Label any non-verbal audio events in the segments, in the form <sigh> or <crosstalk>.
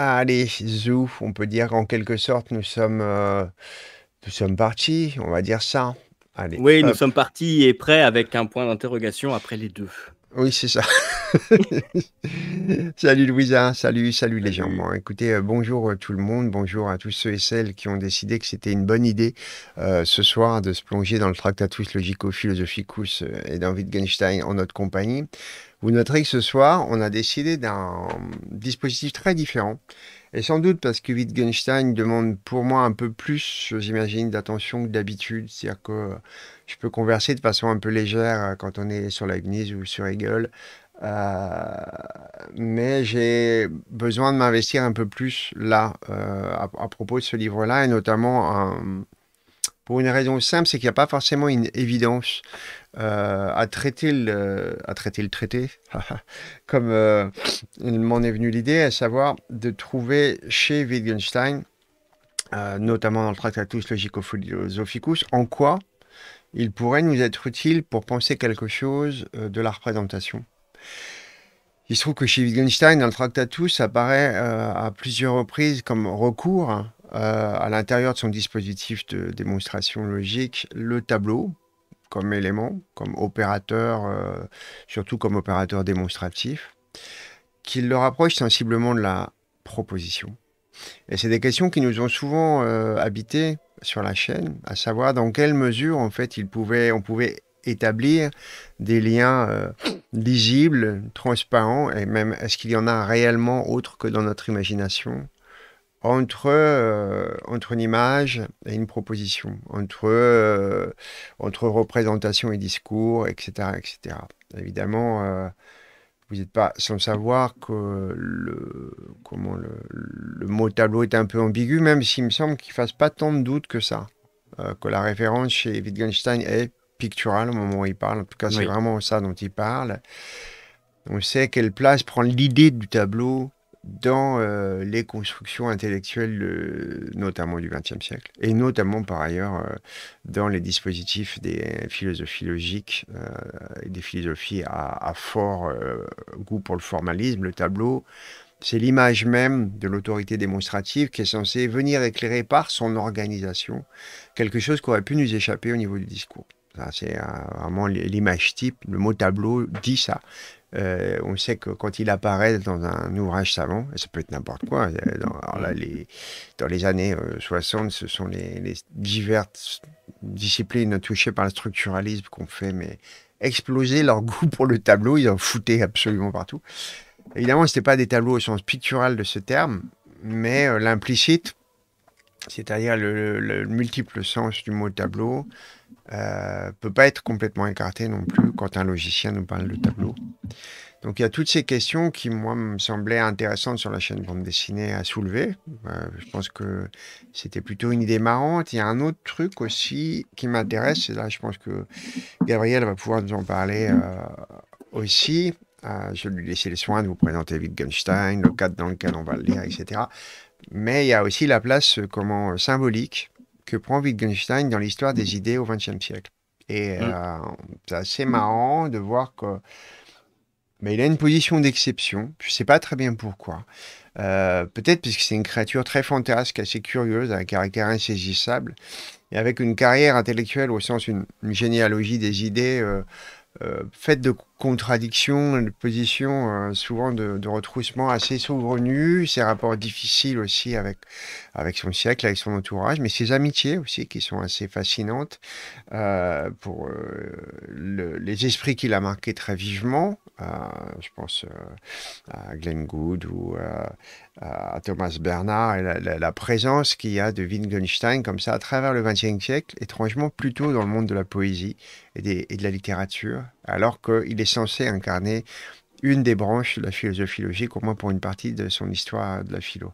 Allez, zou, on peut dire qu'en quelque sorte, nous sommes, euh, nous sommes partis, on va dire ça. oui, nous sommes partis et prêts avec un point d'interrogation après les deux. Oui, c'est ça. <laughs> salut Louisa, salut, salut les gens. écoutez, euh, bonjour euh, tout le monde, bonjour à tous ceux et celles qui ont décidé que c'était une bonne idée ce soir de se plonger dans le Tractatus Logico-Philosophicus et dans Genstein en notre compagnie. Vous noterez que ce soir, on a décidé d'un dispositif très différent. Et sans doute parce que Wittgenstein demande pour moi un peu plus, j'imagine, d'attention que d'habitude. C'est-à-dire que euh, je peux converser de façon un peu légère euh, quand on est sur Leibniz ou sur Hegel. Euh, mais j'ai besoin de m'investir un peu plus là, à, à, propos de ce livre-là, et notamment un pour une raison simple, c'est qu'il n'y a pas forcément une évidence euh, à traiter le à traiter le traité, <laughs> comme euh, il m'en est venu l'idée, à savoir de trouver chez Wittgenstein, euh, notamment dans le Tractatus Logico-Philosophicus, en quoi il pourrait nous être utile pour penser quelque chose de la représentation. Il se trouve que chez Wittgenstein, dans le Tractatus, apparaît à plusieurs reprises comme recours hein, euh, à l'intérieur de son dispositif de démonstration logique le tableau comme élément, comme opérateur, euh, surtout comme opérateur démonstratif, qu'il le rapproche sensiblement de la proposition. Et c'est des questions qui nous ont souvent euh, habité sur la chaîne, à savoir dans quelle mesure en fait on pouvait établir des liens lisibles, transparents, et même est-ce qu'il y en a réellement autre que dans notre imagination entre, euh, entre une image et une proposition, entre, euh, entre représentation et discours, etc. etc. Évidemment, euh, vous n'êtes pas sans savoir que le, comment le, mot tableau est un peu ambigu, même s'il me semble qu'il ne fasse pas tant de doutes que ça, que la référence chez Wittgenstein est picturale au moment où il parle. En tout cas, c'est vraiment ça dont il parle. On sait quelle place prend l'idée du tableau dans euh, les constructions intellectuelles, notamment du XXe siècle, et notamment par ailleurs euh, dans les dispositifs des philosophies logiques, euh, et des philosophies à, à fort goût pour le formalisme, le tableau. C'est l'image même de l'autorité démonstrative qui est censée venir éclairer par son organisation quelque chose qui aurait pu nous échapper au niveau du discours. C'est vraiment l'image type, le mot tableau dit ça. Euh, on sait que quand il apparaît dans un ouvrage savant, et ça peut être n'importe quoi. Euh, <laughs> dans, les, années 60, euh, ce sont les, diverses disciplines touchées par le structuralisme qu'on fait, mais exploser leur <laughs> goût pour le tableau, ils en foutaient absolument partout. Évidemment, ce n'était pas des tableaux au sens pictural de ce terme, mais l'implicite, c'est-à-dire le, multiple sens du mot tableau, ne euh, peut pas être complètement écarté non plus quand un logicien nous parle de tableau. Donc il y a toutes ces questions qui, moi, me semblaient intéressantes sur la chaîne bande dessinée à soulever. Euh, je pense que c'était plutôt une idée marrante. Il y a un autre truc aussi qui m'intéresse, et là je pense que Gabriel va pouvoir nous en parler euh, aussi. je lui laisser les soins de vous présenter Wittgenstein, le cadre dans lequel on va le lire, etc. Mais il y a aussi la place comment symbolique que prend Wittgenstein dans l'histoire des mm. idées au XXe siècle. Et mm. euh, c'est assez mm. marrant de voir que mais il a une position d'exception. Je ne sais pas très bien pourquoi. Euh, peut-être parce que c'est une créature très fantasque, assez curieuse, à un caractère insaisissable, et avec une carrière intellectuelle au sens d'une généalogie des idées euh, faite de Contradiction, une position euh, souvent de, retroussement assez saugrenues, ses rapports difficiles aussi avec, avec son siècle, avec son entourage, mais ses amitiés aussi qui sont assez fascinantes euh, pour euh, les esprits qu'il a marqués très vivement. je pense à Glenn Good ou à Thomas Bernard et la, présence qu'il y a de Wittgenstein comme ça à travers le XXe siècle, étrangement plutôt dans le monde de la poésie et de la littérature alors qu'il est censé incarner une des branches de la philosophie logique, au moins pour une partie de son histoire de la philo.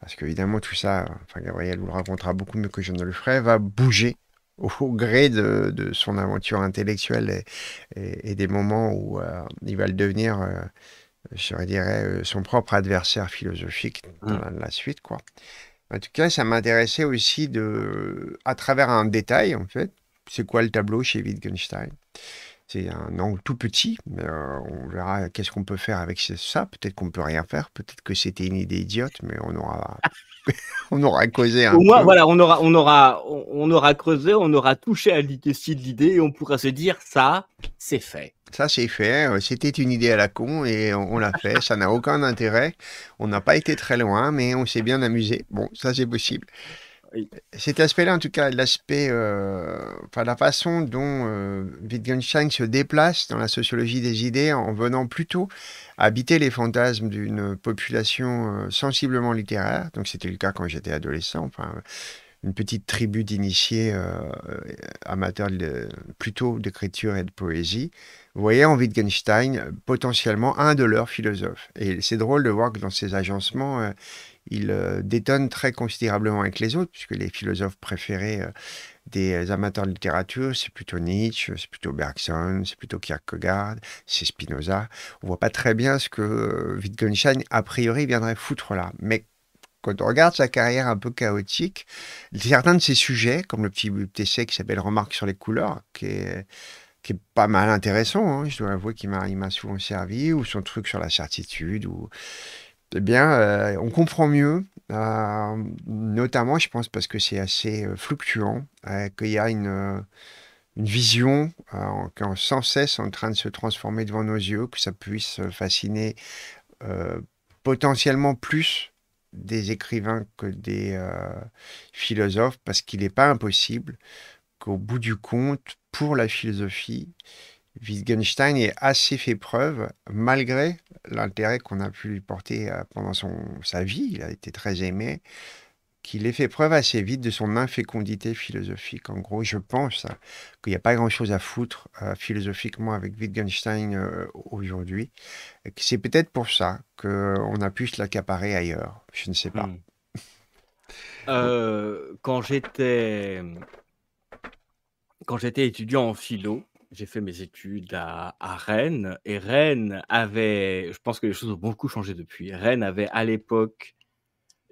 Parce qu'évidemment, tout ça, enfin, Gabriel vous le racontera beaucoup mieux que je ne le ferai, va bouger au gré de, son aventure intellectuelle et, des moments où euh, il va le devenir, euh, je dirais, euh, son propre adversaire philosophique dans mmh. la, la suite, quoi. En tout cas, ça m'intéressait aussi de, à travers un détail, en fait, c'est quoi le tableau chez Wittgenstein c'est un angle tout petit, mais euh, on verra qu'est-ce qu'on peut faire avec ça. Peut-être qu'on peut rien faire, peut-être que c'était une idée idiote, mais on aura, <laughs> <laughs> on aura causé un. Au moins, voilà, on aura, on aura, on aura creusé, on aura touché à l'idée de l'idée, et on pourra se dire ça, c'est fait. Ça, c'est fait. Euh, c'était une idée à la con et on l'a fait. Ça n'a aucun intérêt. On n'a pas été très loin, mais on s'est bien amusé. Bon, ça, c'est possible. Cet aspect-là, en tout cas, l'aspect, euh, enfin, la façon dont euh, Wittgenstein se déplace dans la sociologie des idées en venant plutôt habiter les fantasmes d'une population euh, sensiblement littéraire. Donc, c'était le cas quand j'étais adolescent. Enfin, une petite tribu d'initiés amateurs plutôt d'écriture et de poésie, voyaient en Wittgenstein potentiellement un de leurs philosophes. Et c'est drôle de voir que dans ces agencements, il euh, détonne très considérablement avec les autres, puisque les philosophes préférés euh, des amateurs de littérature, c'est plutôt Nietzsche, c'est plutôt Bergson, c'est plutôt Kierkegaard, c'est Spinoza. On voit pas très bien ce que euh, Wittgenstein, a priori, viendrait foutre là. Mais quand on regarde sa carrière un peu chaotique, certains de ses sujets, comme le petit essai qui s'appelle Remarque sur les couleurs, qui est, qui pas mal intéressant, hein, je dois avouer qu'il m'a souvent servi, ou son truc sur la certitude, ou eh bien, euh, on comprend mieux euh, notamment, je pense, parce que c'est assez euh, fluctuant, qu'il y a une, une vision qui sans cesse en train de se transformer devant nos yeux, que ça puisse fasciner potentiellement plus des écrivains que des philosophes, parce qu'il n'est pas impossible qu'au bout du compte, pour la philosophie, Wittgenstein est assez fait preuve, malgré l'intérêt qu'on a pu lui porter euh, pendant son, sa vie, il a été très aimé, qu'il ait fait preuve assez vite de son infécondité philosophique. En gros, je pense hein, qu'il n'y a pas grand-chose à foutre euh, philosophiquement avec Wittgenstein euh, aujourd'hui. C'est peut-être pour ça qu'on a pu se l'accaparer ailleurs. Je ne sais pas. Hmm. quand j'étais quand j'étais étudiant en philo, j'ai fait mes études à, Rennes et Rennes avait, je pense que les choses ont beaucoup changé depuis. Rennes avait à l'époque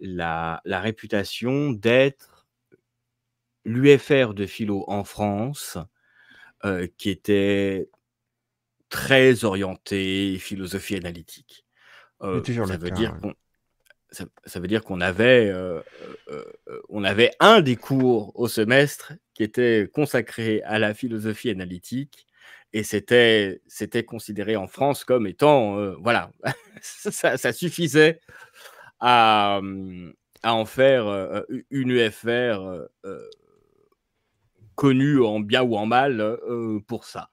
la, réputation d'être l'UFR de philo en France, euh, qui était très orienté philosophie analytique. Euh, ça veut dire ça, veut dire qu'on avait, euh, euh, euh, on avait un des cours au semestre qui était consacré à la philosophie analytique. Et c'était, c'était considéré en France comme étant, voilà, <laughs> ça, ça, suffisait à, à en faire une UFR connue en bien ou en mal pour ça.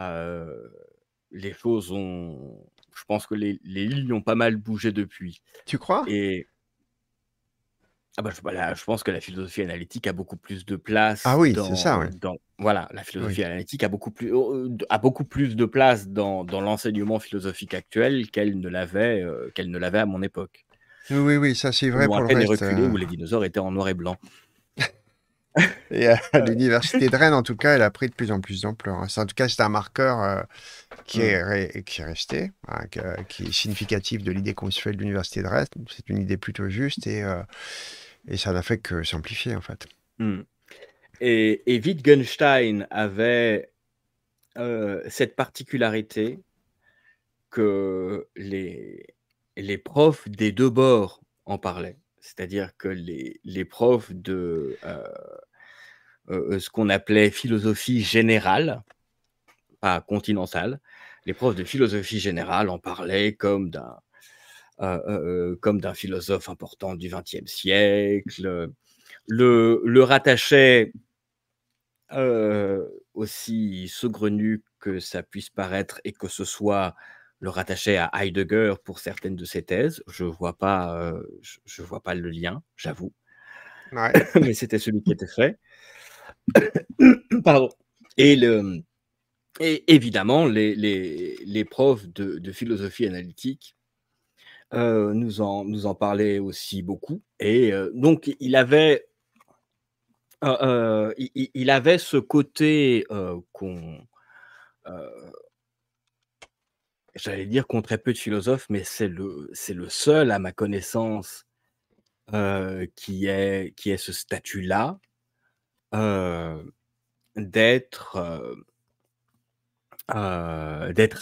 les choses ont, je pense que les, les lignes ont pas mal bougé depuis. Tu crois Et ah bah, je, bah je, pense que la philosophie analytique a beaucoup plus de place. Ah oui, c'est ça. Ouais. Dans, voilà, la philosophie analytique a beaucoup plus oh, euh, a beaucoup plus de place dans, dans l'enseignement philosophique actuel qu'elle ne l'avait euh, qu'elle ne l'avait à mon époque. Oui, oui, ça c'est vrai. pour le reste, reculé, euh... où les dinosaures étaient en noir et blanc. <laughs> Et à euh, euh, l'université de Rennes, en tout cas, elle a pris de plus en plus d'ampleur. Hein. En tout cas, c'est un marqueur euh, qui, mm. est qui est resté, hein, qui est significatif de l'idée qu'on se fait de l'université de Rennes. C'est une idée plutôt juste et, et ça n'a fait que s'amplifier, en fait. Mm. Et, et, Wittgenstein avait cette particularité que les, les profs des deux bords en parlaient. C'est-à-dire que les, profs de euh, euh, euh, ce qu'on appelait philosophie générale, pas continentale, les profs de philosophie générale en parlaient comme d'un philosophe important du XXe siècle, le, le rattachait aussi saugrenu que ça puisse paraître et que ce soit le rattachait à Heidegger pour certaines de ses thèses. Je vois pas, euh, je, vois pas le lien, j'avoue. <laughs> Mais c'était celui qui était fait. <coughs> Pardon. Et, le, et évidemment, les, les, profs de, philosophie analytique euh, nous, en, nous en parlaient aussi beaucoup. Et euh, donc, il avait, il, il, avait ce côté qu'on j'allais dire qu'on très peu de philosophes, mais c'est le, seul à ma connaissance euh, qui, est, ce statut-là euh, euh, d'être,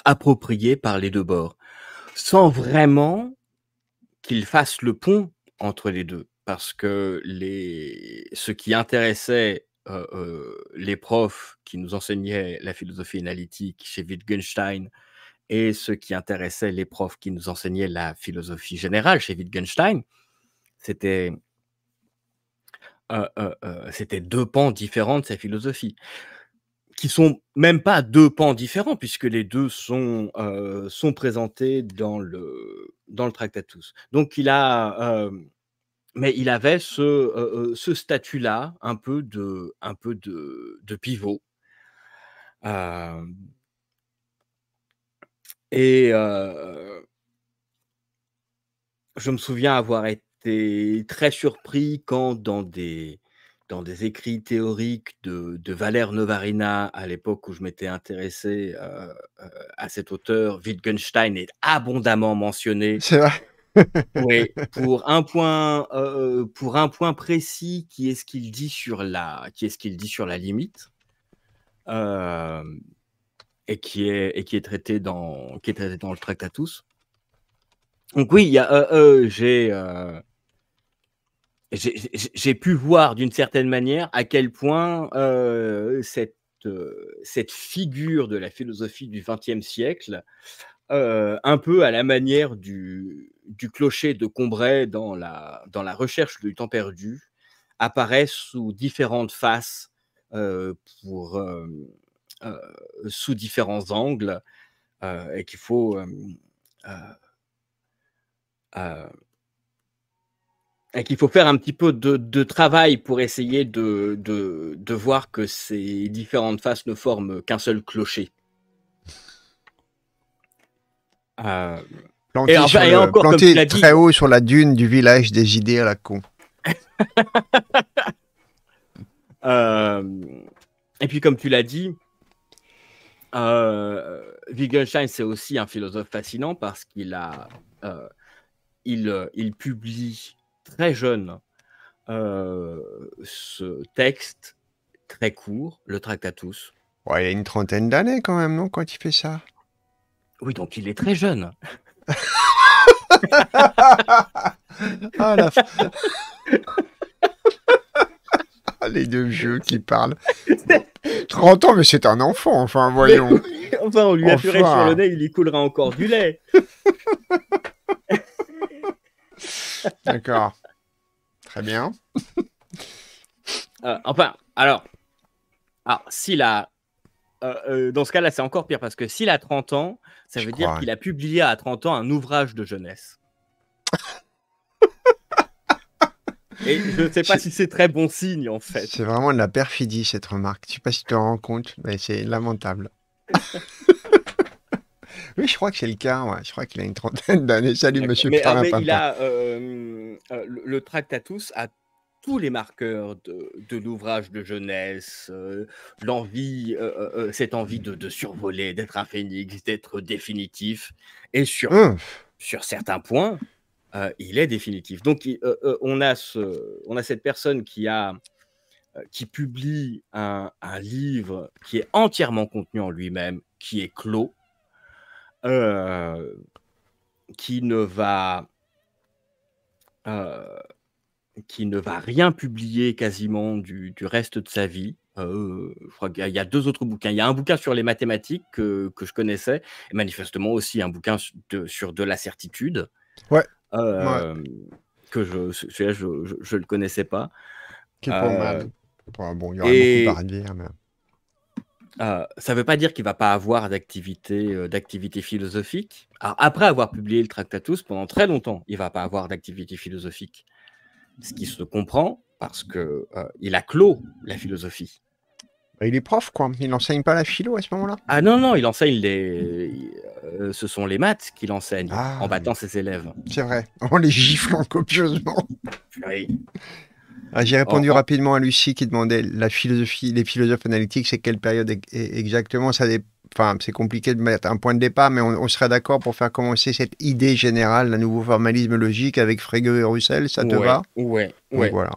approprié par les deux bords, sans vraiment qu'il fasse le pont entre les deux, parce que ce qui intéressait les profs qui nous enseignaient la philosophie analytique chez Wittgenstein, et ce qui intéressait les profs qui nous enseignaient la philosophie générale chez Wittgenstein, c'était euh, euh, euh, c'était deux pans différents de sa philosophie, qui sont même pas deux pans différents, puisque les deux sont, sont présentés dans le, dans le Tractatus. Donc il a... mais il avait ce, ce statut-là, un peu de, un peu de, de pivot. Et euh, je me souviens avoir été très surpris quand dans des, dans des écrits théoriques de, de Valère Novarina, à l'époque où je m'étais intéressé euh, euh, à cet auteur, Wittgenstein est abondamment mentionné. C'est vrai. <laughs> oui, pour un point, pour un point précis, qui est ce qu'il dit sur la, qui est ce qu'il dit sur la limite et qui est, et qui est, traité, dans, qui est traité dans le Tractatus. Donc oui, il y a euh, euh, euh, j'ai j'ai pu voir d'une certaine manière à quel point cette, cette figure de la philosophie du XXe siècle, un peu à la manière du, du, clocher de Combray dans la, dans la recherche du temps perdu, apparaît sous différentes faces pour, sous différents angles et qu'il faut et qu'il faut faire un petit peu de, de travail pour essayer de, de, de, voir que ces différentes faces ne forment qu'un seul clocher. Euh... et très haut sur la dune du village des idées à la con. <laughs> et puis comme tu l'as dit, euh, Wittgenstein, c'est aussi un philosophe fascinant parce qu'il a, euh, il, euh, il, publie très jeune euh, ce texte très court, le Tractatus. Ouais, il a une trentaine d'années quand même, non, quand il fait ça Oui, donc il est très jeune. <laughs> <laughs> ah, <laughs> les deux vieux qui parlent. 30 ans, mais c'est un enfant, enfin, voyons. <laughs> enfin, on lui appuierait sur le nez, il y coulera encore du lait. <laughs> D'accord. Très bien. Euh, enfin, alors, alors s'il a. Euh, euh, dans ce cas-là, c'est encore pire parce que s'il a 30 ans, ça veut dire qu'il a publié à 30 ans un ouvrage de jeunesse. Et je ne sais pas si c'est très bon signe, en fait. C'est vraiment de la perfidie, cette remarque. Je ne sais pas si tu te rends compte, mais c'est lamentable. <laughs> oui, je crois que c'est le cas. Je crois qu'il a une trentaine d'années. Salut, monsieur mais, euh, il a, euh, euh, le, Tractatus a tous les marqueurs de, l'ouvrage de jeunesse, l'envie, cette envie de, survoler, d'être un phénix, d'être définitif, et sur, sur certains points, euh, il est définitif. Donc, euh, euh, on, a ce, on a cette personne qui, a, qui publie un, livre qui est entièrement contenu en lui-même, qui est clos, qui ne va qui ne va rien publier quasiment du, reste de sa vie. Il y, a deux autres bouquins. Il y a un bouquin sur les mathématiques que, je connaissais, et manifestement aussi un bouquin sur de la certitude. Ouais. Euh, que je, je, je, le connaissais pas. Qui pas euh, mal. Bon, il y aura beaucoup à mais... Ah, ça ne veut pas dire qu'il ne va pas avoir d'activité, euh, d'activité philosophique. après avoir publié le Tractatus, pendant très longtemps, il ne va pas avoir d'activité philosophique. Ce qui se comprend parce qu'il il a clos la philosophie. Il est prof, quoi. Il n'enseigne pas la philo à ce moment-là. Ah non, non, il enseigne les. Euh, ce sont les maths qu'il enseigne en ah. battant ses élèves. C'est vrai, en oh, les giflant copieusement. Ah, j'ai répondu rapidement à Lucie qui demandait la philosophie, les philosophes analytiques, c'est quelle période e-, exactement ça c'est compliqué de mettre un point de départ, mais on, serait d'accord pour faire commencer cette idée générale d'un nouveau formalisme logique avec Frege et Russell, ça te va Ouais, ouais. voilà.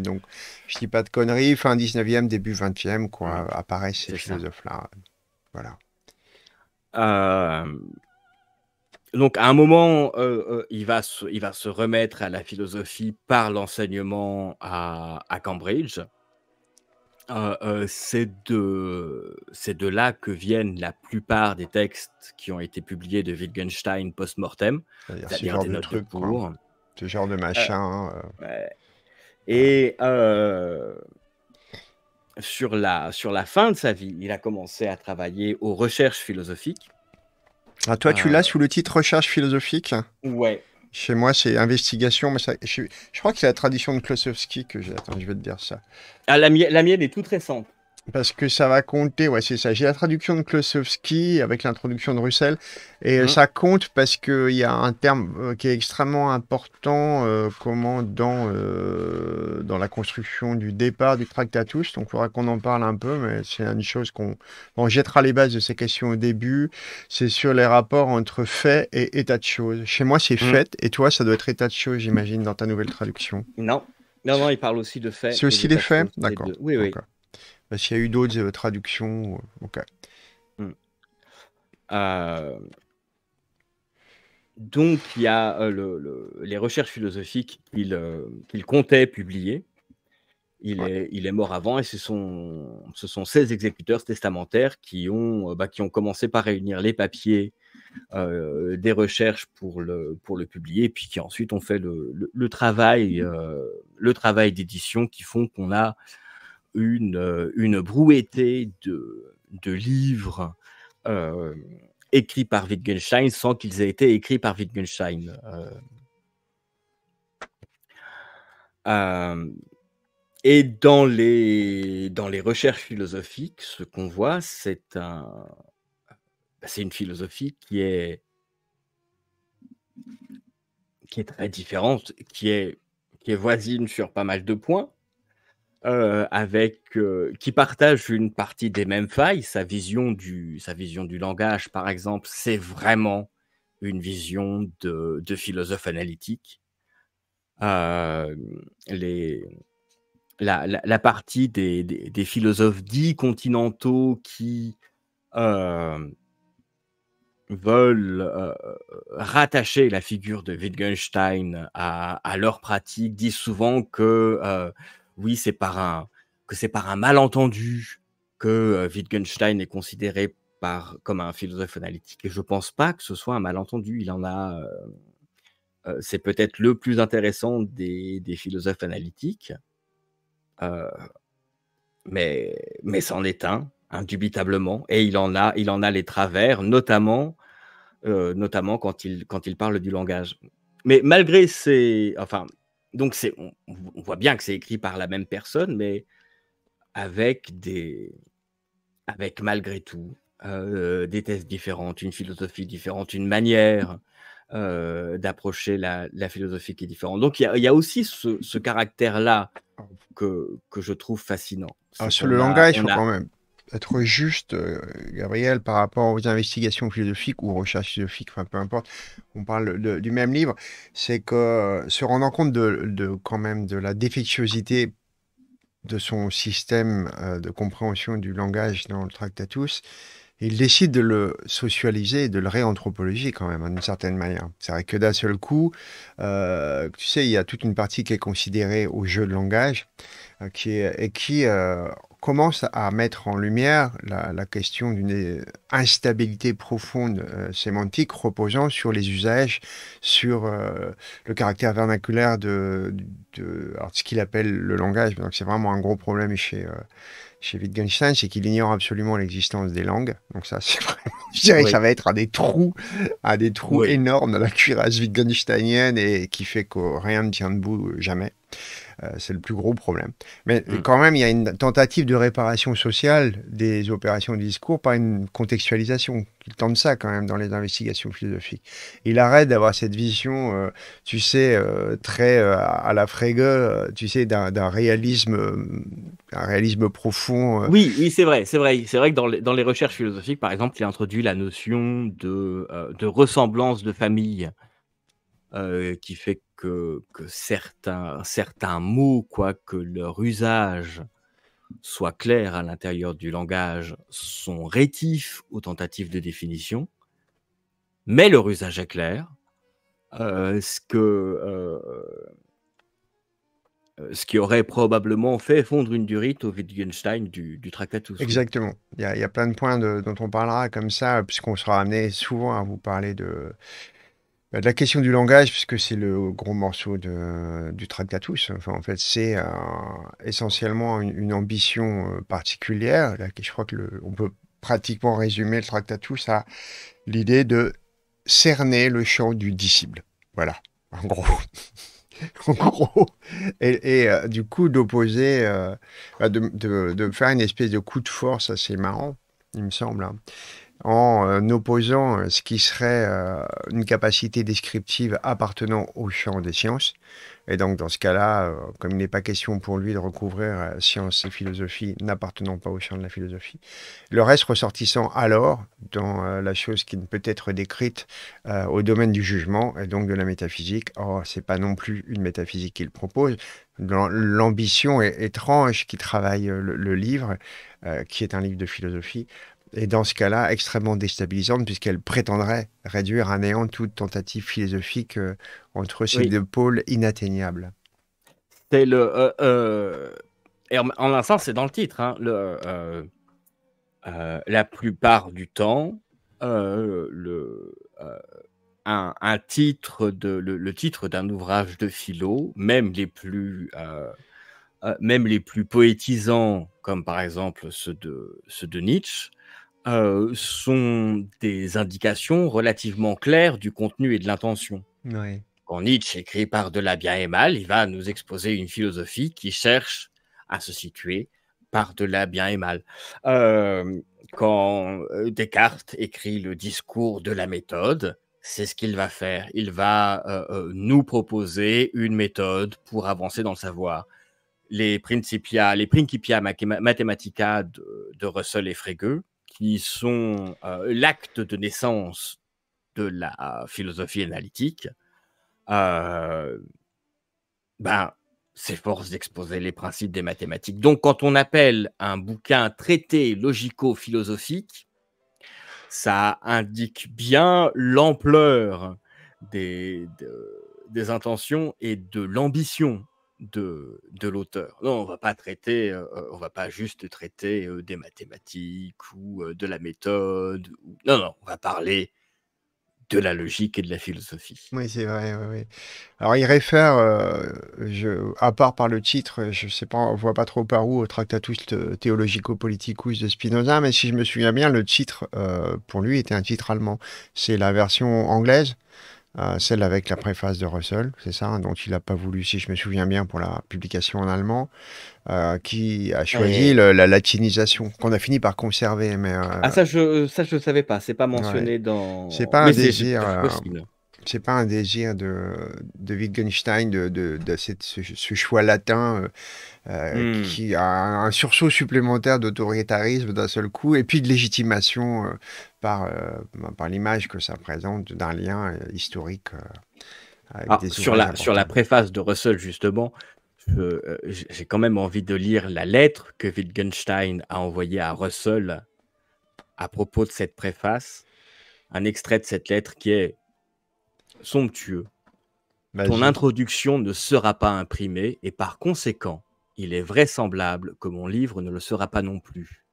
Donc, je dis pas de conneries, fin 19e, début 20e, quoi, apparaissent ces philosophes-là. Voilà. Euh, donc à un moment, euh, euh, il, va se, il va se remettre à la philosophie par l'enseignement à, Cambridge. Euh, euh, c'est de, là que viennent la plupart des textes qui ont été publiés de Wittgenstein post-mortem. C'est-à-dire de truc, de cours. Ce genre de machin. Hein, et sur la, sur la fin de sa vie, il a commencé à travailler aux recherches philosophiques. Ah, toi, tu l'as euh. sous le titre Recherche philosophique Ouais. Chez moi, c'est Investigation, mais je, crois que c'est la tradition de Klosowski que j'ai. Attends, je vais te dire ça. Ah, la, la mienne est toute récente. Parce que ça va compter, ouais, c'est ça. J'ai la traduction de Klosowski avec l'introduction de Russell, et mm. ça compte parce qu'il y a un terme euh, qui est extrêmement important euh, comment dans, euh, dans la construction du départ du Tractatus. Donc, il faudra qu'on en parle un peu, mais c'est une chose qu'on jettera les bases de ces questions au début. C'est sur les rapports entre fait et état de choses. Chez moi, c'est mm. fait, et toi, ça doit être état de choses, j'imagine, dans ta nouvelle traduction. Non, non, non, il parle aussi de fait. C'est aussi des faits, d'accord. Oui, oui. Bah, s'il y a eu d'autres traductions. Euh, ok. Hmm. Euh, donc, il y a euh, les recherches philosophiques qu'il comptait publier. Il, est, mort avant et ce sont, ce 16 exécuteurs testamentaires bah, qui ont, commencé par réunir les papiers des recherches pour le, pour le publier, puis qui ensuite ont fait le travail d'édition qui font qu'on a une, euh, une brouettée de, livres euh, écrits par Wittgenstein sans qu'ils aient été écrits par Wittgenstein. Euh. et dans les, dans les recherches philosophiques, ce qu'on voit, c'est bah, c'est une philosophie qui est, qui est très différente, qui qui est voisine sur pas mal de points, euh, avec euh, qui partage une partie des mêmes failles. Sa vision du, sa vision du langage, par exemple, c'est vraiment une vision de, de philosophe analytique. Euh, les, la, la, partie des, des, philosophes dits continentaux qui veulent rattacher la figure de Wittgenstein à, leur pratique, disent souvent que oui, c'est par un que c'est par un malentendu que euh, Wittgenstein est considéré par, comme un philosophe analytique. Et je ne pense pas que ce soit un malentendu. Il en a. Euh, euh, c'est peut-être le plus intéressant des, philosophes analytiques. mais, mais c'en est un, indubitablement. Et il en a, il en a les travers, notamment, notamment quand, il, quand il parle du langage. Mais malgré ces. Enfin, donc on, voit bien que c'est écrit par la même personne, mais avec des, avec malgré tout euh, des thèses différentes, une philosophie différente, une manière euh, d'approcher la, philosophie qui est différente. Donc il y, a aussi ce, caractère là que, que, je trouve fascinant. Ah, sur le langage, quand même être juste, euh, Gabriel, par rapport aux investigations philosophiques ou recherches philosophiques, enfin peu importe, on parle du même livre, c'est que euh, se rendant compte de, quand même de la défectuosité de son système euh, de compréhension du langage dans le Tractatus, il décide de le socialiser, de le réanthropologiser quand même, d'une certaine manière. C'est vrai que d'un seul coup, tu sais, il y a toute une partie qui est considérée au jeu de langage, qui est, et qui, commence à mettre en lumière la, question d'une instabilité profonde euh, sémantique reposant sur les usages, sur euh, le caractère vernaculaire de, de, ce qu'il appelle le langage. Donc c'est vraiment un gros problème chez, euh, chez Wittgenstein, c'est qu'il ignore absolument l'existence des langues. Donc ça, c'est je dirais ça va être à des trous, à des trous énormes dans la cuirasse wittgensteinienne et qui fait que rien ne tient debout jamais. Euh, c'est le plus gros problème. Mais mm. quand même, il y a une tentative de réparation sociale des opérations de discours par une contextualisation. Il tente ça quand même dans les investigations philosophiques. Il arrête d'avoir cette vision, euh, tu sais, euh, très à la frégue tu sais, d'un réalisme, un réalisme profond. Oui, oui, c'est vrai, c'est vrai, c'est vrai que dans les, recherches philosophiques, par exemple, il a introduit la notion de, de ressemblance de famille, qui fait que, certains, certains mots, quoique leur usage soit clair à l'intérieur du langage, sont rétifs aux tentatives de définition, mais leur usage est clair. Euh, ce, que, euh, euh, ce qui aurait probablement fait fondre une durite au Wittgenstein du, du Tractatus. Exactement. Il y, a, plein de points dont on parlera comme ça, puisqu'on sera amené souvent à vous parler de, bah, la question du langage, puisque c'est le gros morceau du Tractatus, enfin, en fait, c'est essentiellement une, ambition euh, particulière. Là, je crois que peut pratiquement résumer le Tractatus à l'idée de cerner le champ du disciple. Voilà, en gros. <laughs> en gros. Et, euh, du coup, d'opposer, euh, bah, de, faire une espèce de coup de force assez marrant, il me semble. Hein en euh, opposant euh, ce qui serait euh, une capacité descriptive appartenant au champ des sciences. Et donc, dans ce cas-là, comme il n'est pas question pour lui de recouvrir science et philosophie n'appartenant pas au champ de la philosophie, le reste ressortissant alors dans la chose qui ne peut être décrite au domaine du jugement et donc de la métaphysique. Or, n'est pas non plus une métaphysique qu'il propose. L'ambition étrange qui travaille le livre, qui est un livre de philosophie, et dans ce cas-là extrêmement déstabilisante puisqu'elle prétendrait réduire à néant toute tentative philosophique euh, entre ces deux pôles inatteignables. Euh, euh, en, l'instant, un sens, c'est dans le titre. Hein, le, la plupart du temps, le, un, titre de, le, titre d'un ouvrage de philo, même les plus... même les plus poétisants, comme par exemple de, ceux de Nietzsche, euh, sont des indications relativement claires du contenu et de l'intention. Quand Nietzsche écrit par delà bien et mal, il va nous exposer une philosophie qui cherche à se situer par-delà bien et mal. Euh, quand euh, Descartes écrit le discours de la méthode, c'est ce qu'il va faire. Il va nous proposer une méthode pour avancer dans le savoir. Les Principia, les Principia Mathematica de, de Russell et Frege sont euh, l'acte de naissance de la philosophie analytique, euh, ben, s'efforce d'exposer les principes des mathématiques. Donc, quand on appelle un bouquin traité logico-philosophique, ça indique bien l'ampleur des, des intentions et de l'ambition de, l'auteur. Non, on va pas traiter, euh, euh, on va pas juste traiter euh, des mathématiques ou de la méthode. Non, non, on va parler de la logique et de la philosophie. Oui, c'est vrai. Alors, il réfère, à part par le titre, je sais pas, on voit pas trop par où, au Tractatus Theologico-Politicus de Spinoza, mais si je me souviens bien, le titre, pour lui, était un titre allemand. C'est la version anglaise euh, celle avec la préface de Russell, c'est ça, dont il n'a pas voulu, si je me souviens bien, pour la publication en allemand, euh, qui a choisi la latinisation, qu'on a fini par conserver. Mais, euh, Ah ça, je ne ça, je savais pas, c'est pas mentionné dans... C'est pas un désir c'est pas un désir de, de Wittgenstein, de, de, ce, choix latin euh, euh, hmm. qui a un sursaut supplémentaire d'autoritarisme d'un seul coup, et puis de légitimation euh, par, par l'image que ça présente d'un lien historique. Avec sur, la, sur la préface de Russell, justement, j'ai quand même envie de lire la lettre que Wittgenstein a envoyée à Russell à propos de cette préface. Un extrait de cette lettre qui est somptueux. Ton introduction ne sera pas imprimée et par conséquent, il est vraisemblable que mon livre ne le sera pas non plus.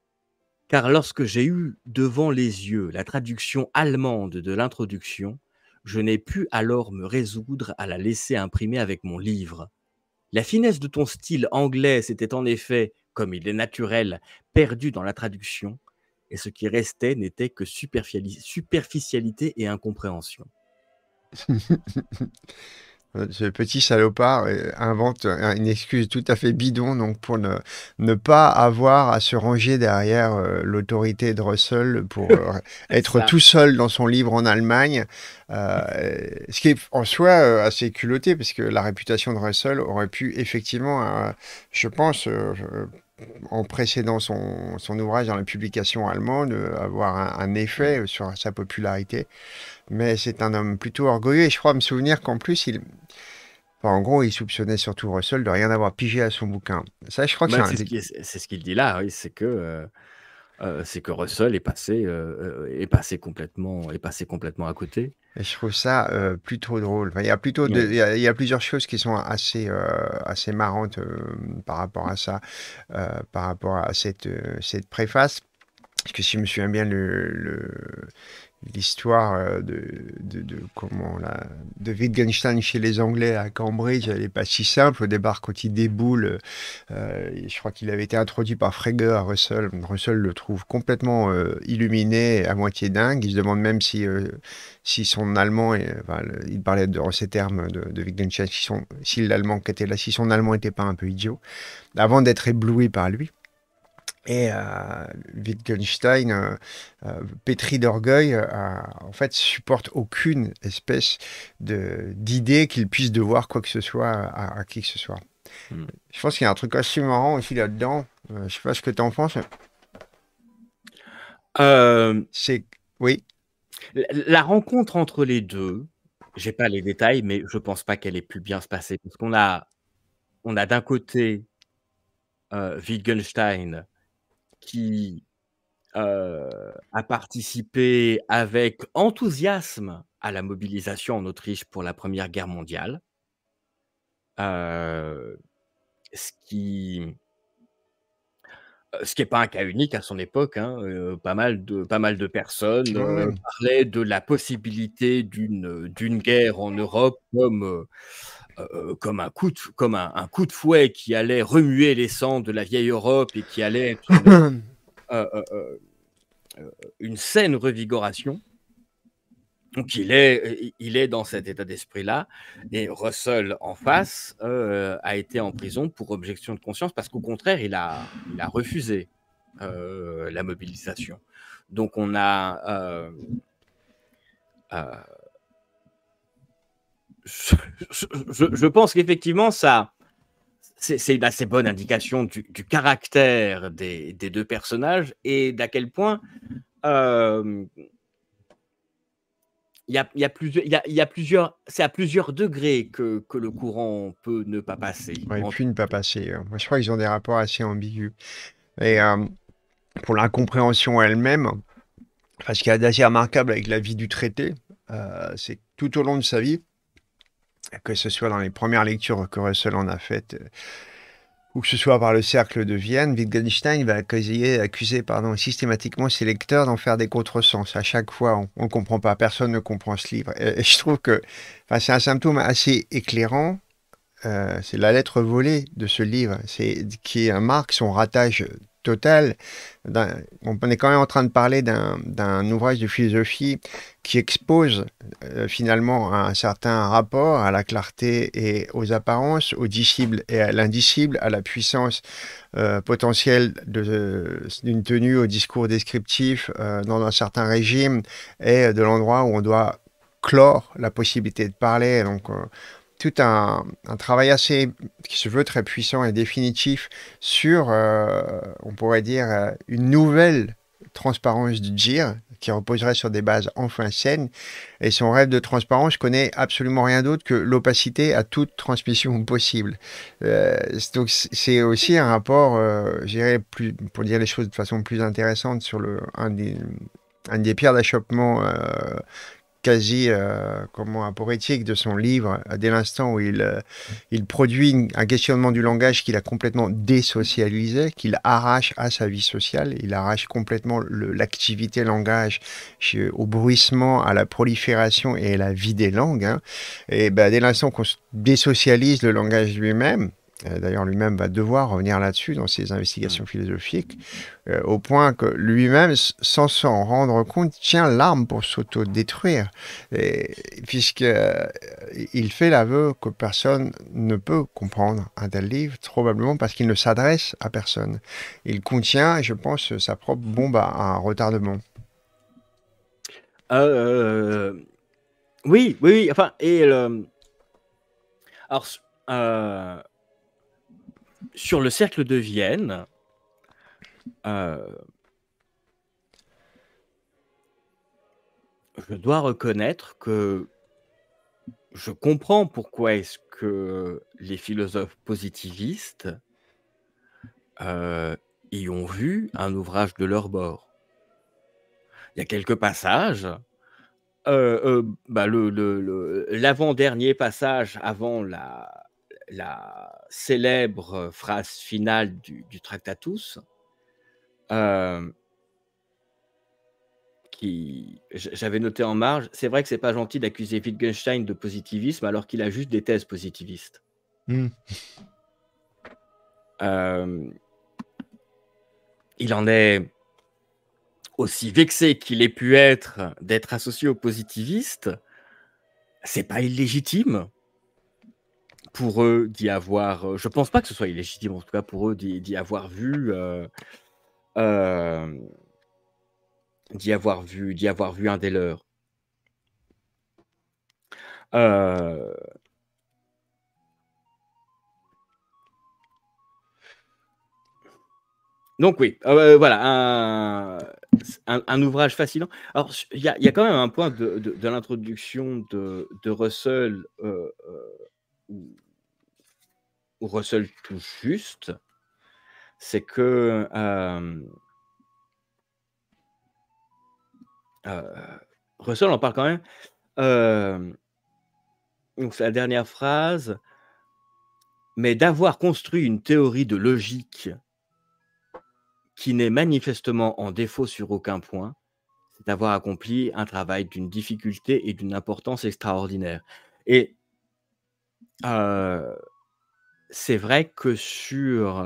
Car lorsque j'ai eu devant les yeux la traduction allemande de l'introduction, je n'ai pu alors me résoudre à la laisser imprimer avec mon livre. La finesse de ton style anglais s'était en effet, comme il est naturel, perdue dans la traduction, et ce qui restait n'était que superficialité et incompréhension. Euh, ce petit salopard euh, invente une excuse tout à fait bidon donc pour ne, pas avoir à se ranger derrière euh, l'autorité de Russell pour <laughs> être tout seul dans son livre en Allemagne. ce qui est en soi assez culotté parce que la réputation de Russell aurait pu effectivement, je pense, en précédant son, ouvrage dans la publication allemande, avoir un effet sur sa popularité. Mais c'est un homme plutôt orgueilleux et je crois me souvenir qu'en plus, il... en gros, il soupçonnait surtout Russell de rien avoir pigé à son bouquin. Ça, je crois que bah, c'est, ce qu'il dit là, c'est que, euh, euh, c'est que Russell est passé, euh, est, passé complètement, est passé complètement à côté. Et je trouve ça plutôt drôle. il, y a plutôt il, y a, plusieurs choses qui sont assez, assez marrantes par rapport à ça, par rapport à cette, cette préface. Parce que si je me souviens bien, le l'histoire euh, de, de, comment la de Wittgenstein chez les Anglais à Cambridge, elle n'est pas si simple. Au départ, quand il déboule, euh, euh, je crois qu'il avait été introduit par Frege à Russell. Russell le trouve complètement illuminé, à moitié dingue. Il se demande même si, si son allemand, il parlait de ces termes de, Wittgenstein, si, l'allemand était là, si son allemand n'était pas un peu idiot, avant d'être ébloui par lui. Et euh, Wittgenstein, euh, euh, pétri d'orgueil, en fait, supporte aucune espèce d'idée qu'il puisse devoir quoi que ce soit à, qui que ce soit. Hmm. Je pense qu'il y a un truc assez marrant aussi là-dedans. je ne sais pas ce que tu en penses. C'est. Oui. La, rencontre entre les deux, j'ai pas les détails, mais je pense pas qu'elle ait pu bien se passer. Parce qu'on a, on a d'un côté Wittgenstein qui euh, a participé avec enthousiasme à la mobilisation en Autriche pour la Première Guerre mondiale, euh, ce qui euh, ce qui n'est pas un cas unique à son époque, hein, pas, mal de, pas mal de personnes parlaient de la possibilité d'une guerre en Europe comme euh, comme, un coup de, comme un, un, coup de fouet qui allait remuer les sangs de la vieille Europe et qui allait être une, <coughs> euh, euh, saine revigoration. Donc il est, il est dans cet état d'esprit-là. Et Russell, en face, a été en prison pour objection de conscience parce qu'au contraire, il a, il a refusé la mobilisation. Donc on a je, pense qu'effectivement, ça, c'est une assez bonne indication du, caractère des, deux personnages et d'à quel point euh, il y a, plusieurs, plusieurs, c'est à plusieurs degrés que, le courant peut ne pas passer. Ouais, peut ne pas passer. Hein. Moi, je crois qu'ils ont des rapports assez ambigus. Et euh, pour l'incompréhension elle-même, parce ce qui est assez remarquable avec la vie du traité, euh, c'est tout au long de sa vie, que ce soit dans les premières lectures que Russell en a faites, euh, ou que ce soit par le cercle de Vienne, Wittgenstein va accuser, accuser pardon, systématiquement ses lecteurs d'en faire des contresens. À chaque fois, on ne comprend pas, personne ne comprend ce livre. Et, je trouve que c'est un symptôme assez éclairant. Euh, c'est la lettre volée de ce livre, c'est qui est un marque, son ratage total. on est quand même en train de parler d'un ouvrage de philosophie qui expose euh, finalement un certain rapport à la clarté et aux apparences, au dissible et à l'indicible, à la puissance euh, potentielle d'une tenue, au discours descriptif euh, dans un certain régime et de l'endroit où on doit clore la possibilité de parler. Donc, tout un, travail assez, qui se veut très puissant et définitif sur, euh, on pourrait dire, euh, une nouvelle transparence du GIR qui reposerait sur des bases enfin saines. Et son rêve de transparence connaît absolument rien d'autre que l'opacité à toute transmission possible. Euh, donc c'est aussi un rapport, euh, plus, pour dire les choses de façon plus intéressante, sur le, un des, un des pires d'achoppement quasi euh, comment poétique de son livre euh, dès l'instant où il, euh, il produit un questionnement du langage qu'il a complètement désocialisé, qu'il arrache à sa vie sociale, il arrache complètement l'activité langage au bruissement, à la prolifération et à la vie des langues. Hein. Et ben, dès l'instant qu'on désocialise le langage lui-même, euh, d'ailleurs, lui-même va devoir revenir là-dessus dans ses investigations mm. philosophiques, euh, au point que lui-même, sans s'en rendre compte, tient l'arme pour s'auto-détruire, puisqu'il euh, fait l'aveu que personne ne peut comprendre un tel livre, probablement parce qu'il ne s'adresse à personne. Il contient, je pense, sa propre bombe à un retardement. Euh, oui, oui, oui, enfin, et Alors, sur le cercle de Vienne, euh, je dois reconnaître que je comprends pourquoi est-ce que les philosophes positivistes euh, y ont vu un ouvrage de leur bord. Il y a quelques passages. Euh, bah, l'avant-dernier passage avant la, la célèbre phrase finale du, Tractatus, euh, qui j'avais noté en marge, c'est vrai que c'est pas gentil d'accuser Wittgenstein de positivisme alors qu'il a juste des thèses positivistes. Hmm. Euh, il en est aussi vexé qu'il ait pu être d'être associé aux positivistes. C'est pas illégitime pour eux d'y avoir. Euh, je pense pas que ce soit illégitime, en tout cas pour eux d'y avoir vu. Euh, euh, d'y avoir vu, d'y avoir vu un des leurs. Donc oui, voilà, un, ouvrage fascinant. Alors, il y, a quand même un point de, l'introduction de, Russell euh, ou Russell touche juste, c'est que euh, euh, Russell en parle quand même. Euh, donc c'est la dernière phrase. Mais d'avoir construit une théorie de logique qui n'est manifestement en défaut sur aucun point, c'est d'avoir accompli un travail d'une difficulté et d'une importance extraordinaire. Et c'est vrai que sur,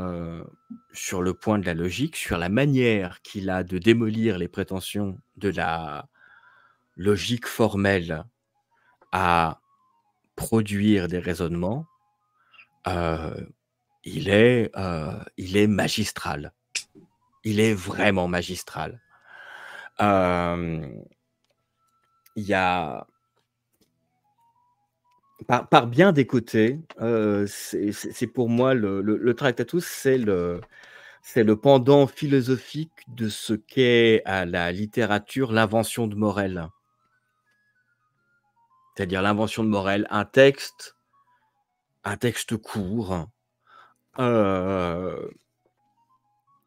sur le point de la logique, sur la manière qu'il a de démolir les prétentions de la logique formelle à produire des raisonnements, il, est, il est magistral. Il est vraiment magistral. Il y a par, bien des côtés euh, c'est pour moi le, Tractatus, c'est le, c'est le pendant philosophique de ce qu'est à la littérature l'invention de Morel. C'est-à-dire l'invention de Morel, un texte, un texte court, euh,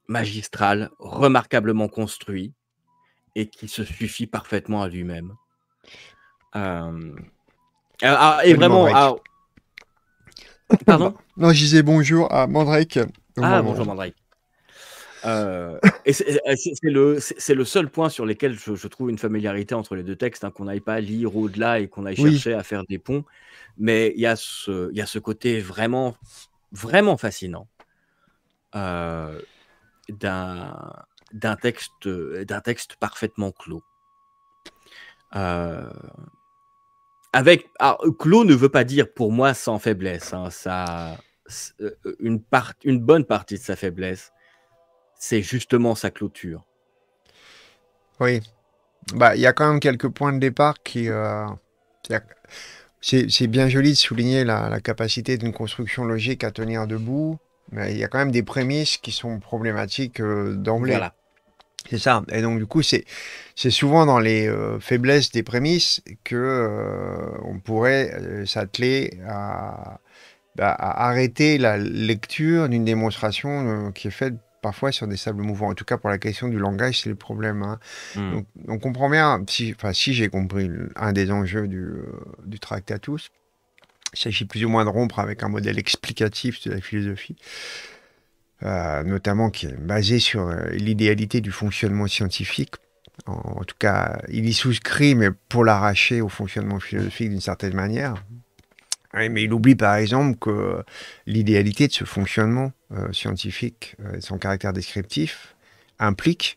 magistral, remarquablement construit et qui se suffit parfaitement à lui-même. Euh, euh, ah, et vraiment. Ah, pardon <laughs> Non, je disais bonjour à Mandrake. Ah, bonjour Mandrake. Euh, euh, c'est le, seul point sur lequel je, trouve une familiarité entre les deux textes, hein, qu'on n'aille pas lire au-delà et qu'on aille chercher à faire des ponts. Mais il y, a ce, y a ce côté vraiment, vraiment fascinant euh, d'un texte, texte parfaitement clos. Euh, avec alors, clos ne veut pas dire pour moi sans faiblesse. Hein, ça, euh, une, bonne partie de sa faiblesse, c'est justement sa clôture. Oui, bah il y a quand même quelques points de départ qui. Euh, c'est bien joli de souligner la, capacité d'une construction logique à tenir debout, mais il y a quand même des prémices qui sont problématiques euh, d'emblée. Voilà. C'est ça. Et donc du coup, c'est c'est souvent dans les euh, faiblesses des prémices que euh, on pourrait euh, s'atteler bah, à, arrêter la lecture d'une démonstration qui est faite parfois sur des sables mouvants. En tout cas, pour la question du langage, c'est le problème. Hein. Hmm. Donc, on comprend bien, si, enfin, si j'ai compris un des enjeux du, du Tractatus, il s'agit plus ou moins de rompre avec un modèle explicatif de la philosophie. Euh, notamment qui est basé sur euh, l'idéalité du fonctionnement scientifique. En, tout cas, il y souscrit, mais pour l'arracher au fonctionnement philosophique d'une certaine manière. mais il oublie par exemple que l'idéalité de ce fonctionnement euh, scientifique, son caractère descriptif, implique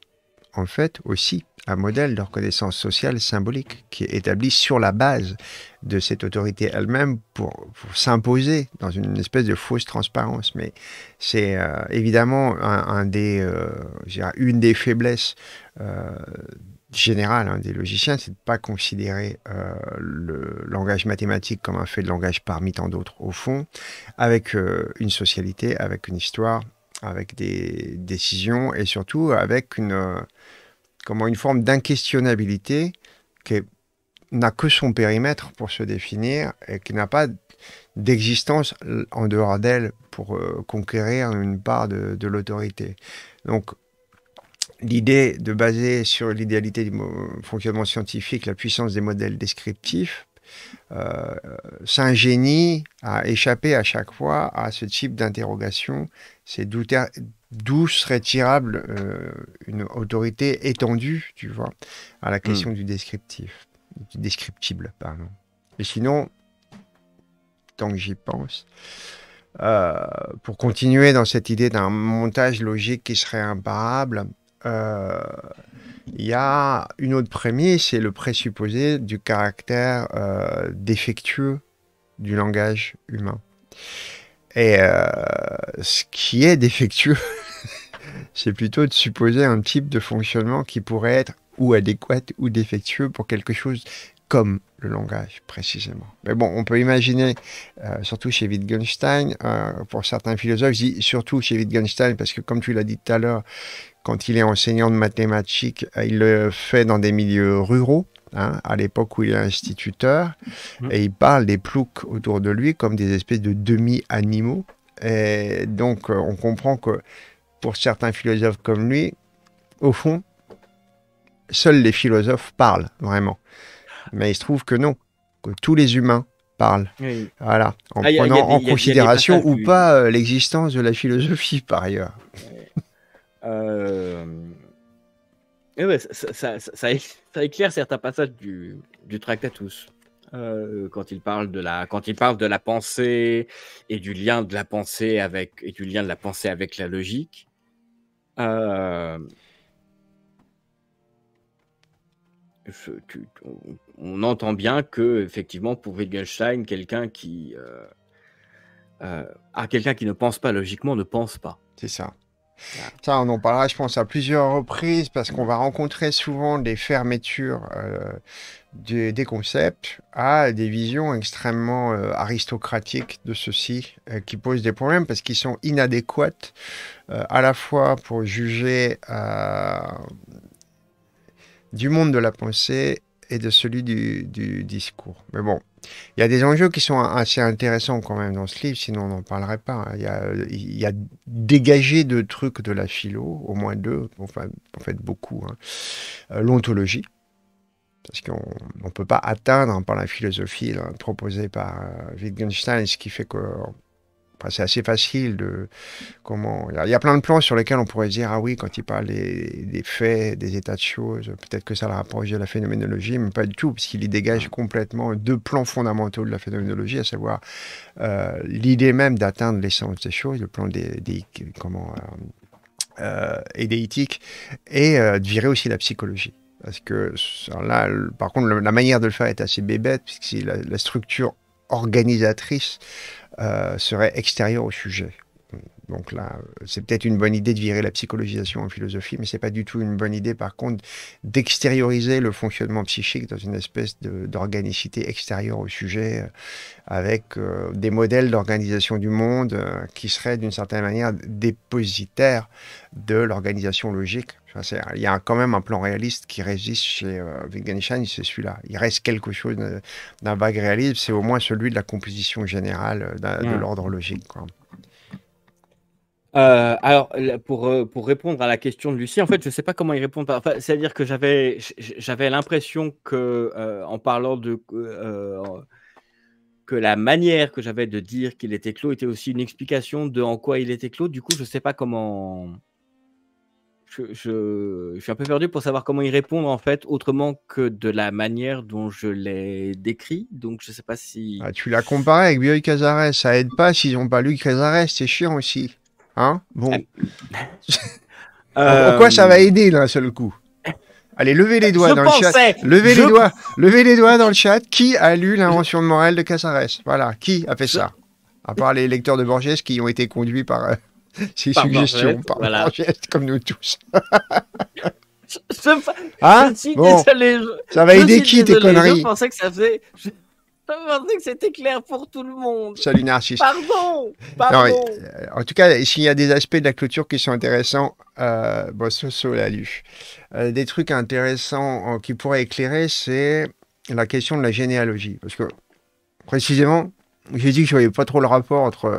en fait aussi un modèle de reconnaissance sociale symbolique qui est établi sur la base de cette autorité elle-même pour, s'imposer dans une espèce de fausse transparence. Mais c'est euh, évidemment un, des, euh, une des faiblesses euh, générales hein, des logiciens, c'est de ne pas considérer le langage mathématique comme un fait de langage parmi tant d'autres, au fond, avec une socialité, avec une histoire, avec des décisions et surtout avec une comme une forme d'inquestionnabilité qui n'a que son périmètre pour se définir et qui n'a pas d'existence en dehors d'elle pour euh, conquérir une part de, l'autorité. Donc, l'idée de baser sur l'idéalité du fonctionnement scientifique la puissance des modèles descriptifs euh, s'ingénie à échapper à chaque fois à ce type d'interrogation, c'est d'où serait tirable euh, une autorité étendue, tu vois, à la hmm. question du descriptif, du descriptible, pardon. Et sinon, tant que j'y pense, euh, pour continuer dans cette idée d'un montage logique qui serait imparable, euh, il y a une autre prémisse, c'est le présupposé du caractère défectueux du langage humain. Et euh, ce qui est défectueux, <laughs> c'est plutôt de supposer un type de fonctionnement qui pourrait être ou adéquat ou défectueux pour quelque chose comme le langage précisément. Mais bon, on peut imaginer, euh, surtout chez Wittgenstein, euh, pour certains philosophes, surtout chez Wittgenstein, parce que comme tu l'as dit tout à l'heure, quand il est enseignant de mathématiques, il le fait dans des milieux ruraux. Hein, à l'époque où il est instituteur, mmh. et il parle des ploucs autour de lui comme des espèces de demi-animaux. Et donc, euh, on comprend que pour certains philosophes comme lui, au fond, seuls les philosophes parlent vraiment. Mais il se trouve que non, que tous les humains parlent, Voilà, en ah, prenant en considération ou pas euh, l'existence de la philosophie par ailleurs. Euh... Eh ça, ça, ça, ça éclaire certains passages du, du Tractatus. Euh, quand il parle de la quand il parle de la pensée et du lien de la pensée avec et du lien de la pensée avec la logique euh, on, entend bien que effectivement pour Wittgenstein quelqu'un qui euh, euh ah, quelqu'un qui ne pense pas logiquement ne pense pas c'est ça ça, on en parlera, je pense, à plusieurs reprises parce qu'on va rencontrer souvent des fermetures euh, des concepts à des visions extrêmement euh, aristocratiques de ceux-ci euh, qui posent des problèmes parce qu'ils sont inadéquates à la fois pour juger du monde de la pensée et de celui du discours. Mais bon, il y a des enjeux qui sont assez intéressants quand même dans ce livre, sinon on n'en parlerait pas. Il y, a, il dégagé de trucs de la philo, au moins deux, enfin en fait beaucoup. Hein. Euh, l'ontologie, parce qu'on ne peut pas atteindre hein, par la philosophie proposée par euh, Wittgenstein, ce qui fait que c'est assez facile de comment. Il y a plein de plans sur lesquels on pourrait dire ah oui quand il parle des, faits, des états de choses, peut-être que ça le rapproche de la phénoménologie, mais pas du tout parce qu'il y dégage complètement deux plans fondamentaux de la phénoménologie, à savoir euh, l'idée même d'atteindre l'essence des choses, le plan des, comment euh, euh, et et de virer aussi la psychologie. Parce que là, par contre, la manière de le faire est assez bébête, puisque c'est la structure organisatrice euh, serait extérieure au sujet. Donc là, c'est peut-être une bonne idée de virer la psychologisation en philosophie, mais c'est pas du tout une bonne idée, par contre, d'extérioriser le fonctionnement psychique dans une espèce d'organicité extérieure au sujet, euh, avec euh, des modèles d'organisation du monde qui seraient d'une certaine manière dépositaires de l'organisation logique il y a quand même un plan réaliste qui résiste chez euh, Wittgenstein, c'est celui-là. Il reste quelque chose d'un vague réalisme, c'est au moins celui de la composition générale euh, de hmm. l'ordre logique. Quoi. Euh, alors, pour, euh, pour répondre à la question de Lucie, en fait, je ne sais pas comment il répond. C'est-à-dire que j'avais j'avais l'impression que, en parlant de. que la manière que j'avais de dire qu'il était clos était aussi une explication de en quoi il était clos. Du coup, je ne sais pas comment je, suis un peu perdu pour savoir comment y répondre en fait, autrement que de la manière dont je l'ai décrit. Donc je sais pas si. Ah, tu l'as comparé avec Bioy Casares, ça aide pas s'ils n'ont pas lu Casares, c'est chiant aussi. Hein Bon. Pourquoi ah, <laughs> ça va aider d'un seul coup Allez, levez les doigts dans le chat. Levez les doigts. Levez les doigts dans le chat. Qui a lu l'invention de Morel de Casares Voilà, qui a fait ça À part les lecteurs de Borges qui ont été conduits par. Euh, <laughs> C'est une suggestion, voilà. comme nous tous. <laughs> Hein ça va aider qui tes conneries Je pensais que ça faisait. Je, pensais que c'était clair pour tout le monde. Salut Narcisse. Pardon. Euh, en tout cas, s'il y a des aspects de la clôture qui sont intéressants, euh, bon, Soso l'a lu. Euh, des trucs intéressants qui pourraient éclairer, c'est la question de la généalogie. Parce que, précisément, j'ai dit que je voyais pas trop le rapport entre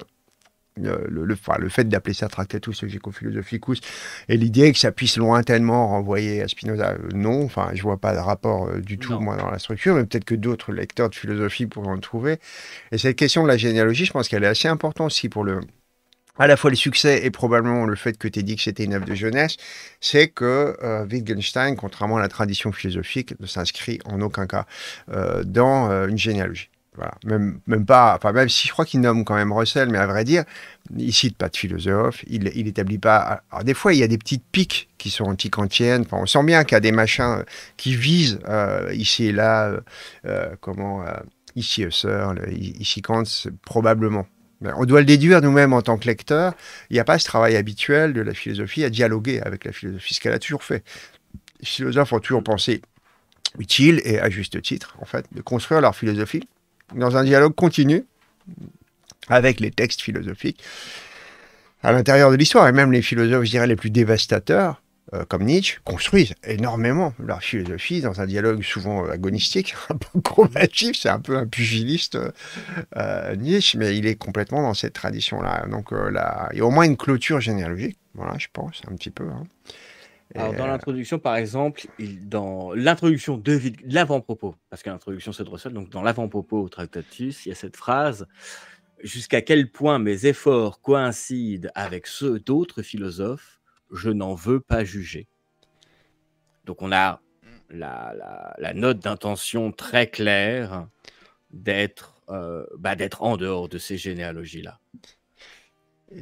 euh, le, fait d'appeler ça Tractatus Logico-Philosophicus et l'idée que ça puisse lointainement renvoyer à Spinoza, euh, non, enfin, je vois pas de rapport euh, du tout, moi, dans la structure, mais peut-être que d'autres lecteurs de philosophie pourront trouver. Et cette question de la généalogie, je pense qu'elle est assez importante aussi pour le, à la fois le succès et probablement le fait que tu aies dit que c'était une œuvre de jeunesse, c'est que Wittgenstein, contrairement à la tradition philosophique, ne s'inscrit en aucun cas dans une généalogie. Même, même pas, enfin, même si je crois qu'il nomme quand même Russell, mais à vrai dire, il cite pas de philosophe, il, il établit pas. Alors, des fois, il y a des petites piques qui sont anti-kantiennes. Enfin, on sent bien qu'il y a des machins euh, qui visent euh, ici et là, euh, comment, ici Husserl, ici Kant, probablement. Ben, on doit le déduire nous-mêmes en tant que lecteur. Il n'y a pas ce travail habituel de la philosophie à dialoguer avec la philosophie, ce qu'elle a toujours fait. Les philosophes ont toujours pensé utile et à juste titre, en fait, de construire leur philosophie dans un dialogue continu avec les textes philosophiques à l'intérieur de l'histoire. Et même les philosophes, je dirais, les plus dévastateurs, euh, comme Nietzsche, construisent énormément leur philosophie dans un dialogue souvent euh, agonistique, <laughs> un peu combatif, c'est un peu un pugiliste, euh, Nietzsche, mais il est complètement dans cette tradition-là. Donc là, il y a au moins une clôture généalogique, voilà, je pense, un petit peu. Hein. Alors, dans euh, l'introduction, par exemple, il, dans l'introduction de l'avant-propos, parce que l'introduction c'est de donc dans l'avant-propos au Tractatus, il y a cette phrase Jusqu'à quel point mes efforts coïncident avec ceux d'autres philosophes, je n'en veux pas juger. Donc, on a la, note d'intention très claire euh, bah, d'être en dehors de ces généalogies-là.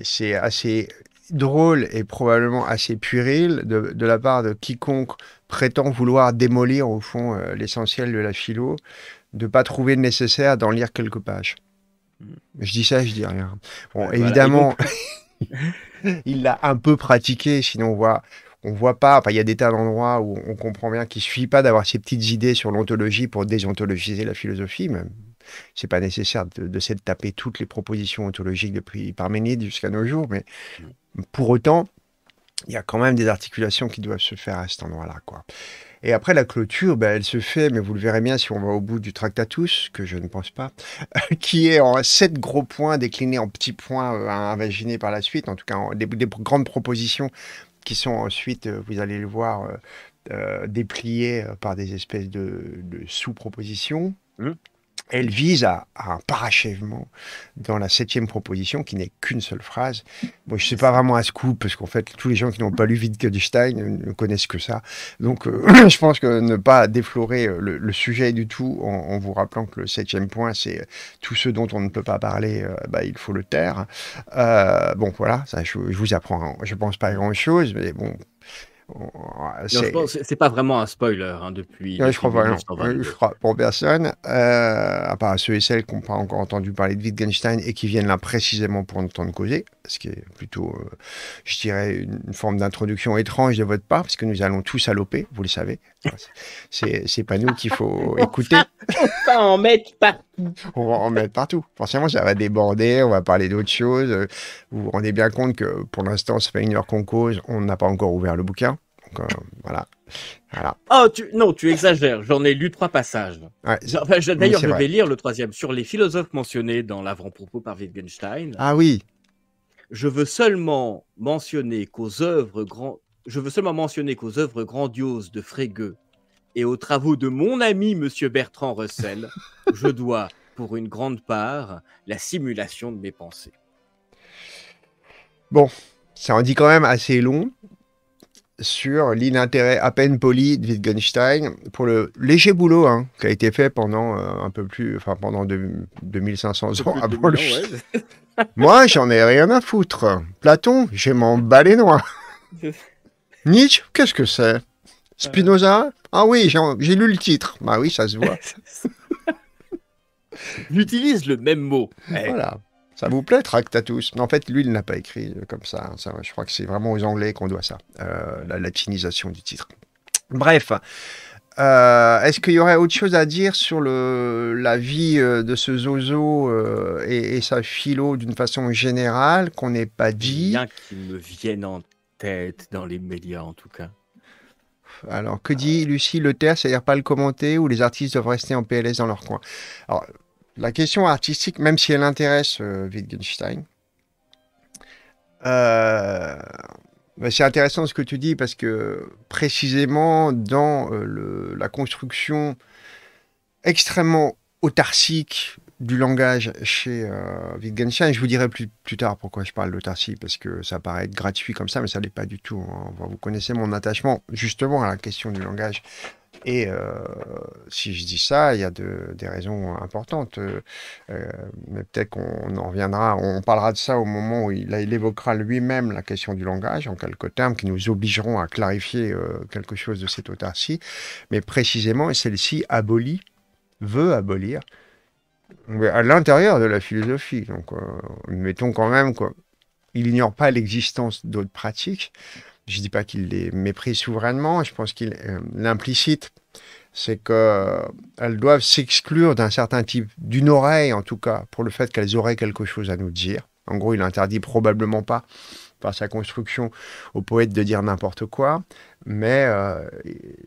C'est assez drôle et probablement assez puéril de, la part de quiconque prétend vouloir démolir au fond euh, l'essentiel de la philo, de pas trouver nécessaire d'en lire quelques pages. Hmm. Je dis ça, je dis rien. Bon, évidemment, <laughs> il l'a un peu pratiqué, sinon on voit, on voit pas. il y a des tas d'endroits où on comprend bien qu'il suffit pas d'avoir ces petites idées sur l'ontologie pour désontologiser la philosophie, même c'est pas nécessaire de, de, taper toutes les propositions ontologiques depuis Parménide jusqu'à nos jours, mais hmm. Pour autant, il y a quand même des articulations qui doivent se faire à cet endroit-là. quoi. Et après, la clôture, ben, elle se fait, mais vous le verrez bien si on va au bout du tractatus, que je ne pense pas, <laughs> qui est en sept gros points déclinés en petits points euh, à par la suite, en tout cas des, grandes propositions qui sont ensuite, euh, vous allez le voir, euh, dépliées par des espèces de, sous-propositions. Mmh. Elle vise à, un parachèvement dans la septième proposition qui n'est qu'une seule phrase. Bon, je ne sais pas vraiment à ce coup, parce qu'en fait, tous les gens qui n'ont pas lu Wittgenstein ne connaissent que ça. Donc, euh, <clears throat> je pense que ne pas déflorer euh, le, sujet du tout en, vous rappelant que le septième point, c'est euh, tout ce dont on ne peut pas parler, bah, il faut le taire. bon, voilà, ça, je, vous apprends, je je pense pas grand-chose, mais bon, c'est pas vraiment un spoiler hein, depuis. Euh, je, crois pas, pour personne, euh, à part ceux et celles qui n'ont pas encore entendu parler de Wittgenstein et qui viennent là précisément pour entendre causer ce qui est plutôt, euh, je dirais, une forme d'introduction étrange de votre part, parce que nous allons tous saloper, vous le savez. C'est pas nous qu'il faut <laughs> écouter. on va en mettre partout. on va en mettre partout. Forcément, ça va déborder, on va parler d'autres choses. Vous vous rendez bien compte que pour l'instant, ça fait une heure qu'on cause, on n'a pas encore ouvert le bouquin. Donc, euh, voilà. Oh, non, tu exagères. J'en ai lu trois passages. D'ailleurs, je vais lire le troisième sur les philosophes mentionnés dans l'avant-propos par Wittgenstein. Ah oui, je veux seulement mentionner qu'aux œuvres grand... je veux seulement qu'aux grandioses de Frege et aux travaux de mon ami monsieur Bertrand Russell, <laughs> je dois pour une grande part la simulation de mes pensées. Bon, ça en dit quand même assez long sur l'inintérêt à peine poli de Wittgenstein pour le léger boulot hein, qui a été fait pendant euh, un peu plus, enfin pendant 2500 ans avant le. Moi, j'en ai rien à foutre. Platon, j'ai mon balai noir. Nietzsche, qu'est-ce que c'est euh. Spinoza Ah oui, j'ai lu le titre. Bah oui, ça se voit. <laughs> J'utilise le même mot. Eh. Voilà. Ça vous plaît, Tractatus En fait, lui, il n'a pas écrit comme hein. ça. je crois que c'est vraiment aux Anglais qu'on doit ça, euh, la latinisation du titre. Bref, euh, est-ce qu'il y aurait autre chose à dire sur la vie euh, de ce Zozo euh, et, sa philo d'une façon générale qu'on n'ait pas dit Rien qui me vienne en tête dans les médias en tout cas. Alors, que dit Lucie Le c'est-à-dire pas le commenter ou les artistes doivent rester en PLS dans leur coin Alors, la question artistique, même si elle intéresse Wittgenstein, bah, c'est intéressant ce que tu dis parce que précisément dans euh, la construction extrêmement autarcique du langage chez euh, Wittgenstein, je vous dirai plus, tard pourquoi je parle d'autarcie, parce que ça paraît être gratuit comme ça, mais ça ne l'est pas du tout. Hein. Vous connaissez mon attachement justement à la question du langage et euh, si je dis ça, il y a des raisons importantes. Euh, euh, mais peut-être qu'on en reviendra, on parlera de ça au moment où il, évoquera lui-même la question du langage, en quelques termes, qui nous obligeront à clarifier quelque chose de cette autarcie. Mais précisément, celle-ci abolit, veut abolir, à l'intérieur de la philosophie. Donc, mettons quand même, qu'il n'ignore pas l'existence d'autres pratiques. Je ne dis pas qu'il les méprise souverainement, je pense qu'il euh, l'implicite, c'est qu'elles euh, doivent s'exclure d'un certain type, d'une oreille en tout cas, pour le fait qu'elles auraient quelque chose à nous dire. En gros, il interdit probablement pas, par sa construction, au poète de dire n'importe quoi, mais euh,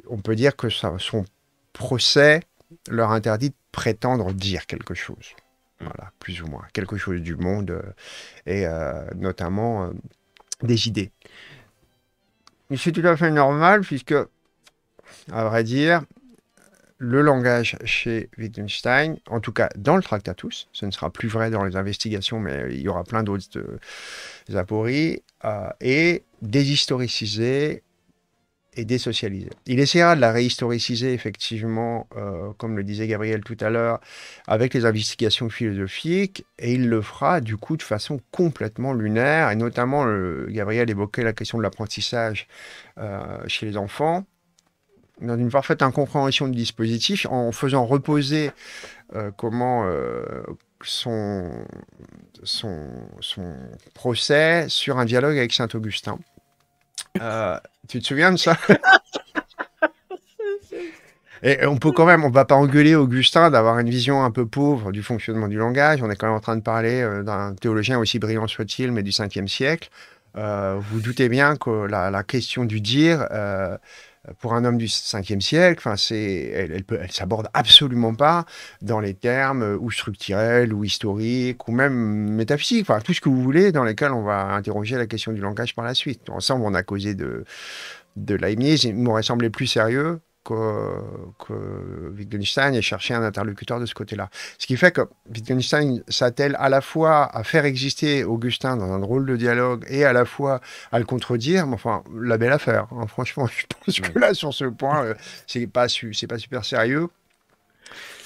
on peut dire que son procès leur interdit de prétendre dire quelque chose. Voilà, plus ou moins, quelque chose du monde, et notamment des idées c'est tout à fait normal puisque, à vrai dire, le langage chez Wittgenstein, en tout cas dans le Tractatus, ce ne sera plus vrai dans les investigations, mais il y aura plein d'autres euh, apories, euh, est déshistoricisé, et désocialiser. Il essaiera de la réhistoriciser, effectivement, euh, comme le disait Gabriel tout à l'heure, avec les investigations philosophiques, et il le fera, du coup, de façon complètement lunaire, et notamment, Gabriel évoquait la question de l'apprentissage euh, chez les enfants, dans une parfaite incompréhension du dispositif, en faisant reposer euh, comment son, son, procès sur un dialogue avec Saint-Augustin. Tu te souviens de ça <laughs> Et on peut quand même, on va pas engueuler Augustin d'avoir une vision un peu pauvre du fonctionnement du langage. On est quand même en train de parler euh, d'un théologien aussi brillant soit-il, mais du 5e siècle. Euh, vous doutez bien que la, question du dire, euh, pour un homme du 5e siècle, enfin, c'est, elle, elle, elle s'aborde absolument pas dans les termes euh, ou structurels ou historiques ou même métaphysiques, enfin, tout ce que vous voulez dans lesquels on va interroger la question du langage par la suite. Ensemble, on a causé de, de Leibniz, il m'aurait semblé plus sérieux que, Wittgenstein ait cherché un interlocuteur de ce côté-là. Ce qui fait que Wittgenstein s'attelle à la fois à faire exister Augustin dans un drôle de dialogue et à la fois à le contredire, mais enfin, la belle affaire. Hein, franchement, <laughs> je pense que là, sur ce point, euh, c'est pas, su, pas super sérieux.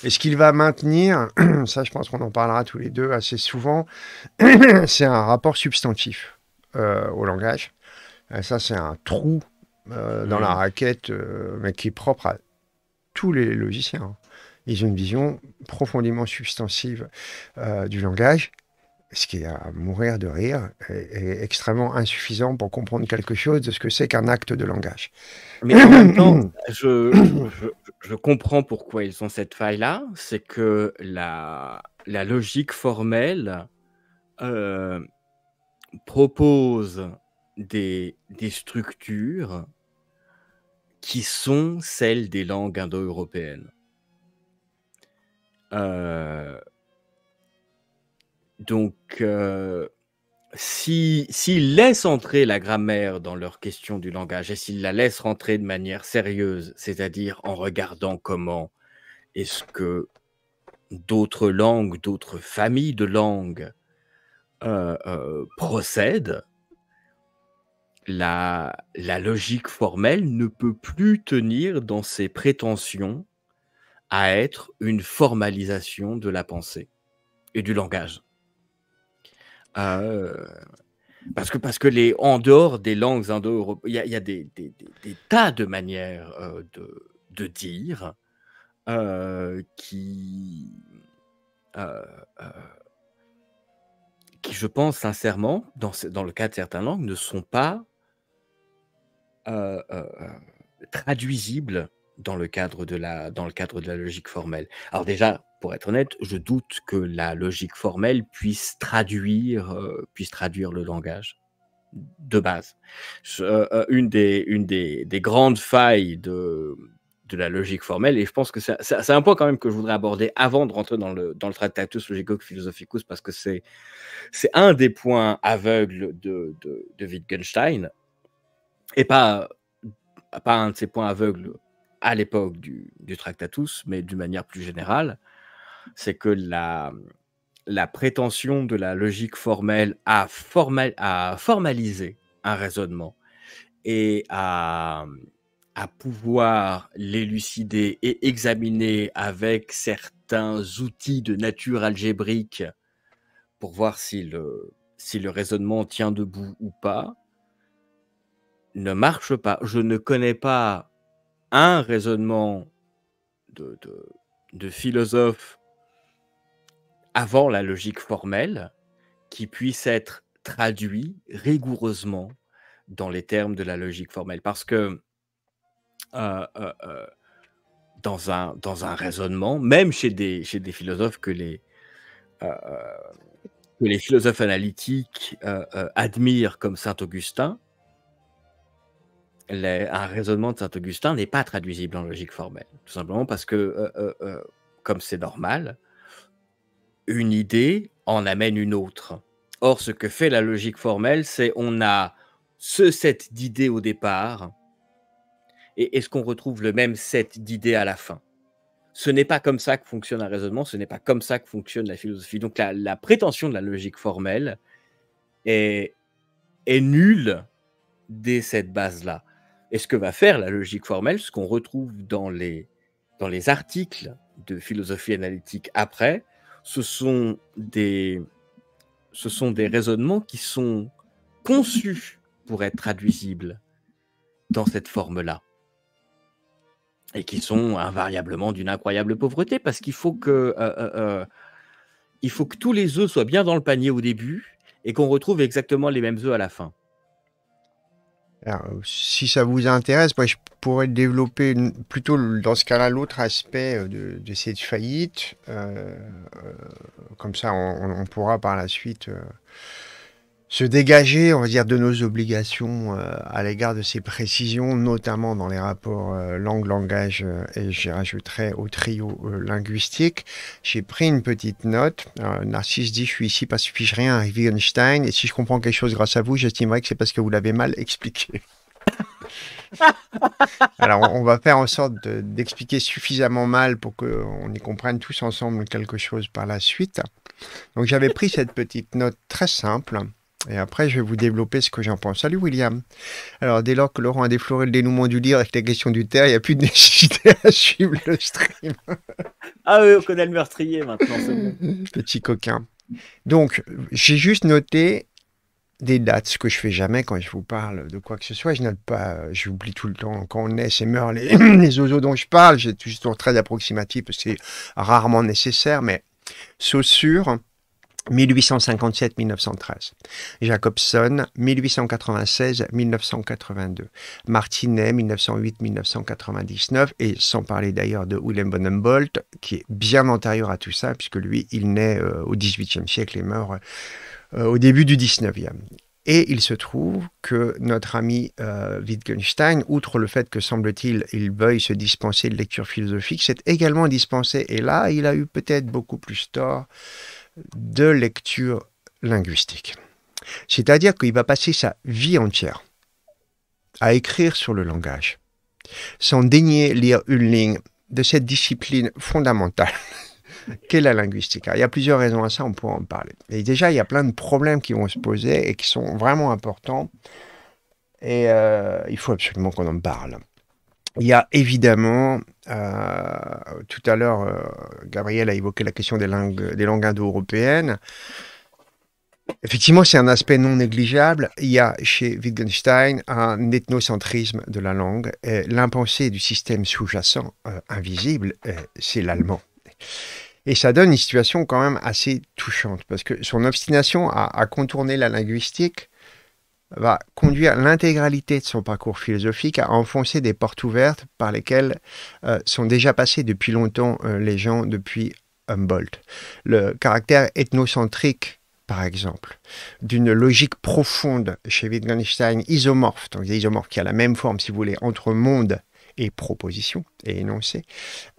Et ce qu'il va maintenir, <clears throat> ça je pense qu'on en parlera tous les deux assez souvent, <clears throat> c'est un rapport substantif euh, au langage. Euh, ça c'est un trou euh, dans la mm. raquette, euh, mais qui est propre à tous les logiciens. Hein. Ils ont une vision profondément substantive euh, du langage, ce qui est à mourir de rire, est extrêmement insuffisant pour comprendre quelque chose de ce que c'est qu'un acte de langage. Mais en même temps, <coughs> je, je, je comprends pourquoi ils ont cette faille-là, c'est que la, la logique formelle propose des, des structures qui sont celles des langues indo-européennes. Euh, donc, euh, s'ils laissent entrer la grammaire dans leur question du langage et s'ils la laissent rentrer de manière sérieuse, c'est-à-dire en regardant comment est-ce que d'autres langues, d'autres familles de langues euh, procèdent, la, la logique formelle ne peut plus tenir dans ses prétentions à être une formalisation de la pensée et du langage. Euh, parce que, parce que les, en dehors des langues indo-européennes, il y a, des, tas de manières euh, de, dire euh, qui, qui, je pense sincèrement, dans, dans le cas de certaines langues, ne sont pas euh, euh, euh, traduisible dans le, cadre de la, dans le cadre de la logique formelle. Alors déjà, pour être honnête, je doute que la logique formelle puisse traduire, puisse traduire le langage de base. une des, une des, grandes failles de, de la logique formelle, et je pense que c'est un point quand même que je voudrais aborder avant de rentrer dans le, dans le Tractatus Logico-Philosophicus, parce que c'est un des points aveugles de, de Wittgenstein, et pas, euh, pas un de ces points aveugles à l'époque du, Tractatus, mais d'une manière plus générale, c'est que la, prétention de la logique formelle à, à formaliser un raisonnement et à, à pouvoir l'élucider et examiner avec certains outils de nature algébrique pour voir si le raisonnement tient debout ou pas, ne marche pas. Je ne connais pas un raisonnement de, de, philosophe avant la logique formelle qui puisse être traduit rigoureusement dans les termes de la logique formelle. Parce que euh, euh, euh, dans, un, dans un raisonnement, même chez des, philosophes que les, que les philosophes analytiques admirent comme Saint Augustin, un raisonnement de Saint-Augustin n'est pas traduisible en logique formelle, tout simplement parce que, euh, euh, euh, comme c'est normal, une idée en amène une autre. Or, ce que fait la logique formelle, c'est on a ce set d'idées au départ, et est-ce qu'on retrouve le même set d'idées à la fin Ce n'est pas comme ça que fonctionne un raisonnement, ce n'est pas comme ça que fonctionne la philosophie. Donc la, prétention de la logique formelle est nulle dès cette base-là. Et ce que va faire la logique formelle, ce qu'on retrouve dans les, dans les articles de philosophie analytique après, ce sont des, ce sont des raisonnements qui sont conçus pour être traduisibles dans cette forme-là. Et qui sont invariablement d'une incroyable pauvreté, parce qu'il faut que euh, euh, euh, faut que tous les œufs soient bien dans le panier au début et qu'on retrouve exactement les mêmes œufs à la fin si ça vous intéresse, moi, je pourrais développer plutôt dans ce cas-là l'autre aspect euh, de, cette faillite. Euh, euh, comme ça, on, pourra par la suite se dégager, on va dire, de nos obligations euh, à l'égard de ces précisions, notamment dans les rapports euh, langue-langage euh, et j'y rajouterai au trio linguistique. J'ai pris une petite note. Narcisse dit, je suis ici parce que je rien à Wittgenstein et si je comprends quelque chose grâce à vous, j'estimerais que c'est parce que vous l'avez mal expliqué. <laughs> Alors, on va faire en sorte d'expliquer suffisamment mal pour qu'on y comprenne tous ensemble quelque chose par la suite. Donc, j'avais pris cette petite note très simple et après, je vais vous développer ce que j'en pense. Salut William. Alors, dès lors que Laurent a défloré le dénouement du livre avec la question du terre, il n'y a plus de nécessité à suivre le stream. ah oui, on connaît le meurtrier maintenant. <laughs> Petit coquin. Donc, j'ai juste noté des dates, ce que je fais jamais quand je vous parle de quoi que ce soit. Je note pas, j'oublie tout le temps quand on est, c'est meurt <clears throat> les, oiseaux dont je parle. J'ai toujours très approximatif, c'est rarement nécessaire, mais saussure... sûr. 1857-1913. Jacobson, 1896-1982. Martinet, 1908-1999. Et sans parler d'ailleurs de Willem von Humboldt, qui est bien antérieur à tout ça, puisque lui, il naît euh, au XVIIIe siècle et meurt euh, au début du XIXe. Et il se trouve que notre ami euh, Wittgenstein, outre le fait que, semble-t-il, il veuille se dispenser de lecture philosophique, s'est également dispensé. Et là, il a eu peut-être beaucoup plus tort de lecture linguistique. C'est-à-dire qu'il va passer sa vie entière à écrire sur le langage, sans daigner lire une ligne de cette discipline fondamentale <laughs> qu'est la linguistique. il y a plusieurs raisons à ça, on pourra en parler. Et déjà, il y a plein de problèmes qui vont se poser et qui sont vraiment importants. Et euh, il faut absolument qu'on en parle. Il y a évidemment euh, tout à l'heure, euh, Gabriel a évoqué la question des langues, indo-européennes. Effectivement, c'est un aspect non négligeable. Il y a chez Wittgenstein un ethnocentrisme de la langue. L'impensé du système sous-jacent, euh, invisible, c'est l'allemand. Et ça donne une situation quand même assez touchante, parce que son obstination à contourner la linguistique va conduire l'intégralité de son parcours philosophique à enfoncer des portes ouvertes par lesquelles euh, sont déjà passés depuis longtemps euh, les gens depuis Humboldt. Le caractère ethnocentrique par exemple, d'une logique profonde chez Wittgenstein, isomorphe, donc isomorphe qui a la même forme, si vous voulez, entre monde et proposition et énoncé,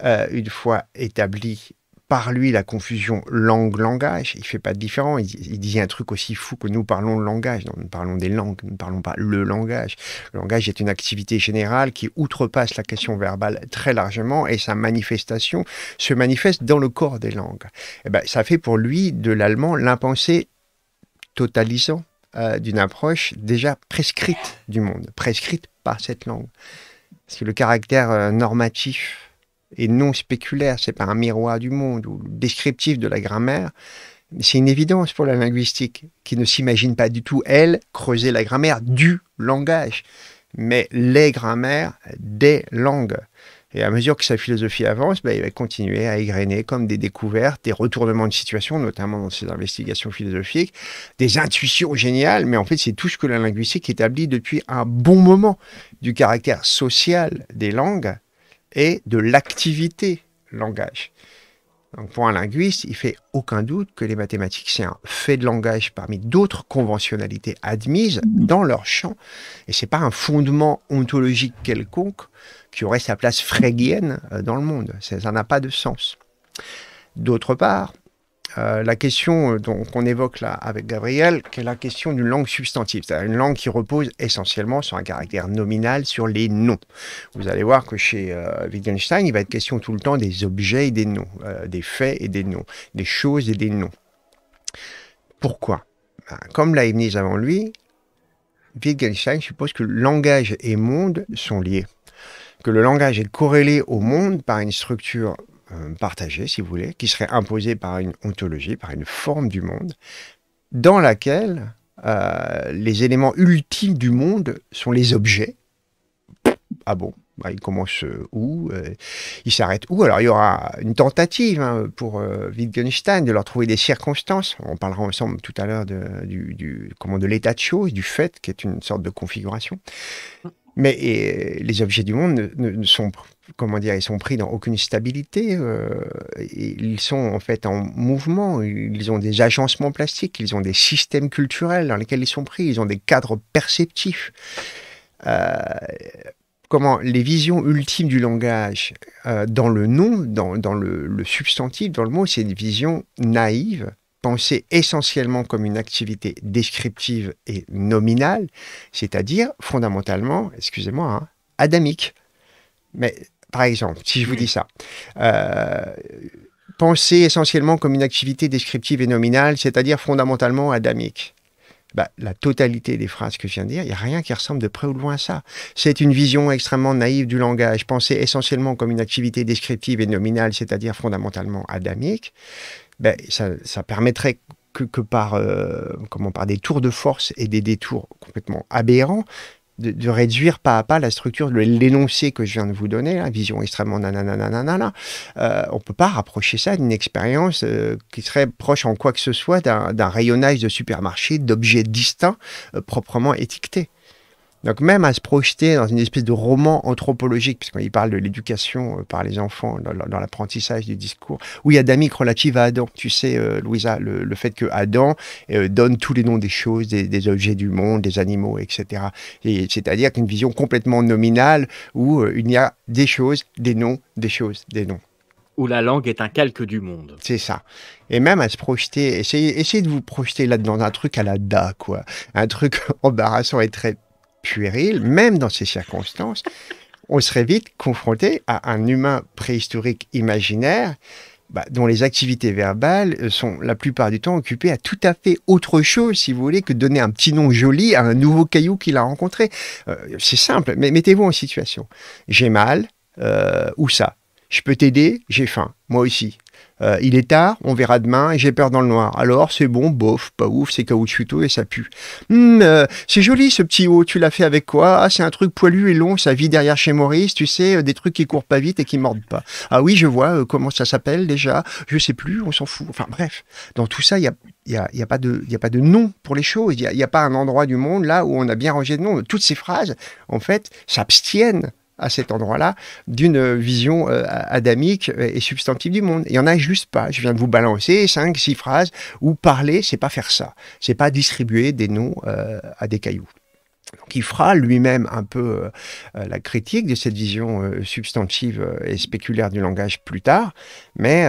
euh, une fois établi par lui la confusion langue-langage. Il fait pas de différence, Il, disait un truc aussi fou que nous parlons le langage. nous parlons des langues, nous ne parlons pas le langage. Le langage est une activité générale qui outrepasse la question verbale très largement et sa manifestation se manifeste dans le corps des langues. Eh ben, ça fait pour lui de l'allemand l'impensé totalisant euh, d'une approche déjà prescrite du monde, prescrite par cette langue. Parce que le caractère euh, normatif et non spéculaire, c'est pas un miroir du monde ou descriptif de la grammaire, c'est une évidence pour la linguistique, qui ne s'imagine pas du tout, elle, creuser la grammaire du langage, mais les grammaires des langues. Et à mesure que sa philosophie avance, bah, il va continuer à égrener comme des découvertes, des retournements de situation, notamment dans ses investigations philosophiques, des intuitions géniales, mais en fait c'est tout ce que la linguistique établit depuis un bon moment du caractère social des langues et de l'activité langage. pour un linguiste, il fait aucun doute que les mathématiciens fait de langage parmi d'autres conventionnalités admises dans leur champ. Et ce n'est pas un fondement ontologique quelconque qui aurait sa place frégienne euh, dans le monde. Ça n'a pas de sens. D'autre part, euh, la question euh, qu'on évoque là avec Gabriel, qui est la question d'une langue substantive, c'est-à-dire une langue qui repose essentiellement sur un caractère nominal, sur les noms. Vous allez voir que chez euh, Wittgenstein, il va être question tout le temps des objets et des noms, des faits et des noms, des choses et des noms. Pourquoi ben, Comme l'a Leibniz avant lui, Wittgenstein suppose que langage et monde sont liés, que le langage est corrélé au monde par une structure euh, partagé, si vous voulez, qui serait imposé par une ontologie, par une forme du monde, dans laquelle euh, les éléments ultimes du monde sont les objets. Ah bon bah, Ils il commence euh, où Il s'arrête où Alors, il y aura une tentative hein, pour Wittgenstein de leur trouver des circonstances. On parlera ensemble tout à l'heure de, du, comment, de l'état de choses, du fait, qui est une sorte de configuration. Mais les objets du monde ne, sont pas comment dire, ils sont pris dans aucune stabilité. Euh, ils sont en fait en mouvement. Ils ont des agencements plastiques. Ils ont des systèmes culturels dans lesquels ils sont pris. Ils ont des cadres perceptifs. Euh, comment les visions ultimes du langage euh, dans le nom, dans, le, substantif, dans le mot, c'est une vision naïve, pensée essentiellement comme une activité descriptive et nominale, c'est-à-dire fondamentalement, excusez-moi, hein, adamique. Mais par exemple, si je vous mm-hmm. dis ça, euh, penser essentiellement comme une activité descriptive et nominale, c'est-à-dire fondamentalement adamique. Bah, la totalité des phrases que je viens de dire, il n'y a rien qui ressemble de près ou de loin à ça. C'est une vision extrêmement naïve du langage, Penser essentiellement comme une activité descriptive et nominale, c'est-à-dire fondamentalement adamique. Bah, ça, permettrait que, par, euh, comment, par des tours de force et des détours complètement aberrants, de, réduire pas à pas la structure, de l'énoncé que je viens de vous donner, la hein, vision extrêmement nanana, euh, on peut pas rapprocher ça d'une expérience euh, qui serait proche en quoi que ce soit d'un rayonnage de supermarché, d'objets distincts euh, proprement étiquetés. Donc même à se projeter dans une espèce de roman anthropologique, puisqu'il parle de l'éducation euh, par les enfants, dans, l'apprentissage du discours, où il y a d'amis relatives à Adam. Tu sais, euh, Louisa, le, fait que Adam euh, donne tous les noms des choses, des, objets du monde, des animaux, etc. Et, C'est-à-dire qu'une vision complètement nominale où il y a des choses, des noms, des choses, des noms où la langue est un calque du monde. C'est ça. Et même à se projeter, essayez, de vous projeter là-dedans, un truc à la da, quoi. Un truc <laughs> embarrassant et très puéril, même dans ces circonstances, on serait vite confronté à un humain préhistorique imaginaire bah, dont les activités verbales euh, sont la plupart du temps occupées à tout à fait autre chose, si vous voulez, que donner un petit nom joli à un nouveau caillou qu'il a rencontré. Euh, c'est simple, mais mettez-vous en situation. J'ai mal, euh, ou ça Je peux t'aider J'ai faim, moi aussi. Euh, il est tard, on verra demain et j'ai peur dans le noir. Alors c'est bon, bof, pas ouf, c'est caoutchouteux et ça pue. Hmm, euh, c'est joli ce petit haut, tu l'as fait avec quoi Ah, c'est un truc poilu et long, ça vit derrière chez Maurice, tu sais, euh, des trucs qui courent pas vite et qui mordent pas. Ah oui, je vois comment ça s'appelle déjà, je sais plus, on s'en fout. Enfin bref, dans tout ça, il y a il n'y a, y a, pas de, y a pas de nom pour les choses. Il n'y a, y a, pas un endroit du monde là où on a bien rangé de nom. Toutes ces phrases, en fait, s'abstiennent à cet endroit-là d'une vision euh, adamique et substantive du monde. Il y en a juste pas. Je viens de vous balancer cinq, six phrases où parler, c'est pas faire ça. C'est pas distribuer des noms euh, à des cailloux. Donc il fera lui-même un peu euh, la critique de cette vision substantive et spéculaire du langage plus tard, mais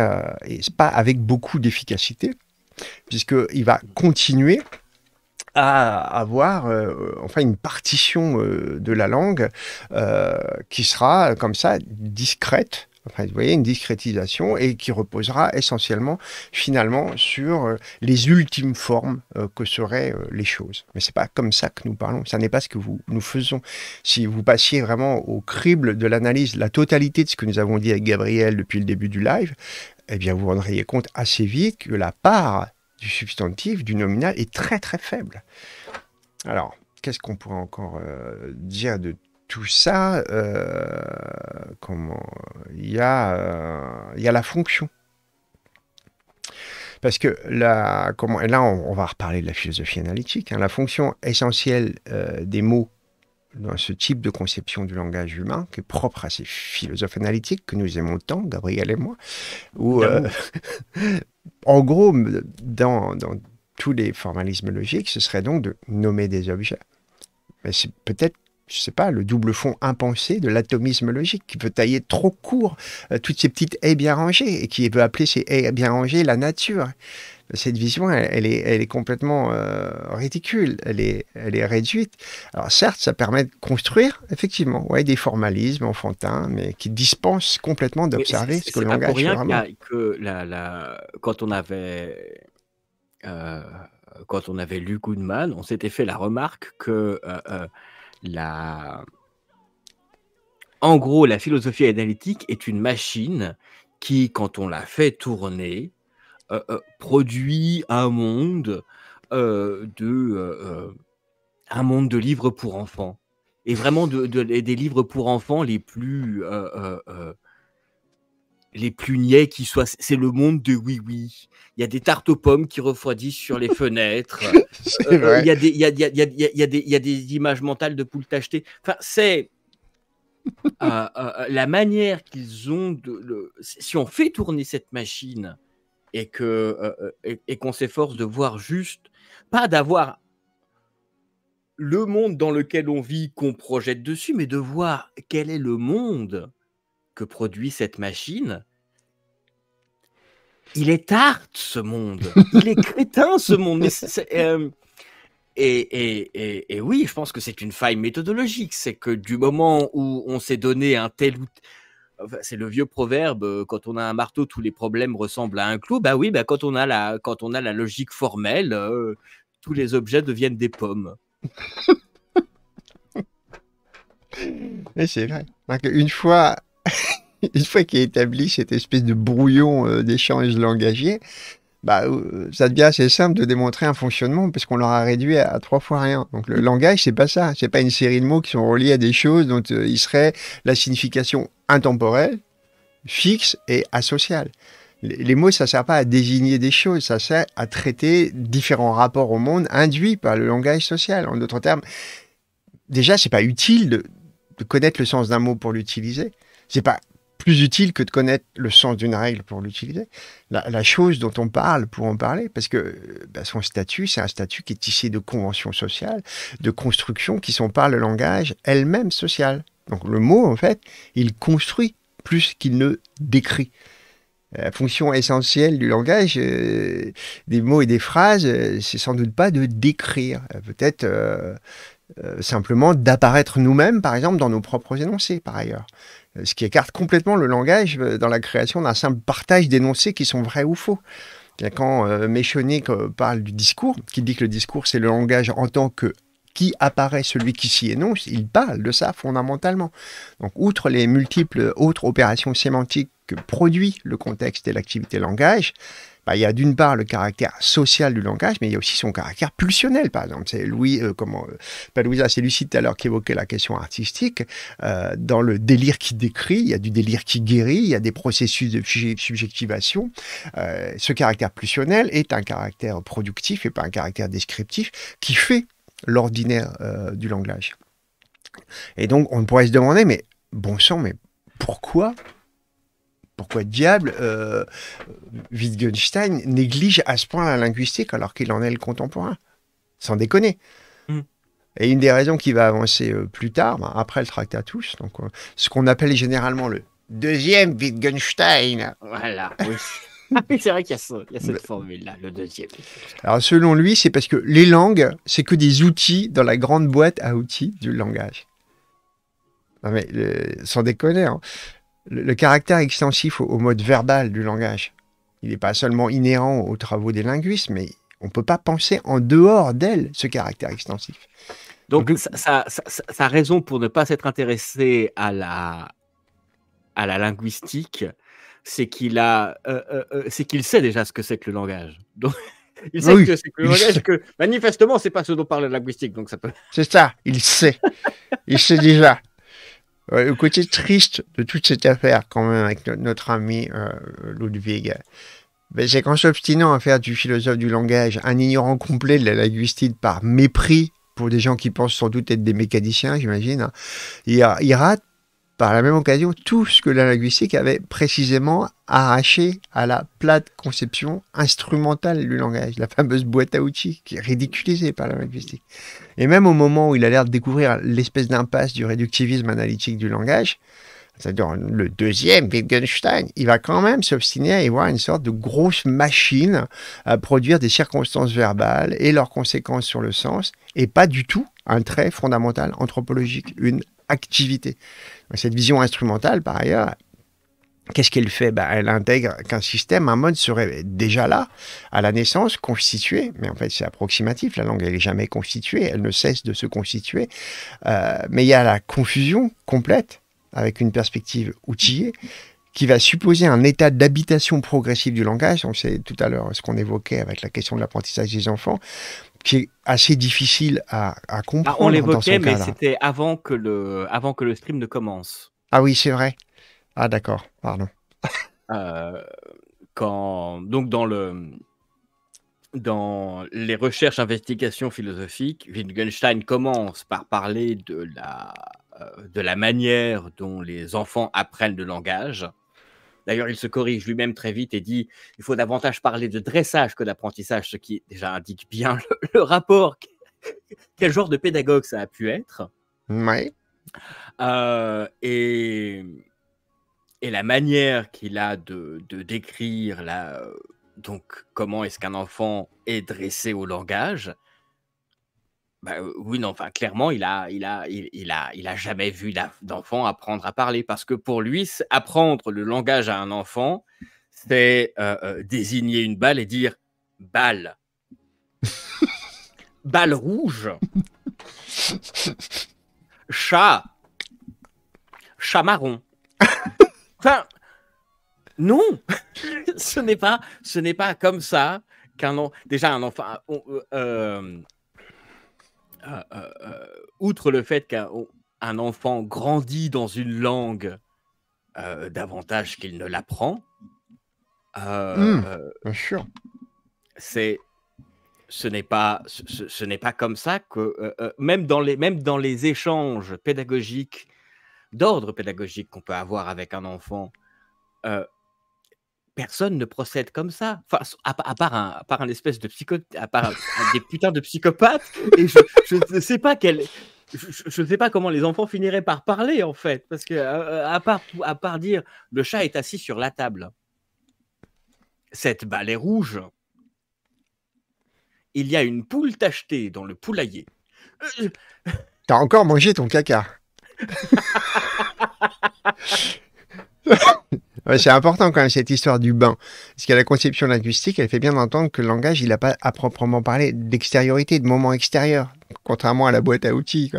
ce c'est pas avec beaucoup d'efficacité, puisqu'il va continuer à avoir euh, enfin une partition euh, de la langue euh, qui sera comme ça discrète. Enfin, vous voyez, une discrétisation et qui reposera essentiellement, finalement, sur les ultimes formes que seraient les choses. Mais c'est pas comme ça que nous parlons. Ça n'est pas ce que vous, nous faisons. Si vous passiez vraiment au crible de l'analyse, la totalité de ce que nous avons dit avec Gabriel depuis le début du live, eh bien, vous vous rendriez compte assez vite que la part du substantif, du nominal est très très faible. Alors, qu'est-ce qu'on pourrait encore euh, dire de tout ça euh, Comment Il y a, euh, y la fonction. Parce que la, comment, là, on, va reparler de la philosophie analytique. Hein. la fonction essentielle des mots dans ce type de conception du langage humain, qui est propre à ces philosophes analytiques que nous aimons tant, Gabriel et moi, où, <laughs> en gros, dans, tous les formalismes logiques, ce serait donc de nommer des objets. Mais c'est peut-être je sais pas, le double fond impensé de l'atomisme logique qui veut tailler trop court euh, toutes ces petites haies bien rangées et qui veut appeler ces haies bien rangées la nature cette vision, elle, est, elle est, complètement euh, ridicule, elle est, elle est réduite. Alors certes, ça permet de construire, effectivement, ouais, des formalismes enfantins, mais qui dispensent complètement d'observer ce que le langage rien vraiment. que la, la, quand on avait euh, quand on avait lu Goodman, on s'était fait la remarque que euh, la en gros, la philosophie analytique est une machine qui, quand on la fait tourner, euh, euh, produit un monde euh, de un monde de livres pour enfants et vraiment de, des livres pour enfants les plus les plus niais qui soient. C'est le monde de oui oui. Il y a des tartes aux pommes qui refroidissent sur les fenêtres. Il y a des images mentales de poules tachetées. c'est <laughs> la manière qu'ils ont de. Si on fait tourner cette machine et que euh, euh, et, qu'on s'efforce de voir juste, pas d'avoir le monde dans lequel on vit qu'on projette dessus, mais de voir quel est le monde que produit cette machine. Il est art ce monde, il est <laughs> crétin ce monde. Euh, et, et, et, oui, je pense que c'est une faille méthodologique, c'est que du moment où on s'est donné un tel ou c'est le vieux proverbe euh, quand on a un marteau tous les problèmes ressemblent à un clou bah oui bah, quand on a la logique formelle euh, tous les objets deviennent des pommes Et c'est vrai une fois <laughs> une fois qu'est établi cette espèce de brouillon euh, d'échange langagier bah, euh, ça devient assez simple de démontrer un fonctionnement parce qu'on l'aura réduit à, trois fois rien. Donc le langage, c'est pas ça. C'est pas une série de mots qui sont reliés à des choses dont euh, il serait la signification intemporelle, fixe et asociale. Les, mots, ça sert pas à désigner des choses, ça sert à traiter différents rapports au monde induits par le langage social. En d'autres termes, déjà, c'est pas utile de, de connaître le sens d'un mot pour l'utiliser. C'est pas plus utile que de connaître le sens d'une règle pour l'utiliser. La, chose dont on parle pour en parler, parce que bah, son statut, c'est un statut qui est tissé de conventions sociales, de constructions qui sont par le langage elle-même social. Donc le mot, en fait, il construit plus qu'il ne décrit. La fonction essentielle du langage, euh, des mots et des phrases, euh, c'est sans doute pas de décrire, euh, peut-être simplement d'apparaître nous-mêmes, par exemple, dans nos propres énoncés, par ailleurs. Euh, ce qui écarte complètement le langage euh, dans la création d'un simple partage d'énoncés qui sont vrais ou faux. Quand euh, euh, parle du discours, qui dit que le discours c'est le langage en tant que qui apparaît celui qui s'y énonce, il parle de ça fondamentalement. Donc, outre les multiples autres opérations sémantiques que produit le contexte et l'activité langage, bah, il y a d'une part le caractère social du langage, mais il y a aussi son caractère pulsionnel, par exemple. C'est Louis, euh, comment, euh, pas Louisa, c'est Lucie tout à l'heure qui évoquait la question artistique. Euh, dans le délire qui décrit, il y a du délire qui guérit, il y a des processus de subjectivation. ce caractère pulsionnel est un caractère productif et pas un caractère descriptif qui fait l'ordinaire du langage. Et donc, on pourrait se demander, mais bon sang, mais pourquoi pourquoi diable euh, Wittgenstein néglige à ce point la linguistique alors qu'il en est le contemporain Sans déconner. Hmm. Et une des raisons qui va avancer euh, plus tard, ben, après le Tractatus, donc, euh, ce qu'on appelle généralement le deuxième Wittgenstein. Voilà, <laughs> ah c'est vrai qu'il y a, cette ben, formule-là, le deuxième. Alors, selon lui, c'est parce que les langues, c'est que des outils dans la grande boîte à outils du langage. Non mais, sans déconner, hein le, caractère extensif au, mode verbal du langage, il n'est pas seulement inhérent aux travaux des linguistes, mais on ne peut pas penser en dehors d'elle ce caractère extensif. Donc, sa raison pour ne pas s'être intéressé à la, à la linguistique, c'est qu'il a, euh, euh, euh, c'est qu'il sait déjà ce que c'est que le langage. <laughs> il sait que c'est que le langage que manifestement c'est pas ce dont parle la linguistique, donc ça peut. C'est ça, il sait, il sait déjà le côté triste de toute cette affaire, quand même, avec notre ami euh, Ludwig, ben, c'est qu'en s'obstinant à faire du philosophe du langage un ignorant complet de la linguistique par mépris pour des gens qui pensent sans doute être des mécaniciens, j'imagine, hein, il, il, rate par la même occasion tout ce que la linguistique avait précisément arraché à la plate conception instrumentale du langage, la fameuse boîte à outils qui est ridiculisée par la linguistique. Et même au moment où il a l'air de découvrir l'espèce d'impasse du réductivisme analytique du langage, c'est-à-dire le deuxième Wittgenstein, il va quand même s'obstiner à y voir une sorte de grosse machine à produire des circonstances verbales et leurs conséquences sur le sens, et pas du tout un trait fondamental anthropologique, une activité. Cette vision instrumentale, par ailleurs, Qu'est-ce qu'elle fait ben, Elle intègre qu'un système, un mode serait déjà là, à la naissance, constitué, mais en fait c'est approximatif, la langue elle n'est jamais constituée, elle ne cesse de se constituer, euh, mais il y a la confusion complète avec une perspective outillée qui va supposer un état d'habitation progressive du langage, on sait tout à l'heure ce qu'on évoquait avec la question de l'apprentissage des enfants, qui est assez difficile à, bah, comprendre. on l'évoquait, mais c'était avant, que le, avant que le stream ne commence. Ah oui, c'est vrai. Ah d'accord, pardon. Euh, donc dans le dans les recherches investigations philosophiques, Wittgenstein commence par parler de la, euh, de la manière dont les enfants apprennent le langage. D'ailleurs, il se corrige lui-même très vite et dit il faut davantage parler de dressage que d'apprentissage, ce qui déjà indique bien le, rapport. Quel genre de pédagogue ça a pu être euh, et, la manière qu'il a de, décrire donc comment est-ce qu'un enfant est dressé au langage bah, oui, non, enfin, clairement, il a, il a, il, a, il a jamais vu d'enfant apprendre à parler parce que pour lui, apprendre le langage à un enfant, c'est désigner une balle et dire balle, <laughs> balle rouge, chat, chat marron. <laughs> enfin, non, <laughs> ce n'est pas, ce n'est pas comme ça qu'un déjà un enfant. Euh, euh, euh, euh, outre le fait qu'un enfant grandit dans une langue davantage qu'il ne l'apprend, hmm, C'est ce n'est pas ce, n'est pas comme ça que même dans les même dans les échanges pédagogiques d'ordre pédagogique qu'on peut avoir avec un enfant personne ne procède comme ça. à, part un, espèce de psychopathe. des putains de psychopathes. Et je, ne sais pas quel. Je sais pas comment les enfants finiraient par parler en fait, parce que euh, euh, à, part part dire le chat est assis sur la table, cette balle est rouge. Il y a une poule tachetée dans le poulailler. T'as encore mangé ton caca. <laughs> c'est important quand même cette histoire du bain. Parce qu'à la conception linguistique, elle fait bien entendre que le langage, il n'a pas à proprement parler d'extériorité, de moment extérieur, contrairement à la boîte à outils.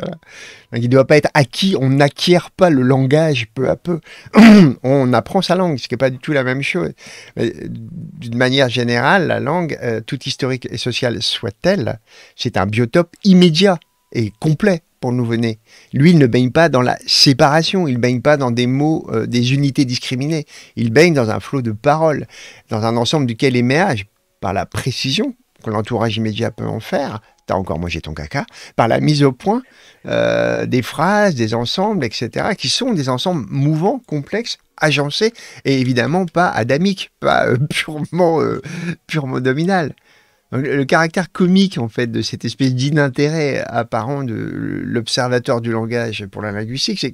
il ne doit pas être acquis, on n'acquiert pas le langage peu à peu. <clears throat> on apprend sa langue, ce qui n'est pas du tout la même chose. D'une manière générale, la langue, euh, toute historique et sociale soit-elle, c'est un biotope immédiat et complet pour nous venez. Lui, il ne baigne pas dans la séparation, il ne baigne pas dans des mots, euh, des unités discriminées. Il baigne dans un flot de paroles, dans un ensemble duquel émerge, par la précision que l'entourage immédiat peut en faire, t'as encore mangé ton caca, par la mise au point euh, des phrases, des ensembles, etc., qui sont des ensembles mouvants, complexes, agencés, et évidemment pas adamiques, pas euh, <laughs> purement, purement le caractère comique en fait de cette espèce d'inintérêt apparent de l'observateur du langage pour la linguistique,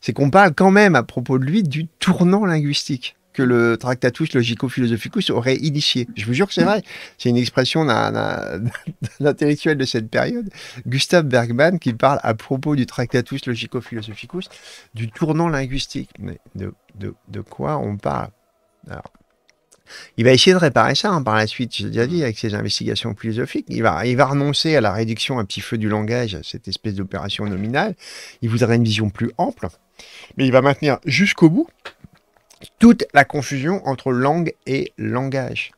c'est qu'on parle quand même à propos de lui du tournant linguistique que le Tractatus Logico-Philosophicus aurait initié. Je vous jure que c'est vrai. C'est une expression d'un intellectuel de cette période, Gustave Bergman, qui parle à propos du Tractatus Logico-Philosophicus du tournant linguistique. Mais de, quoi on parle il va essayer de réparer ça hein, par la suite. J'ai déjà dit avec ses investigations philosophiques, il va, il va renoncer à la réduction à petit feu du langage, à cette espèce d'opération nominale. Il voudrait une vision plus ample, mais il va maintenir jusqu'au bout toute la confusion entre langue et langage.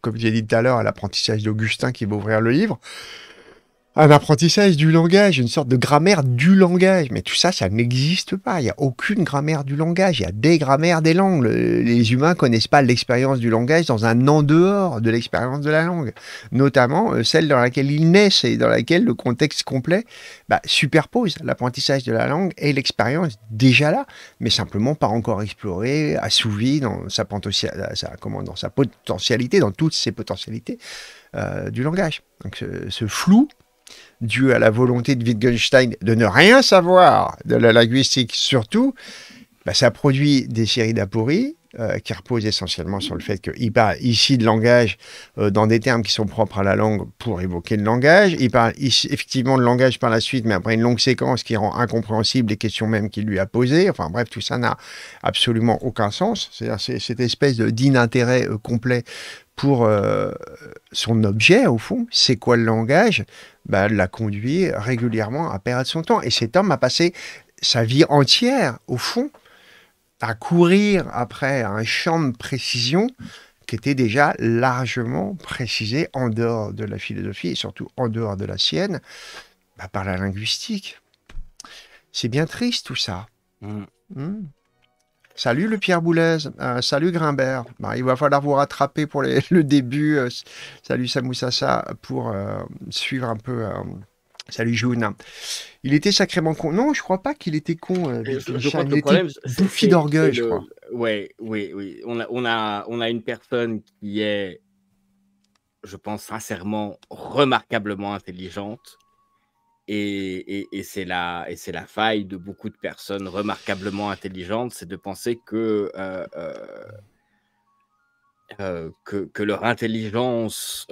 comme j'ai dit tout à l'heure, à l'apprentissage d'Augustin qui va ouvrir le livre, un apprentissage du langage, une sorte de grammaire du langage. Mais tout ça, ça n'existe pas. Il n'y a aucune grammaire du langage. Il y a des grammaires des langues. Les humains connaissent pas l'expérience du langage dans un en dehors de l'expérience de la langue, notamment euh, celle dans laquelle ils naissent et dans laquelle le contexte complet bah, superpose l'apprentissage de la langue et l'expérience déjà là, mais simplement pas encore explorée, assouvie dans sa, euh, dans sa potentialité, dans toutes ses potentialités euh, du langage. Donc ce flou dû à la volonté de Wittgenstein de ne rien savoir de la linguistique surtout, bah, ça produit des séries d'apories euh, qui reposent essentiellement sur le fait qu'il parle ici de langage euh, dans des termes qui sont propres à la langue pour évoquer le langage. Il parle effectivement de langage par la suite, mais après une longue séquence qui rend incompréhensible les questions même qu'il lui a posées. Enfin bref, tout ça n'a absolument aucun sens. C'est-à-dire cette espèce d'inintérêt euh, complet pour euh, son objet, au fond, c'est quoi le langage bah, L'a conduit régulièrement à perdre son temps. Et cet homme a passé sa vie entière, au fond, à courir après un champ de précision qui était déjà largement précisé en dehors de la philosophie et surtout en dehors de la sienne bah, par la linguistique. C'est bien triste tout ça. Mmh. Mmh. Salut le Pierre Boulez, euh, salut Grimbert. Ben, il va falloir vous rattraper pour <laughs> le début. Euh, salut Samoussassa pour euh, suivre un peu. Salut June. Il était sacrément con. Non, je crois pas qu'il était con. Il je, bouffi d'orgueil, je crois. Ouais, oui, oui. On a, on a, on a une personne qui est, je pense sincèrement, remarquablement intelligente, et, et, et c'est la, faille de beaucoup de personnes remarquablement intelligentes, c'est de penser que, euh, euh, euh, que, leur intelligence,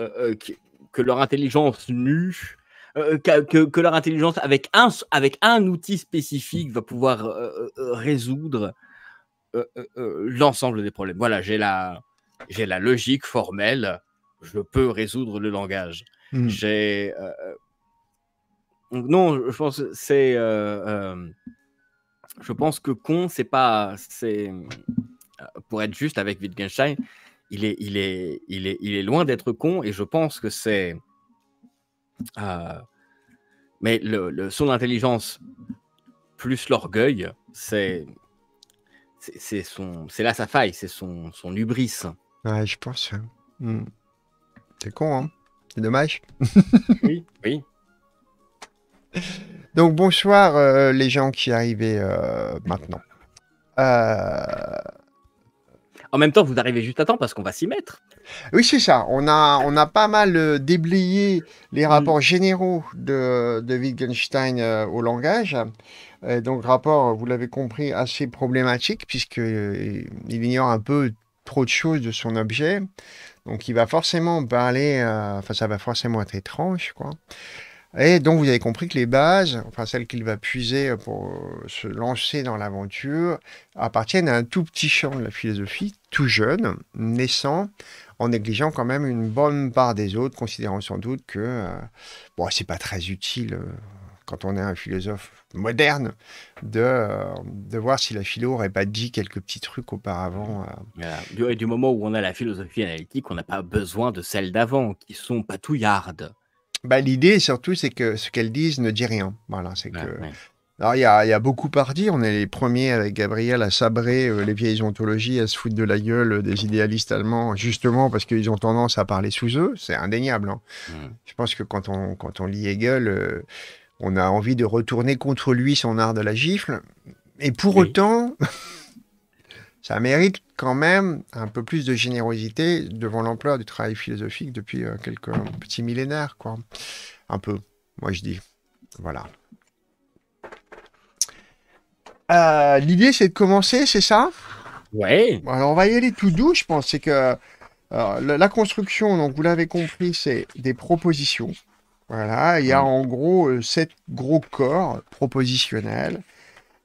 que, leur intelligence nue, que, que, leur intelligence avec un, avec un outil spécifique va pouvoir résoudre l'ensemble des problèmes. Voilà, j'ai la, la logique formelle, je peux résoudre le langage. Mmh. J'ai non, je pense c'est, euh, euh, je pense que con, c'est pas, c'est euh, pour être juste avec Wittgenstein, il est, il est, il est, loin d'être con et je pense que c'est, mais son intelligence plus l'orgueil, c'est, c'est son, c'est là sa faille, c'est son, son hubris. Ouais, je pense. Hein. Hmm. C'est con, hein. C'est dommage. oui, oui. Donc bonsoir euh, les gens qui arrivaient euh, maintenant. Euh, en même temps, vous arrivez juste à temps parce qu'on va s'y mettre. Oui, c'est ça. On a, on a pas mal déblayé les mm. rapports généraux de, Wittgenstein au langage. donc rapport, vous l'avez compris, assez problématique puisque il ignore un peu trop de choses de son objet. Donc il va forcément parler, enfin ça va forcément être étrange, quoi. Et donc, vous avez compris que les bases, enfin celles qu'il va puiser pour euh, se lancer dans l'aventure, appartiennent à un tout petit champ de la philosophie, tout jeune, naissant, en négligeant quand même une bonne part des autres, considérant sans doute que ce euh, bon, c'est pas très utile euh, quand on est un philosophe moderne de, voir si la philo aurait pas dit quelques petits trucs auparavant. Du, du, moment où on a la philosophie analytique, on n'a pas besoin de celles d'avant qui sont patouillardes. Bah, l'idée, surtout, c'est que ce qu'elles disent ne dit rien. Voilà, c'est que... il y, a beaucoup à dire. On est les premiers avec Gabriel à sabrer euh, les vieilles ontologies, à se foutre de la gueule euh, des idéalistes allemands, justement parce qu'ils ont tendance à parler sous eux. C'est indéniable. Hein. Je pense que quand on, quand on lit Hegel, euh, on a envie de retourner contre lui son art de la gifle. Et pour autant, ça mérite quand même un peu plus de générosité devant l'ampleur du travail philosophique depuis euh, quelques petits millénaires, quoi. Un peu, moi je dis. Voilà. Euh, l'idée, c'est de commencer, c'est ça Ouais. Alors, on va y aller tout doux, je pense. C'est que euh, la construction, donc vous l'avez compris, c'est des propositions. Voilà, il y a mm. en gros sept gros corps propositionnels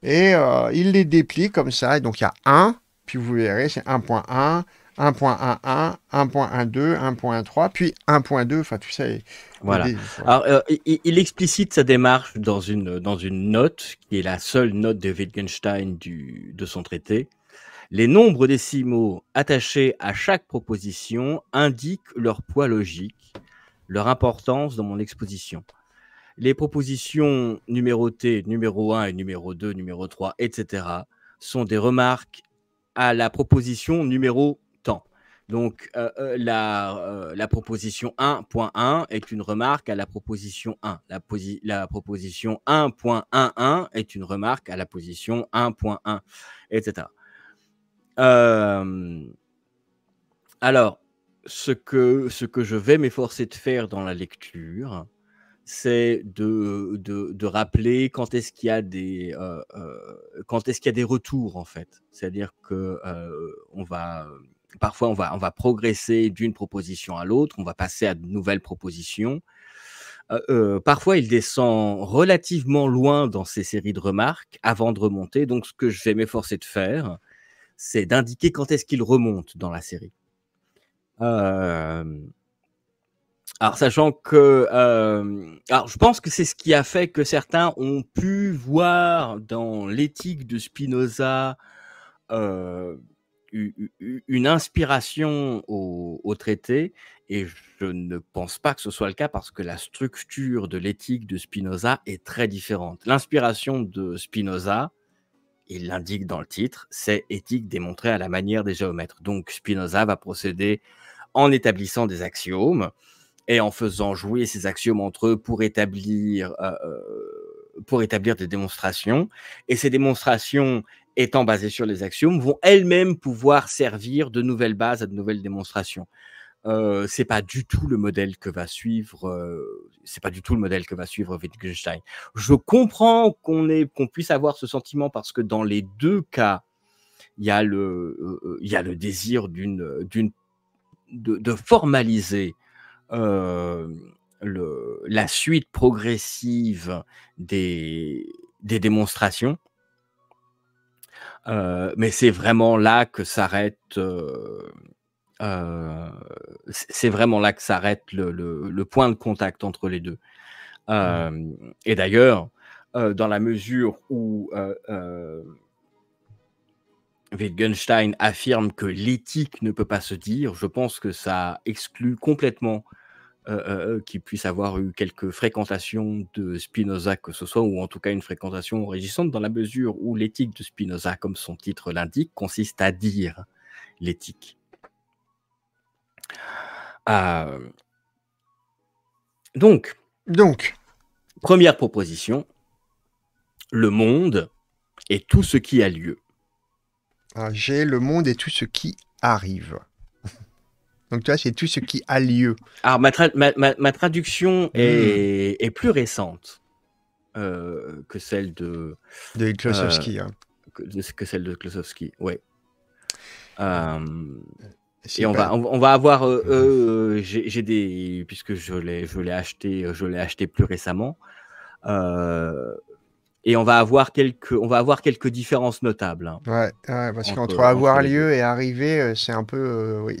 et il les déplie comme ça. Et donc il y a un, puis vous verrez, c'est 1.1, 1.11, 1.12, 1.3, puis 1.2, enfin tu sais. Voilà. Alors, euh, il, il, explicite sa démarche dans une, dans une note, qui est la seule note de Wittgenstein du, de son traité. Les nombres décimaux attachés à chaque proposition indiquent leur poids logique, leur importance dans mon exposition. Les propositions numérotées numéro 1 et numéro 2, numéro 3, etc. sont des remarques à la proposition numéro temps. Donc, euh, euh, euh, la, proposition 1.1 est une remarque à la proposition 1. La, la proposition 1.11 est une remarque à la position 1.1, etc. Euh, alors, ce que, ce que je vais m'efforcer de faire dans la lecture, c'est de, rappeler quand est-ce qu'il y a des quand est-ce qu'il y des retours en fait. C'est-à-dire que on va parfois on va on va progresser d'une proposition à l'autre, on va passer à de nouvelles propositions. parfois, il descend relativement loin dans ces séries de remarques avant de remonter. Donc, ce que je vais m'efforcer de faire, c'est d'indiquer quand est-ce qu'il remonte dans la série. Euh, alors, sachant que, euh, je pense que c'est ce qui a fait que certains ont pu voir dans l'éthique de Spinoza euh, une inspiration au, au, traité, et je ne pense pas que ce soit le cas parce que la structure de l'éthique de Spinoza est très différente. L'inspiration de Spinoza, il l'indique dans le titre, c'est éthique démontrée à la manière des géomètres. Donc, Spinoza va procéder en établissant des axiomes et en faisant jouer ces axiomes entre eux pour établir, euh, euh, pour établir des démonstrations. Et ces démonstrations étant basées sur les axiomes vont elles-mêmes pouvoir servir de nouvelles bases à de nouvelles démonstrations. Euh, c'est pas du tout le modèle que va suivre euh, c'est pas du tout le modèle que va suivre Wittgenstein. Je comprends qu'on qu'on puisse avoir ce sentiment parce que dans les deux cas il y a le il y a le désir d'une d'une de, formaliser euh, le, la suite progressive des, des démonstrations. Euh, mais c'est vraiment là que s'arrête. Euh, c'est vraiment là que s'arrête le, le, point de contact entre les deux. Mmh. Et d'ailleurs, dans la mesure où Wittgenstein affirme que l'éthique ne peut pas se dire. Je pense que ça exclut complètement euh, euh, euh, qu'il puisse avoir eu quelques fréquentations de Spinoza que ce soit, ou en tout cas une fréquentation régissante, dans la mesure où l'éthique de Spinoza, comme son titre l'indique, consiste à dire l'éthique. Donc, donc, première proposition, le monde est tout ce qui a lieu j'ai le monde et tout ce qui arrive. <laughs> Donc tu vois, c'est tout ce qui a lieu. Alors ma, ma, ma, traduction hmm. est, est, plus récente euh, que celle de... De Klosowski. Euh, hein. que, que, celle de Klosowski, ouais. Euh, et on va, on, va avoir... Euh, j'ai des... Puisque je l'ai acheté, je acheté plus récemment et on va avoir quelques, on va avoir quelques différences notables. Hein. ouais, parce qu'entre avoir lieu et arriver, euh, c'est un peu. Euh, oui.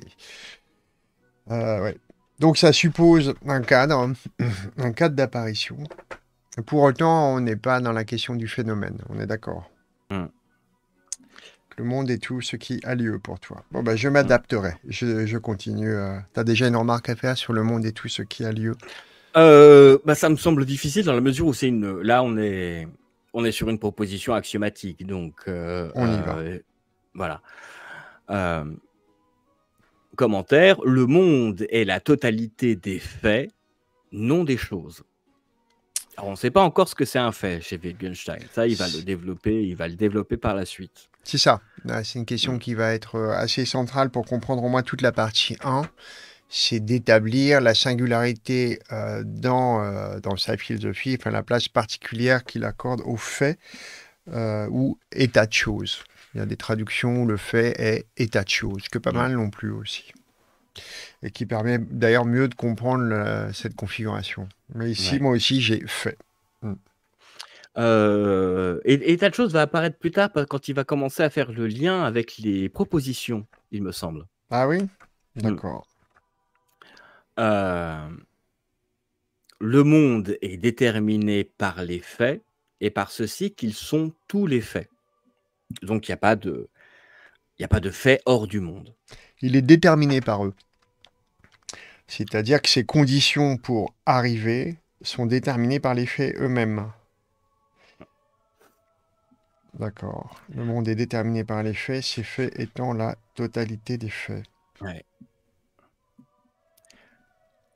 Euh, Donc ça suppose un cadre, <clears throat> un cadre d'apparition. Pour autant, on n'est pas dans la question du phénomène, on est d'accord. Hum. Le monde est tout ce qui a lieu pour toi. Bon, ben, je m'adapterai, je, je, continue. Tu as déjà une remarque à faire sur le monde et tout ce qui a lieu bah, Ça me semble difficile dans la mesure où c'est une... Là, on est on est sur une proposition axiomatique, donc. Euh, on y euh, va. Voilà. Euh, commentaire Le monde est la totalité des faits, non des choses. Alors, on ne sait pas encore ce que c'est un fait chez Wittgenstein. Ça, il va le développer, il va le développer par la suite. C'est ça. C'est une question mm. qui va être assez centrale pour comprendre au moins toute la partie 1 c'est d'établir la singularité euh, dans, euh, dans sa philosophie, enfin la place particulière qu'il accorde au fait euh, ou état de choses. Il y a des traductions où le fait est état de choses, que pas mal non plus aussi. Et qui permet d'ailleurs mieux de comprendre cette configuration. Mais ici, moi aussi, j'ai fait. Hmm. et, état de choses va apparaître plus tard quand il va commencer à faire le lien avec les propositions, il me semble. Ah oui hmm. D'accord. Euh, le monde est déterminé par les faits et par ceci qu'ils sont tous les faits. Donc il n'y a pas de, il n'y a pas de fait hors du monde. Il est déterminé par eux. C'est-à-dire que ces conditions pour arriver sont déterminées par les faits eux-mêmes. D'accord. Le monde est déterminé par les faits, ces faits étant la totalité des faits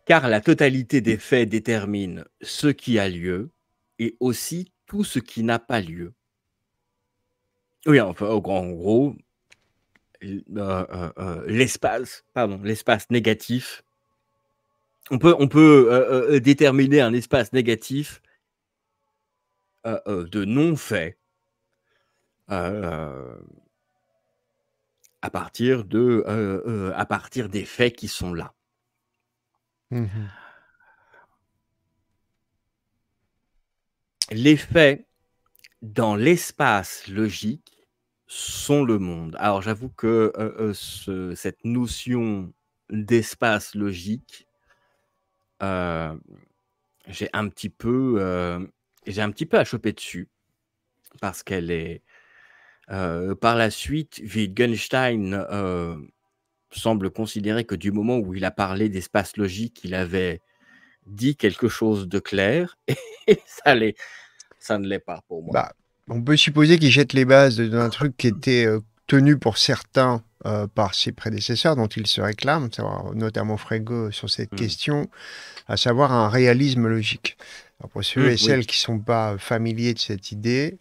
car la totalité des faits détermine ce qui a lieu et aussi tout ce qui n'a pas lieu. Oui, en gros, euh, euh, euh, l'espace, pardon, l'espace négatif. On peut, on peut déterminer un espace négatif de non faits à à partir des faits qui sont là. Mhm. Les faits dans l'espace logique sont le monde. Alors j'avoue que euh, euh, cette notion d'espace logique, euh, j'ai un petit peu, j'ai un petit peu à choper dessus parce qu'elle est. par la suite, Wittgenstein semble considérer que du moment où il a parlé d'espace logique, il avait dit quelque chose de clair, <laughs> et ça, ça ne l'est pas pour moi. Bah, on peut supposer qu'il jette les bases d'un truc qui était euh, tenu pour certains euh, par ses prédécesseurs dont il se réclame, notamment Frégo sur cette hmm. question, à savoir un réalisme logique. pour ceux hmm, et celles qui ne sont pas familiers de cette idée,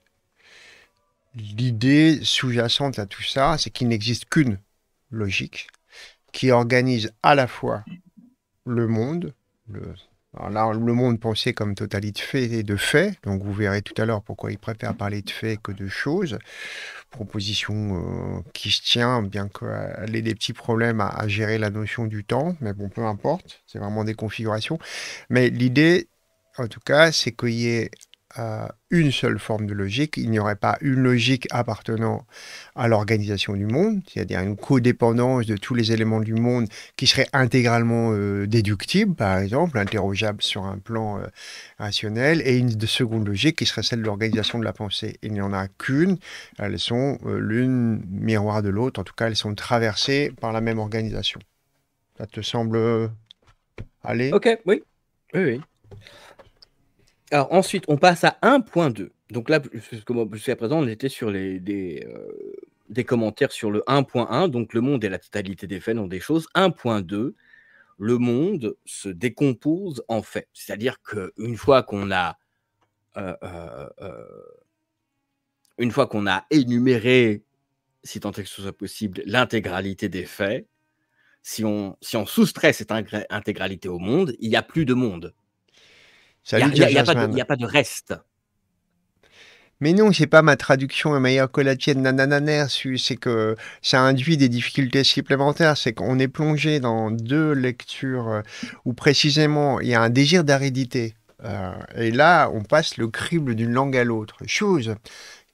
l'idée sous-jacente à tout ça, c'est qu'il n'existe qu'une logique, qui organise à la fois le monde, le, le monde pensé comme totalité de faits et de faits, donc vous verrez tout à l'heure pourquoi il préfère parler de faits que de choses, proposition euh, qui se tient, bien qu'elle euh, ait des petits problèmes à, à, gérer la notion du temps, mais bon, peu importe, c'est vraiment des configurations. Mais l'idée, en tout cas, c'est qu'il y ait euh, une seule forme de logique, il n'y aurait pas une logique appartenant à l'organisation du monde, c'est-à-dire une codépendance de tous les éléments du monde qui serait intégralement euh, déductible, par exemple, interrogeable sur un plan euh, rationnel, et une seconde logique qui serait celle de l'organisation de la pensée. Il n'y en a qu'une, elles sont l'une miroir de l'autre, en tout cas elles sont traversées par la même organisation. Ça te semble aller Ok, oui. Oui, oui. Alors ensuite, on passe à 1.2. Donc là, jusqu'à présent, on était sur les, des, euh, commentaires sur le 1.1, donc le monde et la totalité des faits, non des choses. 1.2, le monde se décompose en faits. C'est-à-dire qu'une fois qu'on a euh, euh, une fois qu'on a énuméré, si tant est que ce soit possible, l'intégralité des faits, si si on soustrait cette intégralité au monde, il n'y a plus de monde. Il n'y a, pas de reste. Mais non, c'est pas ma traduction est meilleure que la C'est que ça induit des difficultés supplémentaires. C'est qu'on est plongé dans deux lectures euh, où précisément il y a un désir d'aridité. Euh, et là, on passe le crible d'une langue à l'autre. Chose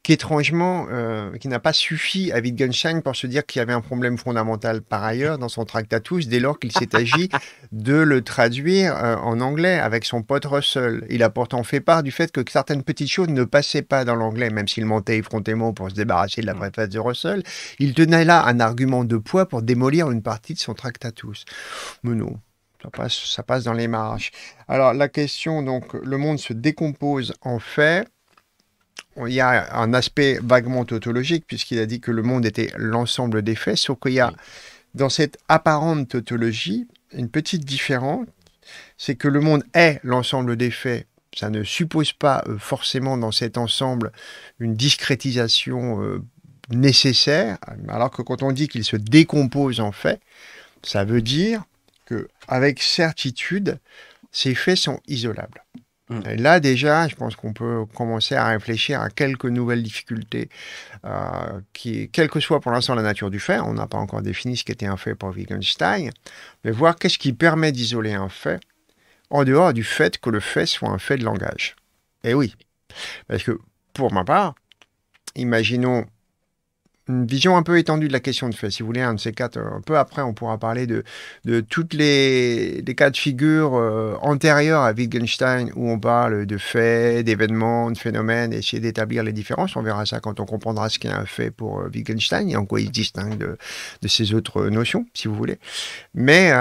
qu'étrangement, euh, qui n'a pas suffi à Wittgenstein pour se dire qu'il y avait un problème fondamental par ailleurs dans son Tractatus, dès lors qu'il s'est agi <laughs> de le traduire euh, en anglais avec son pote Russell. Il a pourtant fait part du fait que certaines petites choses ne passaient pas dans l'anglais, même s'il mentait effrontément pour se débarrasser de la mm. préface de Russell. Il tenait là un argument de poids pour démolir une partie de son Tractatus. Mais non, ça passe, ça passe dans les marches. Alors la question, donc, le monde se décompose en faits il y a un aspect vaguement tautologique, puisqu'il a dit que le monde était l'ensemble des faits, sauf qu'il y a dans cette apparente tautologie une petite différence, c'est que le monde est l'ensemble des faits. Ça ne suppose pas euh, forcément dans cet ensemble une discrétisation euh, nécessaire, alors que quand on dit qu'il se décompose en faits, ça veut dire qu'avec certitude, ces faits sont isolables. Mm. Là déjà, je pense qu'on peut commencer à réfléchir à quelques nouvelles difficultés, euh, qui, quelle que soit pour l'instant la nature du fait, on n'a pas encore défini ce qui était un fait pour Wittgenstein, mais voir qu'est-ce qui permet d'isoler un fait en dehors du fait que le fait soit un fait de langage. Et eh oui, parce que pour ma part, imaginons une vision un peu étendue de la question de fait. Si vous voulez, un de ces quatre, un euh, peu après, on pourra parler de, de toutes les, cas de figure euh, antérieurs à Wittgenstein où on parle de faits, d'événements, de phénomènes, essayer d'établir les différences. On verra ça quand on comprendra ce qu'est un fait pour euh, Wittgenstein et en quoi il se distingue de, de ces autres notions, si vous voulez. Mais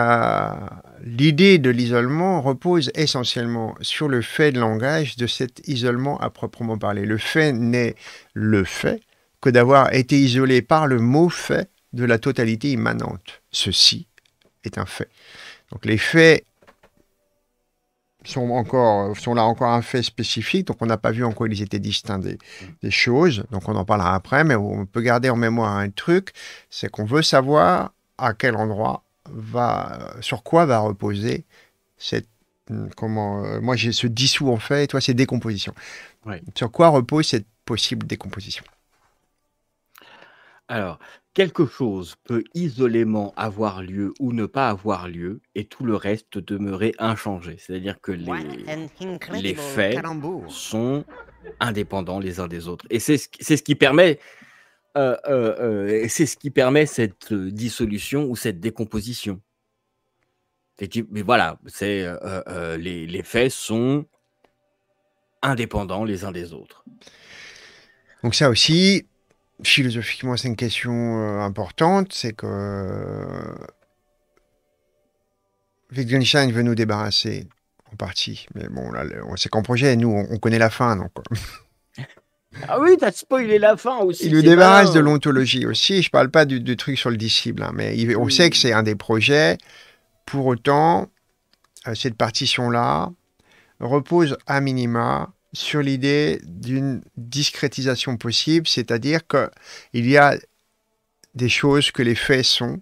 l'idée de l'isolement repose essentiellement sur le fait de langage de cet isolement à proprement parler. Le fait n'est le fait que d'avoir été isolé par le mot fait de la totalité immanente. Ceci est un fait. Donc les faits sont, encore, sont là encore un fait spécifique, donc on n'a pas vu en quoi ils étaient distincts des, choses, donc on en parlera après, mais on peut garder en mémoire un truc, c'est qu'on veut savoir à quel endroit va, sur quoi va reposer cette, comment, euh, moi j'ai ce dissous en fait, et toi c'est décomposition. Sur quoi repose cette possible décomposition alors, quelque chose peut isolément avoir lieu ou ne pas avoir lieu et tout le reste demeurer inchangé. C'est-à-dire que les, faits sont indépendants les uns des autres. Et c'est ce, qui permet... Euh, euh, euh, c'est ce qui permet cette dissolution ou cette décomposition. Mais voilà, c'est les faits sont indépendants les uns des autres. Donc ça aussi, philosophiquement, c'est une question euh, importante, c'est que euh, Wittgenstein veut nous débarrasser en partie, mais bon, là, sait qu'en projet, nous, on, connaît la fin, donc. Euh. <laughs> ah oui, t'as spoilé la fin aussi. Il nous débarrasse de l'ontologie aussi. Je parle pas du, truc sur le disciple, hein, mais on sait hmm. que c'est un des projets. Pour autant, cette partition-là repose à minima sur l'idée d'une discrétisation possible, c'est-à-dire qu'il y a des choses que les faits sont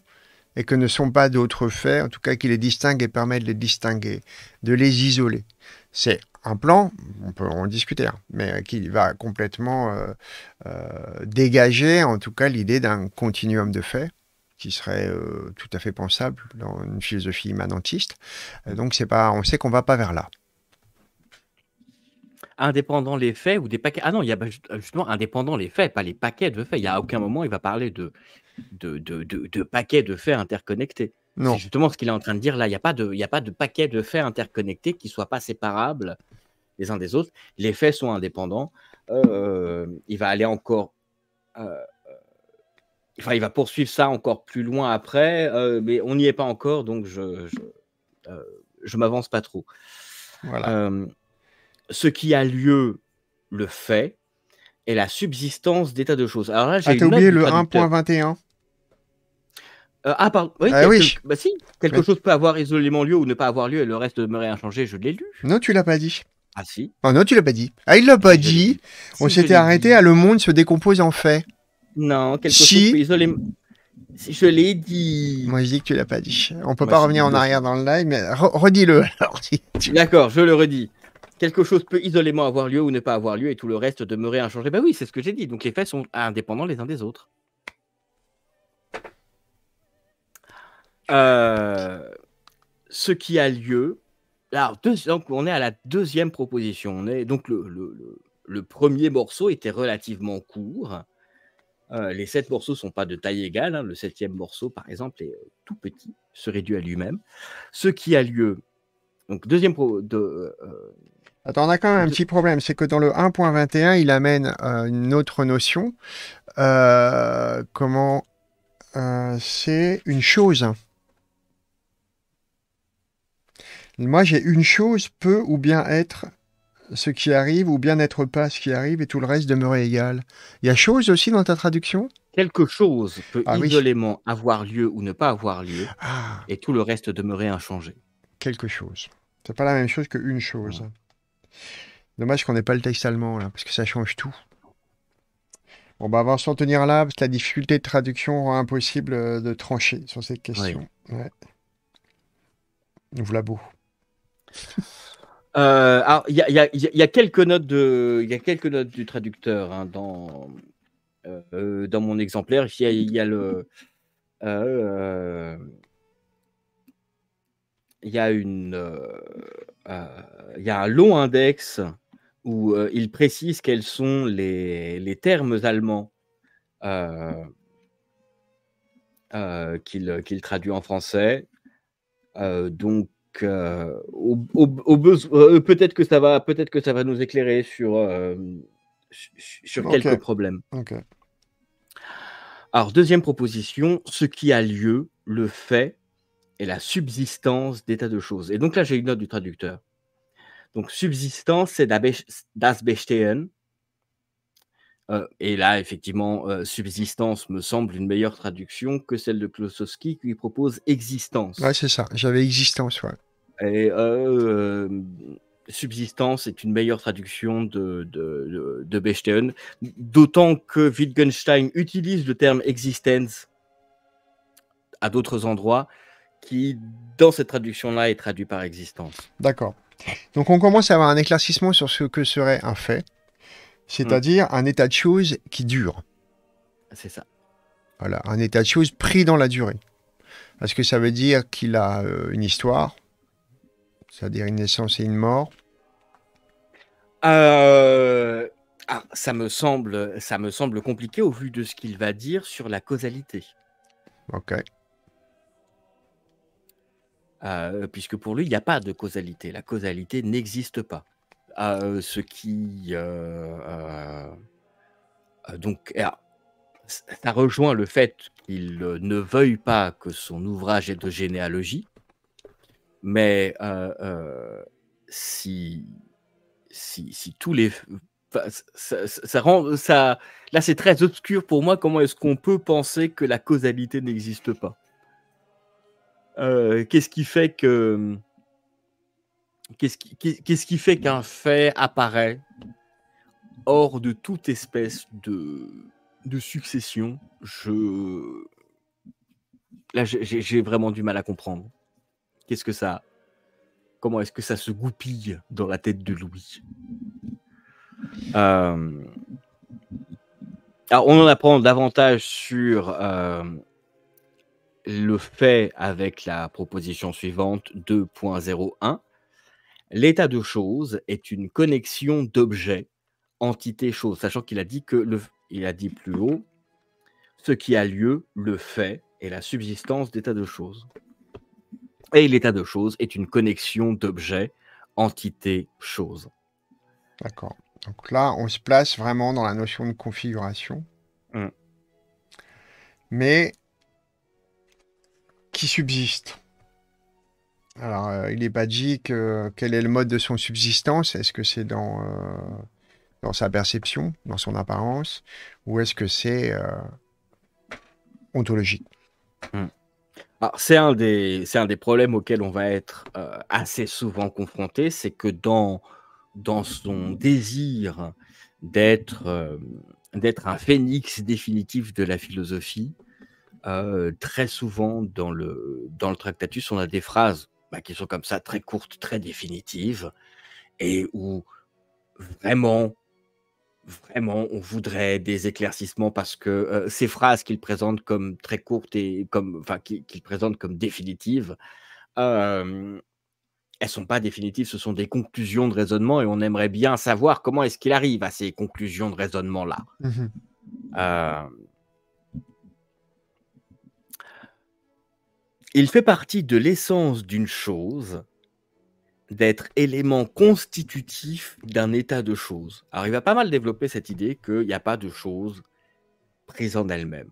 et que ne sont pas d'autres faits, en tout cas qui les distinguent et permettent de les distinguer, de les isoler. C'est un plan, on peut en discuter, hein, mais qui va complètement euh, euh, dégager en tout cas l'idée d'un continuum de faits qui serait euh, tout à fait pensable dans une philosophie immanentiste. Donc c'est pas, on sait qu'on va pas vers là indépendant les faits ou des paquets. Ah non, il y a bah, euh, justement indépendant les faits, pas les paquets de faits. Il n'y a aucun moment il va parler de, de, paquets de faits interconnectés. C'est justement ce qu'il est en train de dire là. Il n'y a pas de, il y a pas de paquets de faits interconnectés qui ne soient pas séparables les uns des autres. Les faits sont indépendants. Euh, il va aller encore. Euh, enfin, il va poursuivre ça encore plus loin après, mais on n'y est pas encore, donc je, je, m'avance pas trop. Voilà ce qui a lieu, le fait, et la subsistance d'états de choses. Alors là, ah, t'as oublié le 1.21 euh, ah, pardon. Oui, ah, oui. Bah, si, quelque chose peut avoir isolément lieu ou ne pas avoir lieu et le reste demeurait inchangé, je l'ai lu. Non, tu l'as pas dit. Ah si. Oh, non, tu l'as pas dit. Ah, il l'a pas dit. On s'était arrêté à le monde se décompose en fait. Non, quelque chose peut isolément. je l'ai dit. Moi, je dis que tu l'as pas dit. On peut pas revenir en arrière dans le live, mais redis-le D'accord, je le redis quelque chose peut isolément avoir lieu ou ne pas avoir lieu et tout le reste demeurer inchangé. Ben oui, c'est ce que j'ai dit. Donc les faits sont indépendants les uns des autres. Euh, ce qui a lieu. Alors, on est à la deuxième proposition. donc le, premier morceau était relativement court. Euh, les sept morceaux ne sont pas de taille égale. Hein. Le septième morceau, par exemple, est euh, tout petit, se réduit à lui-même. Ce qui a lieu, donc deuxième pro de, Attends, on a quand même un petit problème, c'est que dans le 1.21, il amène euh, une autre notion. Euh, comment euh, C'est une chose. Moi, j'ai une chose peut ou bien être ce qui arrive, ou bien n'être pas ce qui arrive, et tout le reste demeurer égal. Il y a chose aussi dans ta traduction Quelque chose peut ah isolément avoir lieu ou ne pas avoir lieu, ah. et tout le reste demeurer inchangé. Quelque chose. C'est pas la même chose qu'une chose. Dommage qu'on n'ait pas le texte allemand là, parce que ça change tout. Bon, bah, avant s'en tenir là, parce que la difficulté de traduction rend impossible euh, de trancher sur cette question. Ouais. Voilà beau. alors, il y, a, quelques notes de, il y a quelques notes du traducteur hein, dans euh, dans mon exemplaire. Il y, a, le, euh, il y a une, euh, il y a un long index où euh, il précise quels sont les, les termes allemands euh, qu'il traduit en français. donc, peut-être que ça va, peut-être que ça va nous éclairer sur sur quelques problèmes. Alors deuxième proposition, ce qui a lieu, le fait, et la subsistance d'état de choses. Et donc là, j'ai une note du traducteur. Donc subsistance, c'est das Bestehen. Euh, et là, effectivement, euh, subsistance me semble une meilleure traduction que celle de Klosowski qui propose existence. Ouais, c'est ça. J'avais existence, Et euh, subsistance est une meilleure traduction de, de, de Bestehen, d'autant que Wittgenstein utilise le terme existence à d'autres endroits qui, dans cette traduction-là, est traduit par existence. D'accord. Donc on commence à avoir un éclaircissement sur ce que serait un fait, c'est-à-dire hmm. un état de choses qui dure. C'est ça. Voilà, un état de choses pris dans la durée. Parce que ça veut dire qu'il a euh, une histoire, c'est-à-dire une naissance et une mort. Euh, ah, ça me semble, ça me semble compliqué au vu de ce qu'il va dire sur la causalité. Ok. Euh, puisque pour lui, il n'y a pas de causalité. La causalité n'existe pas. Ah, euh, ce qui. Euh, donc, ah, ça rejoint le fait qu'il ne veuille pas que son ouvrage ait de généalogie, mais si, si, si tous les ça, rend ça là c'est très obscur pour moi comment est-ce qu'on peut penser que la causalité n'existe pas euh, qu'est-ce qui fait que qu'est-ce qui, fait qu'un fait apparaît hors de toute espèce de, de succession Je là, j'ai vraiment du mal à comprendre. Qu'est-ce que ça Comment est-ce que ça se goupille dans la tête de Louis euh, ah, on en apprend davantage sur euh, le fait avec la proposition suivante 2.01. L'état de choses est une connexion d'objets, entités, chose, sachant qu'il a dit que le, il a dit plus haut ce qui a lieu, le fait et la subsistance d'état de choses. Et l'état de choses est une connexion d'objets, entité chose D'accord. Donc là, on se place vraiment dans la notion de configuration. Hum. Mais subsiste. Alors, euh, il n'est pas dit quel est le mode de son subsistance. Est-ce que c'est dans, euh, dans sa perception, dans son apparence, ou est-ce que c'est euh, ontologique hmm. ah, C'est un, des, un des problèmes auxquels on va être assez souvent confronté, c'est que dans, dans son désir d'être d'être un phénix définitif de la philosophie, euh, très souvent dans le, dans le Tractatus, on a des phrases bah, qui sont comme ça, très courtes, très définitives, et où vraiment, vraiment, on voudrait des éclaircissements parce que euh, ces phrases qu'il présente comme très courtes et comme, enfin, qu'il présente comme définitives, euh, elles sont pas définitives, ce sont des conclusions de raisonnement et on aimerait bien savoir comment est-ce qu'il arrive à ces conclusions de raisonnement-là. Mmh euh, Il fait partie de l'essence d'une chose d'être élément constitutif d'un état de choses. Alors il va pas mal développer cette idée qu'il n'y a pas de chose présente d'elle-même.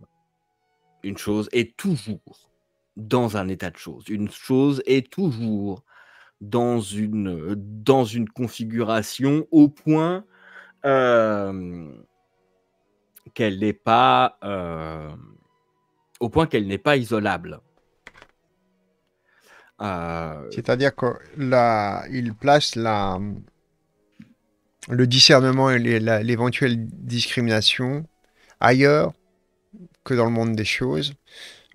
Une chose est toujours dans un état de choses. Une chose est toujours dans une, dans une configuration au point euh, qu'elle n'est pas euh, au point qu'elle n'est pas isolable. Euh, C'est-à-dire qu'il place la, le discernement et l'éventuelle discrimination ailleurs que dans le monde des choses,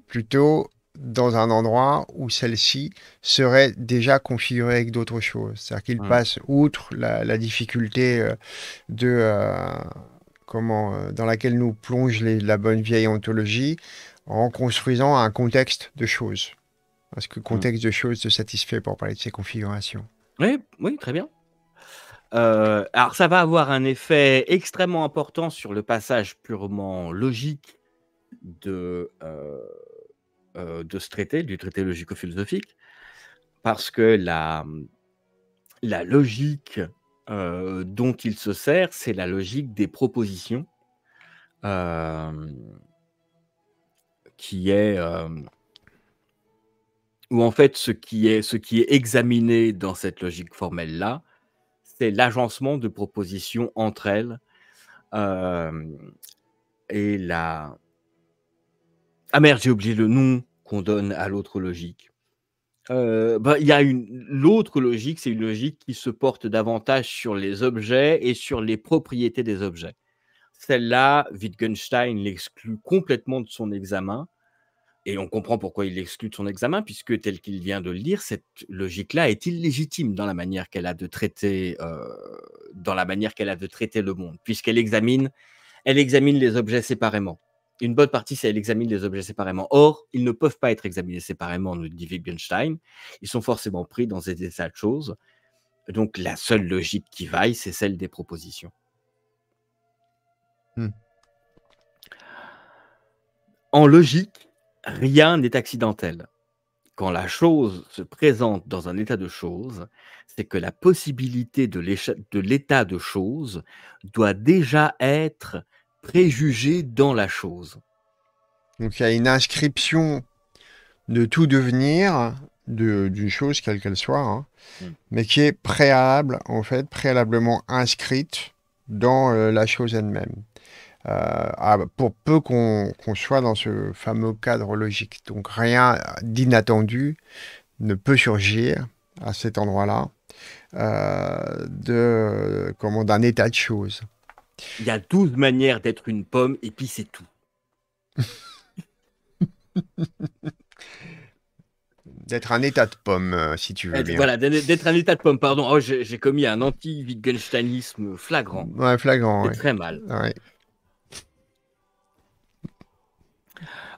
plutôt dans un endroit où celle-ci serait déjà configurée avec d'autres choses. C'est-à-dire qu'il mm. passe outre la, difficulté euh, de euh, comment dans laquelle nous plonge la bonne vieille ontologie en construisant un contexte de choses. Est-ce que contexte mm. de choses se satisfait pour parler de ces configurations oui, oui, très bien. Euh, alors ça va avoir un effet extrêmement important sur le passage purement logique de, euh, euh, de ce traité, du traité logico-philosophique, parce que la, la logique dont il se sert, c'est la logique des propositions, qui est où en fait ce qui est, ce examiné dans cette logique formelle-là, c'est l'agencement de propositions entre elles euh, et la... Ah merde, j'ai oublié le nom qu'on donne à l'autre logique. Euh, bah, une l'autre logique, c'est une logique qui se porte davantage sur les objets et sur les propriétés des objets. Celle-là, Wittgenstein l'exclut complètement de son examen et on comprend pourquoi il exclut son examen, puisque tel qu'il vient de le dire, cette logique-là est illégitime dans la manière qu'elle a de traiter, euh, dans la manière qu'elle a de traiter le monde, puisqu'elle examine, elle examine les objets séparément. Une bonne partie, c'est elle examine les objets séparément. Or, ils ne peuvent pas être examinés séparément, nous dit Wittgenstein. Ils sont forcément pris dans des états de choses. Donc, la seule logique qui vaille, c'est celle des propositions. Hmm. En logique, rien n'est accidentel. Quand la chose se présente dans un état de choses, c'est que la possibilité de l'état de, choses doit déjà être préjugée dans la chose. Donc il y a une inscription de tout devenir d'une chose, quelle qu'elle soit, hein, mm. mais qui est préalable, en fait, préalablement inscrite dans euh, la chose elle-même. Euh, ah, bah, pour peu qu'on soit dans ce fameux cadre logique. Donc rien d'inattendu ne peut surgir à cet endroit-là euh, de d'un état de choses. Il y a 12 manières d'être une pomme et puis c'est tout. <laughs> D'être un état de pomme, euh, si tu veux. bien. Voilà, d'être un état de pomme, pardon. Oh, j'ai commis un anti-Wittgensteinisme flagrant. Ouais, flagrant. très mal. Ouais.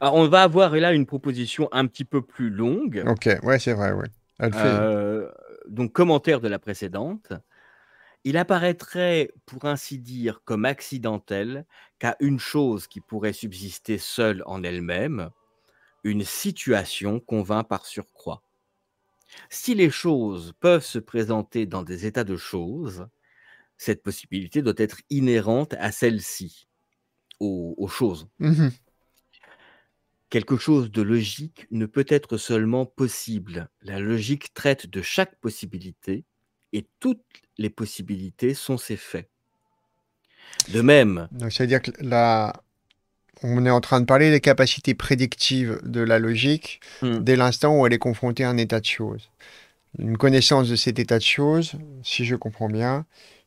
Ah, on va avoir là une proposition un petit peu plus longue. Ok, ouais, c'est vrai, ouais. Euh, donc, commentaire de la précédente. Il apparaîtrait, pour ainsi dire, comme accidentel qu'à une chose qui pourrait subsister seule en elle-même, une situation convainc par surcroît. Si les choses peuvent se présenter dans des états de choses, cette possibilité doit être inhérente à celle-ci, aux, choses. Mhm. Quelque chose de logique ne peut être seulement possible. La logique traite de chaque possibilité et toutes les possibilités sont ses faits. De même. c'est-à-dire que la, on est en train de parler des capacités prédictives de la logique hmm. dès l'instant où elle est confrontée à un état de choses. Une connaissance de cet état de choses, si je comprends bien,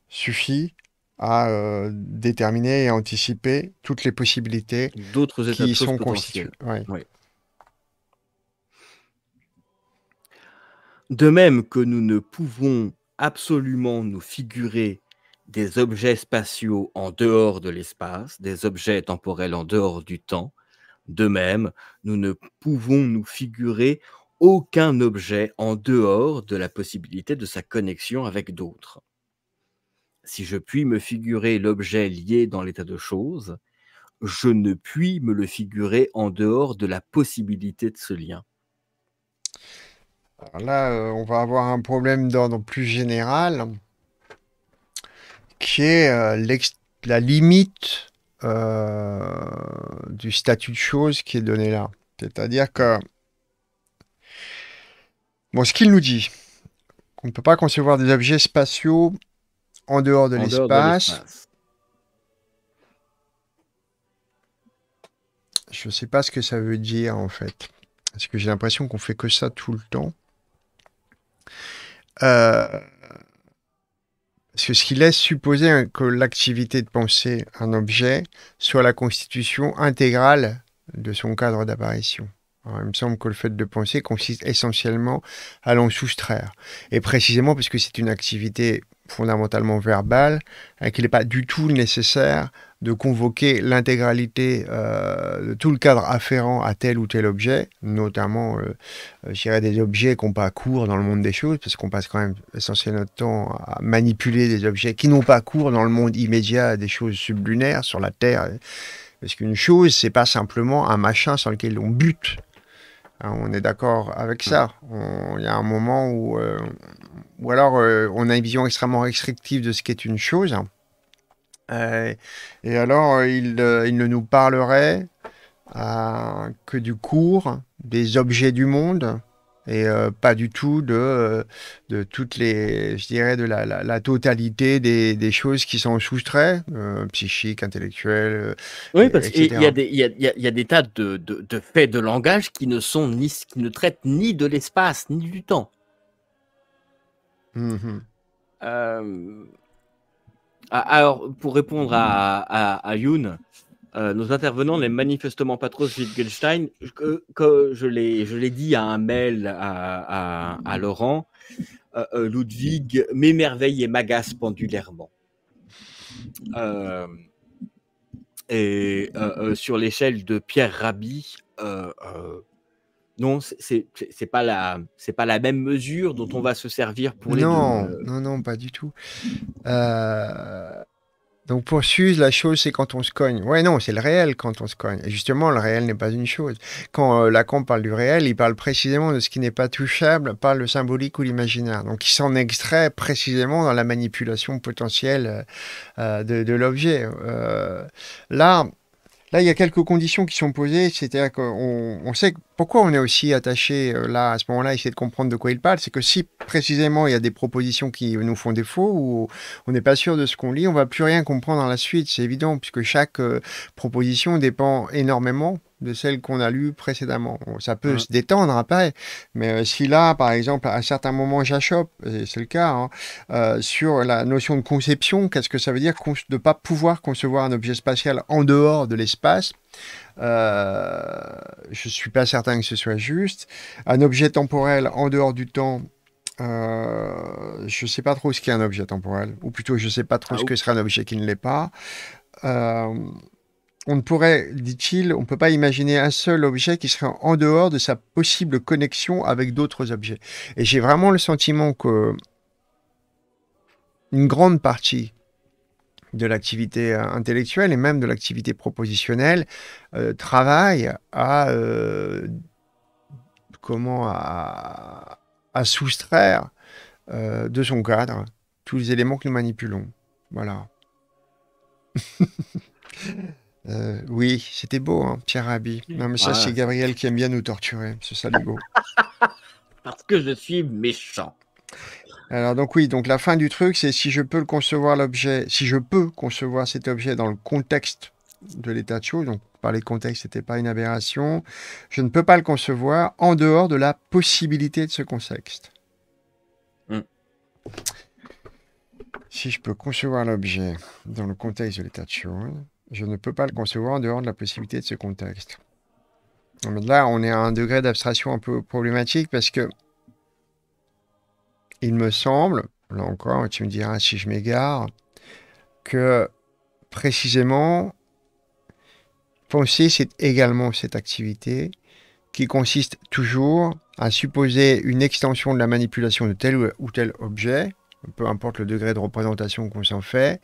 suffit à euh, déterminer et anticiper toutes les possibilités d'autres y sont constituées. De même que nous ne pouvons absolument nous figurer des objets spatiaux en dehors de l'espace, des objets temporels en dehors du temps, de même, nous ne pouvons nous figurer aucun objet en dehors de la possibilité de sa connexion avec d'autres si je puis me figurer l'objet lié dans l'état de choses, je ne puis me le figurer en dehors de la possibilité de ce lien. Alors là, euh, on va avoir un problème d'ordre plus général, qui est euh, la limite euh, du statut de chose qui est donné là. C'est-à-dire que, bon, ce qu'il nous dit, qu'on ne peut pas concevoir des objets spatiaux en dehors de l'espace. Je ne sais pas ce que ça veut dire en fait. Parce que j'ai l'impression qu'on fait que ça tout le temps. Euh, parce que ce qui laisse supposer que l'activité de penser un objet soit la constitution intégrale de son cadre d'apparition il me semble que le fait de penser consiste essentiellement à l'en soustraire. Et précisément parce que c'est une activité fondamentalement verbale, qu'il n'est pas du tout nécessaire de convoquer l'intégralité euh, de tout le cadre afférent à tel ou tel objet, notamment euh, euh, des objets qui n'ont pas cours dans le monde des choses, parce qu'on passe quand même essentiellement notre temps à manipuler des objets qui n'ont pas cours dans le monde immédiat des choses sublunaires sur la Terre. Parce qu'une chose, c'est pas simplement un machin sur lequel on bute Hein, on est d'accord avec mm. ça. Il y a un moment où, euh, ou alors euh, on a une vision extrêmement restrictive de ce qu'est une chose. Hein. Euh, et alors il, il, ne nous parlerait que du cours, des objets du monde, et euh, pas du tout de, euh, de toutes les, je dirais, de la, totalité des, choses qui sont soustraites, euh, psychiques, intellectuelles. Oui, parce qu'il y, a des tas de, faits de langage qui ne, sont ne traitent ni de l'espace, ni du temps. Mmh alors, pour répondre à, à, à Youn, euh, nos intervenants n'aiment manifestement pas trop Wittgenstein. Que, je l'ai dit à un mail à, mm. Laurent, euh, euh, Ludwig m'émerveille et m'agace pendulairement. et sur l'échelle de Pierre Rabhi, non, c'est pas la c'est pas la même mesure dont on va se servir pour les non, Non, non, pas du tout. Euh, donc pour Suze, la chose, c'est quand on se cogne. Ouais, non, c'est le réel quand on se cogne. Et justement, le réel n'est pas une chose. Quand euh, Lacan parle du réel, il parle précisément de ce qui n'est pas touchable par le symbolique ou l'imaginaire. Donc il s'en extrait précisément dans la manipulation potentielle euh, euh, de, l'objet. Euh, là, Là, il y a quelques conditions qui sont posées, c'est-à-dire qu'on on sait pourquoi on est aussi attaché euh, là, à ce moment-là, essayer de comprendre de quoi il parle, c'est que si précisément il y a des propositions qui nous font défaut ou on n'est pas sûr de ce qu'on lit, on ne va plus rien comprendre dans la suite, c'est évident, puisque chaque euh, proposition dépend énormément de celle qu'on a lue précédemment. Ça peut se détendre après, mais euh, si là, par exemple, à un certain moment, j'achoppe, et c'est le cas, hein, euh, sur la notion de conception, qu'est-ce que ça veut dire de ne pas pouvoir concevoir un objet spatial en dehors de l'espace euh, Je ne suis pas certain que ce soit juste. Un objet temporel en dehors du temps, je ne sais pas trop ce qu'est un objet temporel, ou plutôt je ne sais pas trop ah, ce que serait un objet qui ne l'est pas. Euh, on ne pourrait, dit-il, on ne peut pas imaginer un seul objet qui serait en dehors de sa possible connexion avec d'autres objets. Et j'ai vraiment le sentiment que une grande partie de l'activité euh, intellectuelle et même de l'activité propositionnelle euh, travaille à euh, comment à, soustraire de son cadre tous les éléments que nous manipulons. Voilà. <laughs> Euh, oui, c'était beau, hein, Pierre Rabhi. Non, mais ça, c'est Gabriel qui aime bien nous torturer. C'est ça beau. <laughs> Parce que je suis méchant. Alors donc oui, donc la fin du truc, c'est si je peux concevoir l'objet, si je peux concevoir cet objet dans le contexte de l'état de choses, donc par les contextes, n'était pas une aberration, je ne peux pas le concevoir en dehors de la possibilité de ce contexte. Hmm. Si je peux concevoir l'objet dans le contexte de l'état de choses, je ne peux pas le concevoir en dehors de la possibilité de ce contexte. là, on est à un degré d'abstraction un peu problématique parce que il me semble, là encore, tu me diras si je m'égare, que précisément, penser, c'est également cette activité qui consiste toujours à supposer une extension de la manipulation de tel ou tel objet, peu importe le degré de représentation qu'on s'en fait,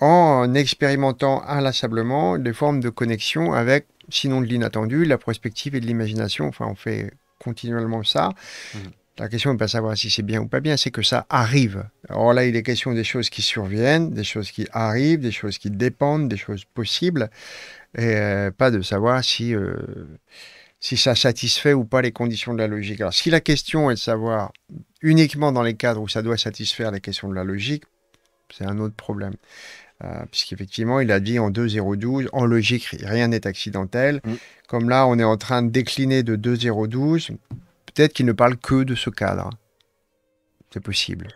en expérimentant inlassablement des formes de connexion avec, sinon de l'inattendu, la prospective et de l'imagination. Enfin, on fait continuellement ça. Mmh. La question n'est pas savoir si c'est bien ou pas bien, c'est que ça arrive. Alors là, il est question des choses qui surviennent, des choses qui arrivent, des choses qui dépendent, des choses possibles, et euh, pas de savoir si, euh, si ça satisfait ou pas les conditions de la logique. Alors si la question est de savoir uniquement dans les cadres où ça doit satisfaire les questions de la logique, c'est un autre problème. Euh, puisqu'effectivement, il a dit en 2.0.12, en logique, rien n'est accidentel. Mm. Comme là, on est en train de décliner de 2.0.12, peut-être qu'il ne parle que de ce cadre. C'est possible.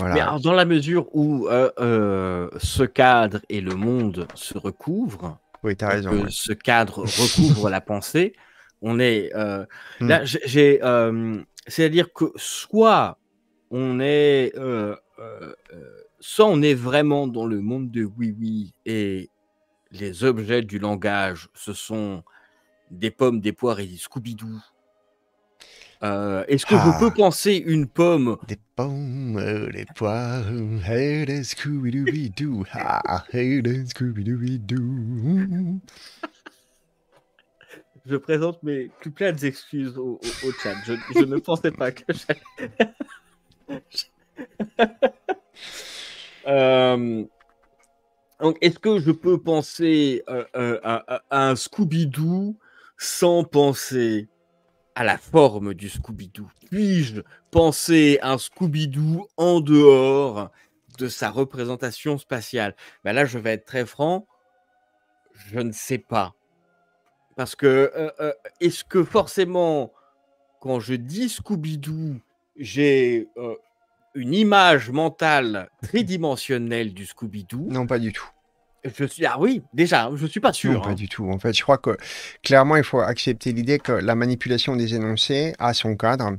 Mais dans la mesure où euh, euh, ce cadre et le monde se recouvrent, oui, as raison, que ce cadre <laughs> recouvre la pensée, on est euh, mm. J'ai, c'est-à-dire que soit on est ça, on est vraiment dans le monde de oui-oui et les objets du langage, ce sont des pommes, des poires et des Scooby-Doo. Euh, est-ce que vous je ah. peux penser une pomme Des pommes, des poires, hey, des Scooby-Doo, des ah, Scooby-Doo. Je présente mes plus pleines excuses au, chat. Je, je ne pensais pas que j'allais. <laughs> Euh, donc, est-ce que je peux penser euh, euh, à, un Scooby-Doo sans penser à la forme du Scooby-Doo Puis-je penser à un Scooby-Doo en dehors de sa représentation spatiale ben Là, je vais être très franc, je ne sais pas. Parce que, est-ce que forcément, quand je dis Scooby-Doo, j'ai une image mentale tridimensionnelle du Scooby-Doo. Non, pas du tout. Je suis ah oui déjà je suis pas sûr. Non, pas hein. du tout en fait je crois que clairement il faut accepter l'idée que la manipulation des énoncés a son cadre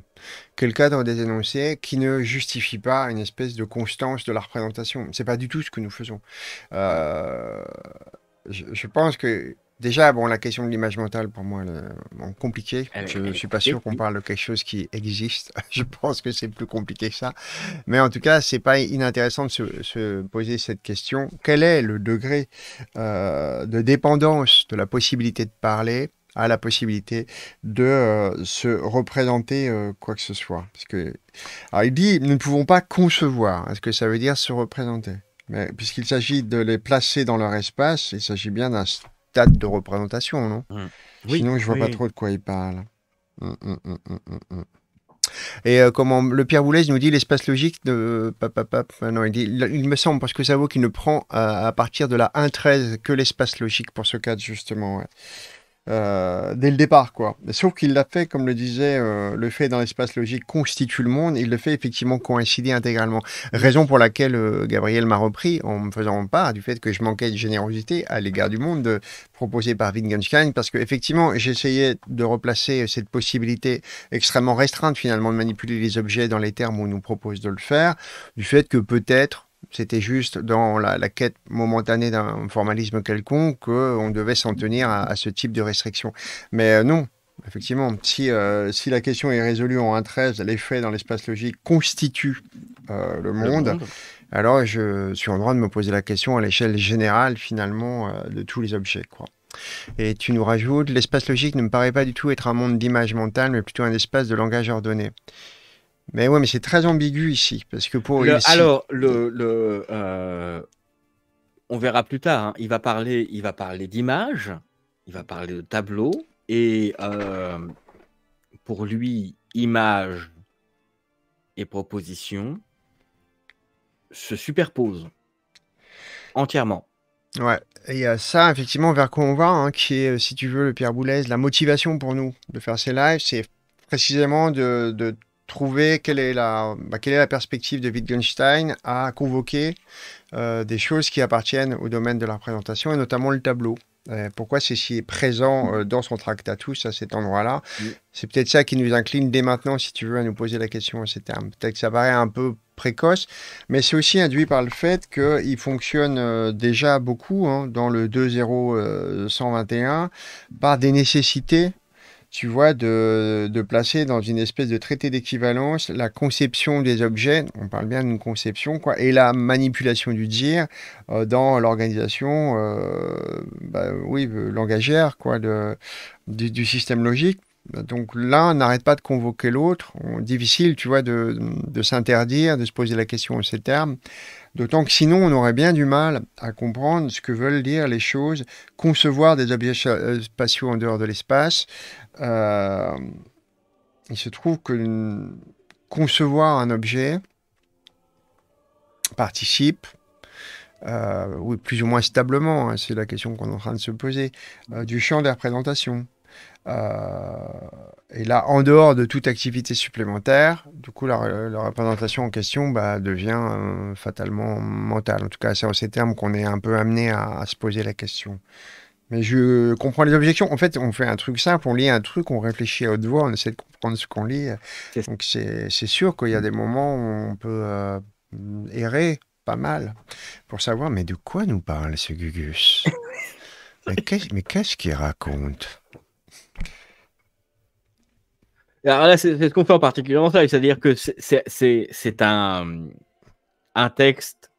que le cadre des énoncés qui ne justifie pas une espèce de constance de la représentation c'est pas du tout ce que nous faisons. Euh, je, je pense que Déjà, bon, la question de l'image mentale, pour moi, est compliquée. Je ne suis pas sûr qu'on parle de quelque chose qui existe. <laughs> Je pense que c'est plus compliqué que ça. Mais en tout cas, c'est pas inintéressant de se, poser cette question. Quel est le degré euh, de dépendance de la possibilité de parler à la possibilité de euh, se représenter euh, quoi que ce soit Parce que, alors, il dit, nous ne pouvons pas concevoir. Est-ce que ça veut dire se représenter Puisqu'il s'agit de les placer dans leur espace, il s'agit bien d'un date de représentation, non mmh. Sinon, je vois pas trop de quoi il parle. Mmh, mmh, et euh, comment le Pierre Boulez nous dit l'espace logique de non, il, dit, il, me semble parce que ça vaut qu'il ne prend euh, à, partir de la 1.13 que l'espace logique pour ce cadre justement. Ouais. Euh, dès le départ, quoi. Sauf qu'il l'a fait, comme le disait, euh, le fait dans l'espace logique constitue le monde, il le fait effectivement coïncider intégralement. Raison pour laquelle euh, Gabriel m'a repris en me faisant part du fait que je manquais de générosité à l'égard du monde proposé par Wittgenstein, parce que effectivement j'essayais de replacer cette possibilité extrêmement restreinte finalement de manipuler les objets dans les termes où on nous propose de le faire, du fait que peut-être c'était juste dans la, quête momentanée d'un formalisme quelconque qu'on devait s'en tenir à, ce type de restriction. Mais euh, non, effectivement, euh, si, la question est résolue en 1.13, l'effet dans l'espace logique constitue euh, le, monde, alors je suis en droit de me poser la question à l'échelle générale, finalement, de tous les objets. Quoi. Et tu nous rajoutes, l'espace logique ne me paraît pas du tout être un monde d'image mentale, mais plutôt un espace de langage ordonné. Mais ouais, mais c'est très ambigu ici, parce que pour alors le, le euh, on verra plus tard. Hein. il va parler, il va parler d'images, il va parler de tableaux, et euh, pour lui, images et propositions se superposent entièrement. Ouais, et a ça, effectivement, vers quoi on va, hein, qui est, euh, si tu veux, le Pierre Boulez, la motivation pour nous de faire ces lives, c'est précisément de, de trouver quelle est la, bah, quelle est la perspective de Wittgenstein à convoquer euh, des choses qui appartiennent au domaine de la représentation et notamment le tableau. Euh, pourquoi c'est si présent euh, dans son tractatus à cet endroit-là C'est peut-être ça qui nous incline dès maintenant, si tu veux, à nous poser la question en ces termes. Peut-être que ça paraît un peu précoce, mais c'est aussi induit par le fait qu'il fonctionne déjà beaucoup hein, dans le 2.0.121 par des nécessités tu vois, de, de, placer dans une espèce de traité d'équivalence la conception des objets, on parle bien d'une conception, quoi, et la manipulation du dire euh, dans l'organisation, euh, bah, oui, euh, langagière, quoi, de, du, système logique. Donc l'un n'arrête pas de convoquer l'autre. Difficile, tu vois, de, de s'interdire, de se poser la question en ces termes. D'autant que sinon, on aurait bien du mal à comprendre ce que veulent dire les choses, concevoir des objets spatiaux en dehors de l'espace, euh, il se trouve que concevoir un objet participe, euh, plus ou moins stablement, hein, c'est la question qu'on est en train de se poser, euh, du champ des représentations. et là, en dehors de toute activité supplémentaire, du coup, la, représentation en question bah, devient fatalement mentale. En tout cas, c'est en ces termes qu'on est un peu amené à se poser la question. Mais je comprends les objections. En fait, on fait un truc simple, on lit un truc, on réfléchit à haute voix, on essaie de comprendre ce qu'on lit. Donc c'est sûr qu'il y a mm. des moments où on peut euh, errer pas mal pour savoir, mais de quoi nous parle ce Gugus <laughs> Mais qu'est-ce qu'il raconte Alors là, c'est ce qu'on fait en en ça, c'est-à-dire que c'est un, un texte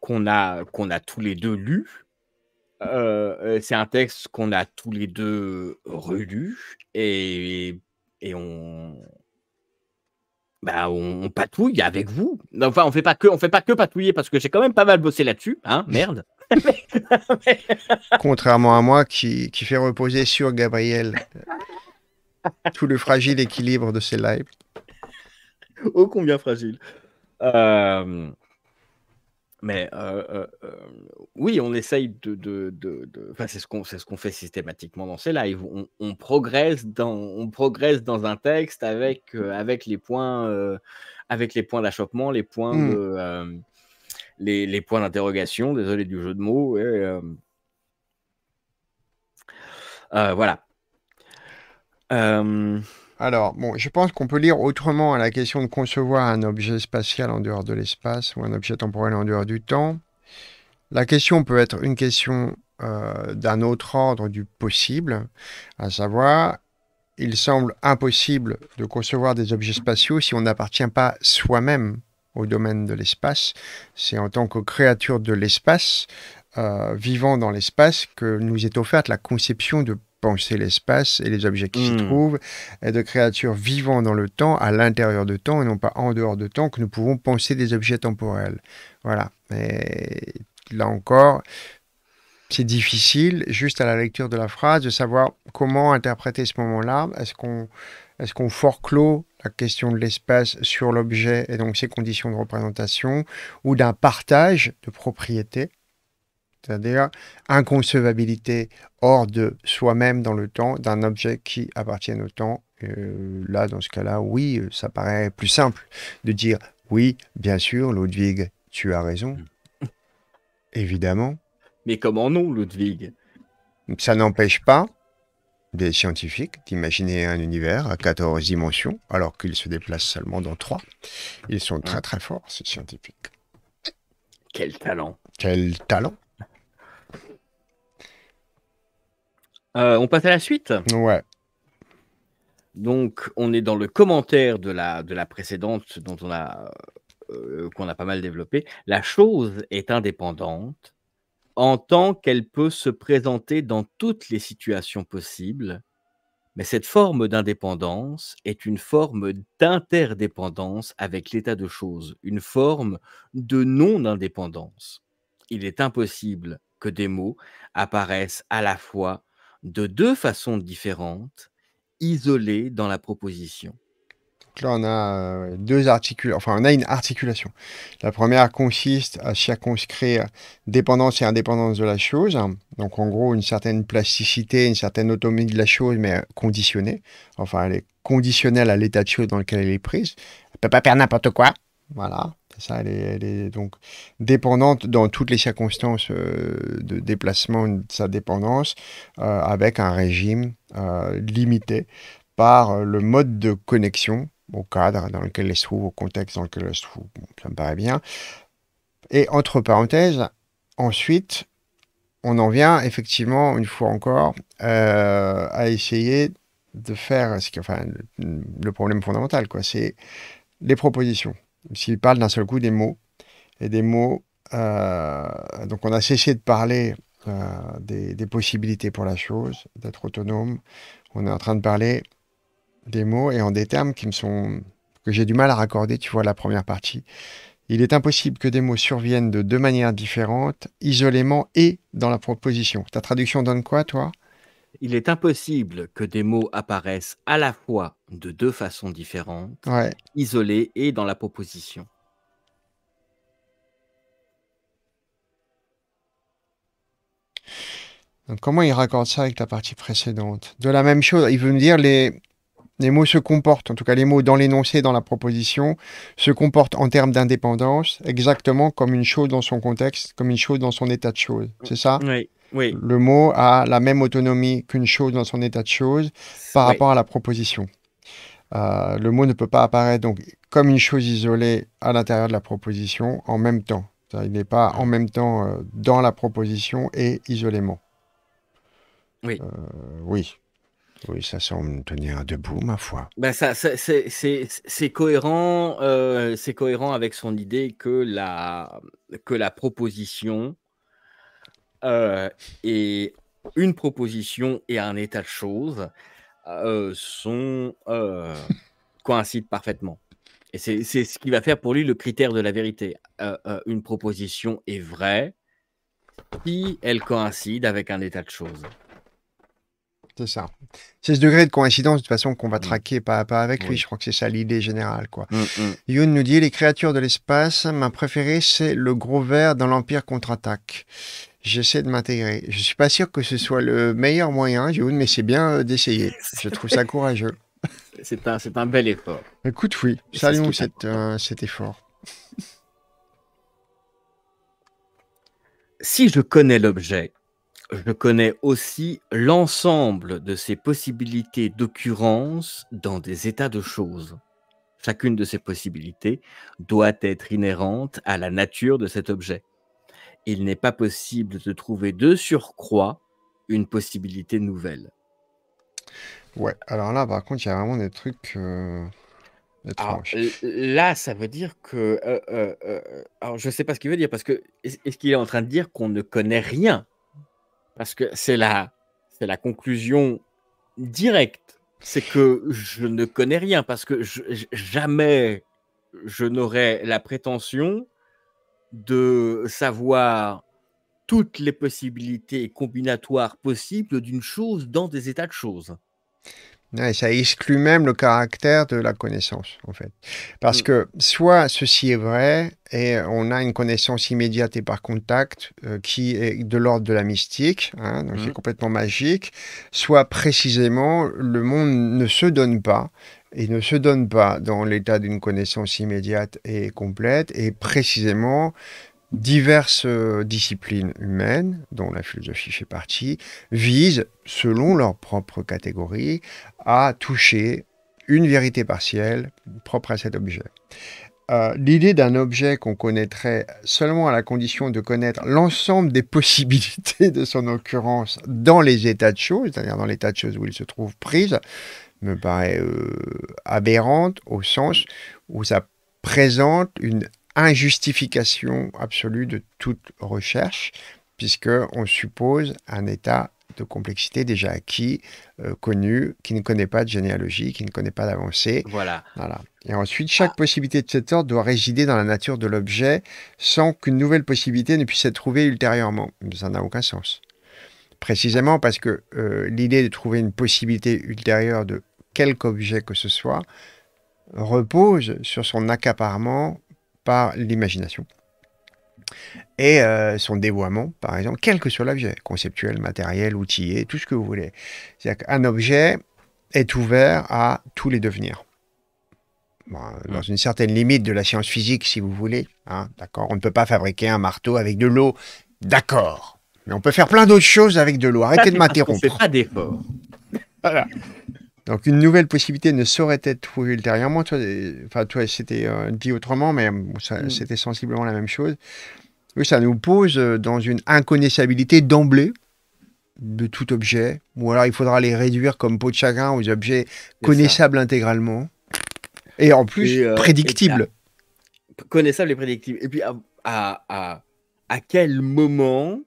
qu'on a, qu'on a tous les deux lu euh, c'est un texte qu'on a tous les deux relu et, on, bah, on, patouille avec vous. Enfin, on fait pas que, on fait pas que patouiller parce que j'ai quand même pas mal bossé là-dessus, hein, merde. <laughs> Contrairement à moi qui, qui fait reposer sur Gabriel euh, tout le fragile équilibre de ses lives. Oh combien fragile. Euh, mais euh, euh, euh, oui, on essaye de. c'est ce qu'on ce qu'on fait systématiquement dans ces lives. On, progresse dans on progresse dans un texte avec avec les points avec les points d'achoppement, les points hmm. les, points d'interrogation. Désolé du jeu de mots. Et, voilà. Alors, bon, je pense qu'on peut lire autrement à la question de concevoir un objet spatial en dehors de l'espace ou un objet temporel en dehors du temps. La question peut être une question euh, d'un autre ordre du possible, à savoir, il semble impossible de concevoir des objets spatiaux si on n'appartient pas soi-même au domaine de l'espace. C'est en tant que créature de l'espace, euh, vivant dans l'espace, que nous est offerte la conception de penser l'espace et les objets qui s'y hmm. trouvent, et euh, de créatures vivant dans le temps, à l'intérieur de temps et non pas en dehors de temps, que nous pouvons penser des objets temporels. Voilà. Et là encore, c'est difficile, juste à la lecture de la phrase, de savoir comment interpréter ce moment-là. Est-ce qu'on est qu'on forclot la question de l'espace sur l'objet et donc ses conditions de représentation, ou d'un partage de propriétés c'est-à-dire inconcevabilité hors de soi-même dans le temps d'un objet qui appartient au temps. Euh, là, dans ce cas-là, oui, euh, ça paraît plus simple de dire oui, bien sûr, Ludwig, tu as raison. <laughs> Évidemment. Mais comment non, Ludwig Ça n'empêche pas des scientifiques d'imaginer un univers à 14 dimensions, alors qu'ils se déplacent seulement dans 3. Ils sont très hein très forts, ces scientifiques. Quel talent Quel talent Euh, on passe à la suite Ouais. Donc, on est dans le commentaire de la, de la précédente dont on a, euh, qu'on a pas mal développé. La chose est indépendante en tant qu'elle peut se présenter dans toutes les situations possibles, mais cette forme d'indépendance est une forme d'interdépendance avec l'état de choses, une forme de non-indépendance. Il est impossible que des mots apparaissent à la fois de deux façons différentes, isolées dans la proposition. Donc là, on a euh, deux articles enfin, on a une articulation. La première consiste à circonscrire dépendance et indépendance de la chose. Donc, en gros, une certaine plasticité, une certaine autonomie de la chose, mais euh, conditionnée. Enfin, elle est conditionnelle à l'état de chose dans lequel elle est prise. Elle ne peut pas faire n'importe quoi. Voilà. Ça, elle est, donc dépendante dans toutes les circonstances euh, de déplacement de sa dépendance, euh, avec un régime euh, limité par le mode de connexion au cadre dans lequel elle se trouve, au contexte dans lequel elle se trouve. ça me paraît bien. Et entre parenthèses, ensuite, on en vient effectivement, une fois encore, à essayer de faire ce que, enfin, le problème fondamental, quoi, c'est les propositions s'il parle d'un seul coup des mots, et des mots, euh, donc on a cessé de parler euh, des, des, possibilités pour la chose, d'être autonome, on est en train de parler des mots et en des termes qui me sont, que j'ai du mal à raccorder, tu vois, la première partie. Il est impossible que des mots surviennent de deux manières différentes, isolément et dans la proposition. Ta traduction donne quoi, toi il est impossible que des mots apparaissent à la fois de deux façons différentes, isolés et dans la proposition. comment il raccorde ça avec la partie précédente De la même chose, il veut me dire les, les mots se comportent, en tout cas les mots dans l'énoncé, dans la proposition, se comportent en termes d'indépendance, exactement comme une chose dans son contexte, comme une chose dans son état de choses. Mmh. C'est ça Oui, le mot a la même autonomie qu'une chose dans son état de choses par rapport à la proposition. Euh, le mot ne peut pas apparaître donc comme une chose isolée à l'intérieur de la proposition en même temps. Il n'est pas en même temps euh, dans la proposition et isolément. Oui. Euh, oui. ça semble tenir debout, ma foi. Ben ça c'est cohérent, c'est cohérent avec son idée que la, que la proposition euh, et une proposition et un état de choses euh, euh, coïncident parfaitement. Et c'est ce qui va faire pour lui le critère de la vérité. une proposition est vraie si elle coïncide avec un état de choses c'est ça. C'est ce degré de coïncidence, de toute façon, qu'on va mm. traquer pas à pas avec lui. Je crois que c'est ça l'idée générale. quoi. Mm, mm. nous dit Les créatures de l'espace, ma préférée, c'est le gros vert dans l'Empire contre-attaque. J'essaie de m'intégrer. Je suis pas sûr que ce soit le meilleur moyen, Youn, mais c'est bien euh, d'essayer. Je trouve ça courageux. <laughs> C'est un, un bel effort. Écoute, oui. salut Saluons cet, euh, cet effort. Si je connais l'objet, je connais aussi l'ensemble de ces possibilités d'occurrence dans des états de choses. Chacune de ces possibilités doit être inhérente à la nature de cet objet. Il n'est pas possible de trouver de surcroît une possibilité nouvelle. Ouais, alors là, par contre, il y a vraiment des trucs... Euh... là, ça veut dire que. Euh, euh, euh, alors, je ne sais pas ce qu'il veut dire, parce que est-ce qu'il est en train de dire qu'on ne connaît rien parce que c'est la, conclusion directe, c'est que je ne connais rien, parce que jamais je n'aurais la prétention de savoir toutes les possibilités combinatoires possibles d'une chose dans des états de choses et ça exclut même le caractère de la connaissance, en fait. Parce mm. que soit ceci est vrai et on a une connaissance immédiate et par contact euh, qui est de l'ordre de la mystique, hein, donc c'est mm. complètement magique, soit précisément le monde ne se donne pas et ne se donne pas dans l'état d'une connaissance immédiate et complète et précisément diverses euh, disciplines humaines, dont la philosophie fait partie, visent, selon leur propre catégorie, à toucher une vérité partielle propre à cet objet. Euh, l'idée d'un objet qu'on connaîtrait seulement à la condition de connaître l'ensemble des possibilités de son occurrence dans les états de choses, c'est-à-dire dans l'état de choses où il se trouve prise, me paraît euh, aberrante au sens où ça présente une injustification absolue de toute recherche, puisqu'on suppose un état de complexité déjà acquis, euh, connu, qui ne connaît pas de généalogie, qui ne connaît pas d'avancée. Voilà. voilà. Et ensuite, chaque ah. possibilité de cet ordre doit résider dans la nature de l'objet sans qu'une nouvelle possibilité ne puisse être trouvée ultérieurement. Ça n'a aucun sens. Précisément parce que euh, l'idée de trouver une possibilité ultérieure de quelque objet que ce soit repose sur son accaparement par l'imagination. Et euh, son dévoiement, par exemple, quel que soit l'objet, conceptuel, matériel, outillé, tout ce que vous voulez. C'est-à-dire qu'un objet est ouvert à tous les devenirs. Euh, mmh. dans une certaine limite de la science physique, si vous voulez. Hein, d'accord On ne peut pas fabriquer un marteau avec de l'eau. D'accord. Mais on peut faire plein d'autres choses avec de l'eau. Arrêtez de <laughs> m'interrompre. pas d'effort. Voilà. Donc une nouvelle possibilité ne saurait être trouvée ultérieurement. Euh, enfin, toi, c'était euh, dit autrement, mais euh, mm. c'était sensiblement la même chose. Oui, ça nous pose dans une inconnaissabilité d'emblée de tout objet, ou alors il faudra les réduire comme peau de chagrin aux objets connaissables intégralement, et en plus prédictibles. Connaissables et prédictibles. Et puis à, à, à quel moment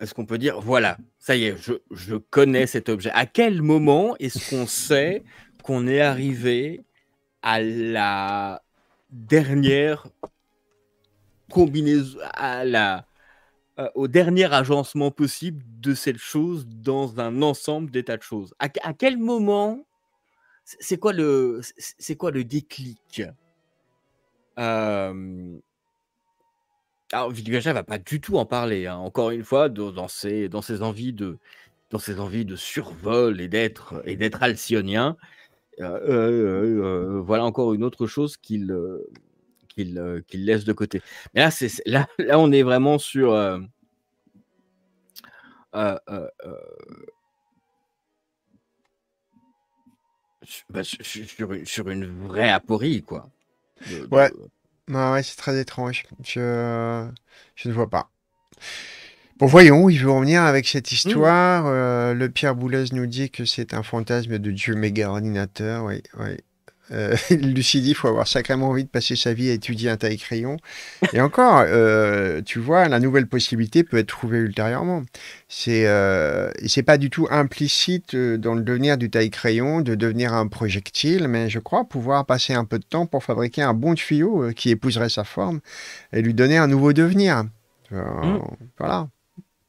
est-ce qu'on peut dire, voilà, ça y est, je, connais cet objet. À quel moment est-ce qu'on sait qu'on est arrivé à la dernière combinaison, à la, euh, au dernier agencement possible de cette chose dans un ensemble d'états de choses. À, quel moment, c'est quoi le, c'est quoi le déclic euh, alors, ne va pas du tout en parler, hein. encore une fois, dans, ses, dans, ses, envies de, dans ses envies de survol et d'être et d'être alcyonien. Euh, euh, euh, voilà encore une autre chose qu'il qu'il laisse de côté. là, là, là, on est vraiment sur. Bah, sur, une, vraie aporie, quoi. ouais ouais, c'est très étrange. Je, je ne vois pas. Bon, voyons, il veut revenir avec cette mmh. histoire. Euh, le Pierre Boulez nous dit que c'est un fantasme de Dieu méga ordinateur. Oui, oui. Euh, <laughs> dit il faut avoir sacrément envie de passer sa vie à étudier un taille-crayon. Et encore, euh, tu vois, la nouvelle possibilité peut être trouvée ultérieurement. C'est euh, c'est pas du tout implicite euh, dans le devenir du taille-crayon de devenir un projectile, mais je crois pouvoir passer un peu de temps pour fabriquer un bon tuyau qui épouserait sa forme et lui donner un nouveau devenir. Mm. Voilà.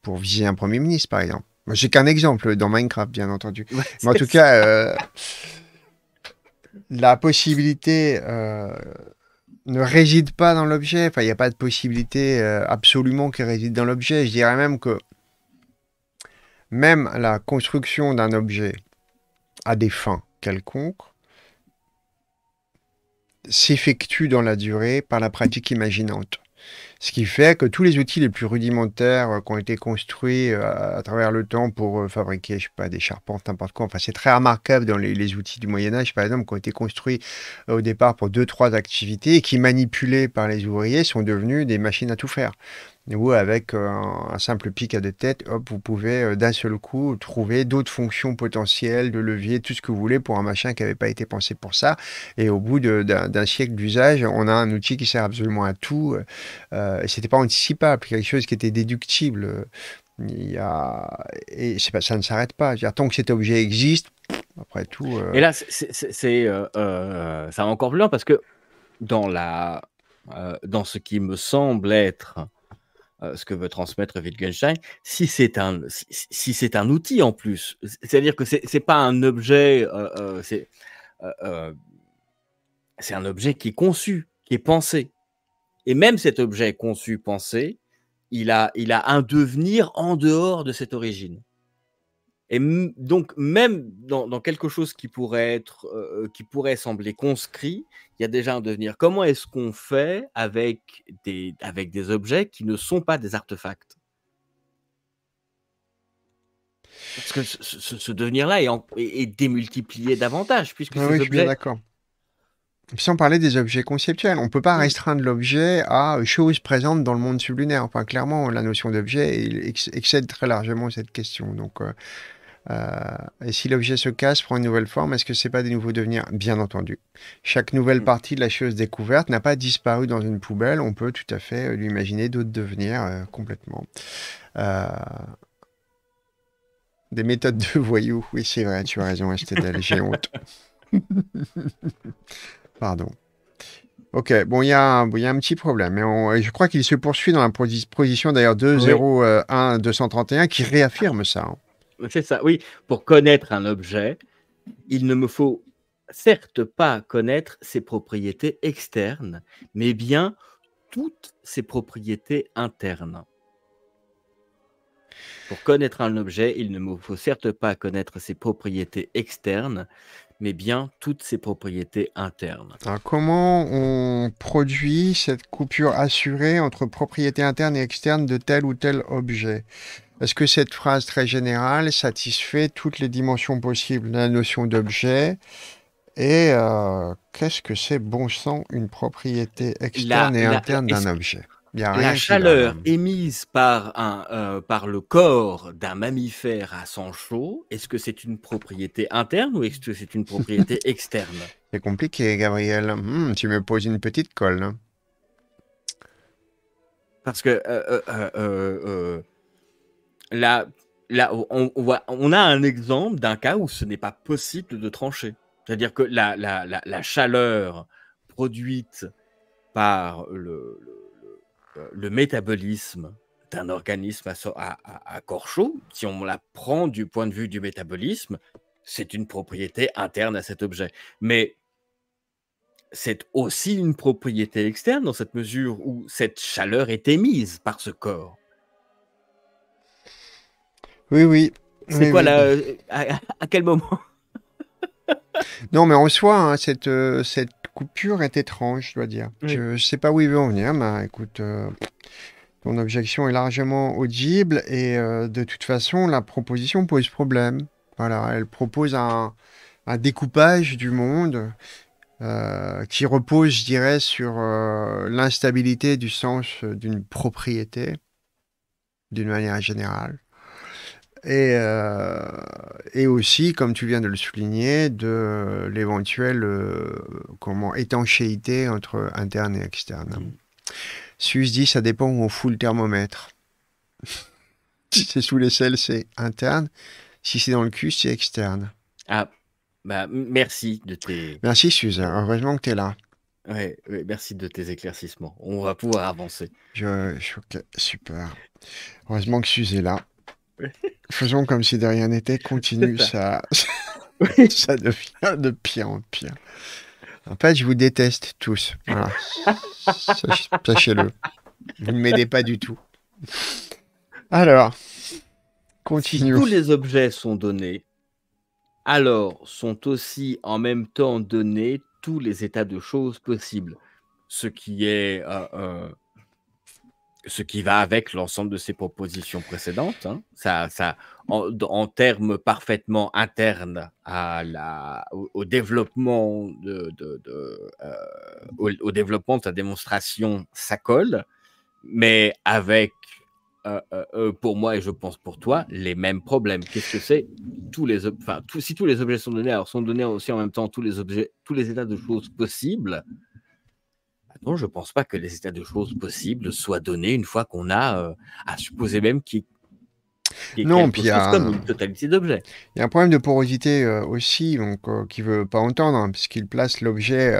Pour viser un Premier ministre, par exemple. J'ai qu'un exemple dans Minecraft, bien entendu. mais en tout cas... <laughs> la possibilité euh, ne réside pas dans l'objet. Enfin, il n'y a pas de possibilité euh, absolument qui réside dans l'objet. Je dirais même que même la construction d'un objet à des fins quelconques s'effectue dans la durée par la pratique imaginante. Ce qui fait que tous les outils les plus rudimentaires euh, qui ont été construits euh, à travers le temps pour euh, fabriquer, pas, des charpentes, n'importe quoi. Enfin, c'est très remarquable dans les, outils du Moyen Âge, par exemple, qui ont été construits au départ pour deux, trois activités et qui, manipulés par les ouvriers, sont devenus des machines à tout faire ou avec euh, un simple pic à deux têtes, hop, vous pouvez euh, d'un seul coup trouver d'autres fonctions potentielles, de levier, tout ce que vous voulez pour un machin qui n'avait pas été pensé pour ça. Et au bout d'un siècle d'usage, on a un outil qui sert absolument à tout. Euh, et c'était pas anticipable, quelque chose qui était déductible. Il y a... Et pas, ça ne s'arrête pas. tant que cet objet existe, après tout. Et là, c'est ça va encore plus loin parce que dans la. dans ce qui me semble être euh, ce que veut transmettre Wittgenstein, si c'est un, outil en plus, c'est-à-dire que c'est, n'est pas un objet, euh, euh, c'est, un objet qui est conçu, qui est pensé. Et même cet objet conçu, pensé, il a, il a un devenir en dehors de cette origine. Et donc même dans, dans quelque chose qui pourrait être, qui pourrait sembler conscrit, il y a déjà un devenir. Comment est-ce qu'on fait avec des, avec des objets qui ne sont pas des artefacts Parce que ce, devenir-là est, démultiplié davantage, puisque ah oui, d'accord. Si on parlait des objets conceptuels, on ne peut pas mmh. restreindre l'objet à choses présentes dans le monde sublunaire. Enfin, clairement, la notion d'objet excède très largement cette question. Donc, euh, euh, et si l'objet se casse, prend une nouvelle forme, est-ce que c'est pas des nouveaux devenirs Bien entendu. Chaque nouvelle mm. partie de la chose découverte n'a pas disparu dans une poubelle. On peut tout à fait euh, lui imaginer d'autres devenirs euh, complètement des méthodes de voyous. Oui, c'est vrai, tu as raison, STDL, j'ai honte. <laughs> Pardon. Ok, bon, il y, a, un petit problème. Mais je crois qu'il se poursuit dans la position d'ailleurs 2 231 qui réaffirme ça. Hein. C'est ça, oui. Pour connaître un objet, il ne me faut certes pas connaître ses propriétés externes, mais bien toutes ses propriétés internes. Pour connaître un objet, il ne me faut certes pas connaître ses propriétés externes, mais bien toutes ses propriétés internes. comment on produit cette coupure assurée entre propriétés internes et externes de tel ou tel objet Est-ce que cette phrase très générale satisfait toutes les dimensions possibles de la notion d'objet et euh, qu'est-ce que c'est bon sang une propriété externe et interne d'un objet la chaleur émise par, un, euh, par le corps d'un mammifère à sang chaud, est-ce que c'est une propriété interne ou est-ce que c'est une propriété <laughs> externe C'est compliqué, Gabriel. Hmm, tu me poses une petite colle. Hein. Parce que euh, euh, là, là on, on, a un exemple d'un cas où ce n'est pas possible de trancher. C'est-à-dire que la, la, la, chaleur produite par le euh, le métabolisme d'un organisme à, corps chaud, si on la prend du point de vue du métabolisme, c'est une propriété interne à cet objet. Mais c'est aussi une propriété externe dans cette mesure où cette chaleur est émise par ce corps. Oui, oui. C'est quoi euh, à quel moment non, mais en soi, hein, euh, cette, coupure est étrange, je dois dire. Je ne sais pas où il veut en venir, mais écoute, euh, ton objection est largement audible et euh, de toute façon, la proposition pose problème. elle propose un découpage du monde qui repose, je dirais, sur l'instabilité du sens d'une propriété, d'une manière générale et, euh, et aussi, comme tu viens de le souligner, de l'éventuelle euh, comment étanchéité entre interne et externe. Mm. Suze dit ça dépend où on fout le thermomètre. <laughs> si c'est sous les selles, c'est interne. Si c'est dans le cul, c'est externe. Ah, bah, merci de tes. Merci, Suze. Heureusement que tu es là. Ouais, merci de tes éclaircissements. On va pouvoir avancer. Je, je super. Heureusement que Suze est là. Faisons comme si de rien n'était, continue, ça. <laughs> Ça... devient de pire en pire. En fait, je vous déteste tous. Sachez-le. Vous ne m'aidez pas du tout. Alors, continue. tous les objets sont donnés, alors sont aussi en même temps donnés tous les états de choses possibles. Ce qui est euh, euh ce qui va avec l'ensemble de ces propositions précédentes. Hein. Ça, ça, en, termes parfaitement internes à la, au, développement de, euh, au, développement de sa démonstration, ça colle, mais avec euh, euh, pour moi et je pense pour toi les mêmes problèmes. Qu'est-ce que c'est Tous les, enfin, si tous les objets sont donnés, alors sont donnés aussi en même temps tous les objets, tous les états de choses possibles non, je ne pense pas que les états de choses possibles soient donnés une fois qu'on a à supposer même qu'il y a une totalité d'objets. Il y a un problème de porosité aussi, donc qui veut pas entendre, hein, puisqu'il place l'objet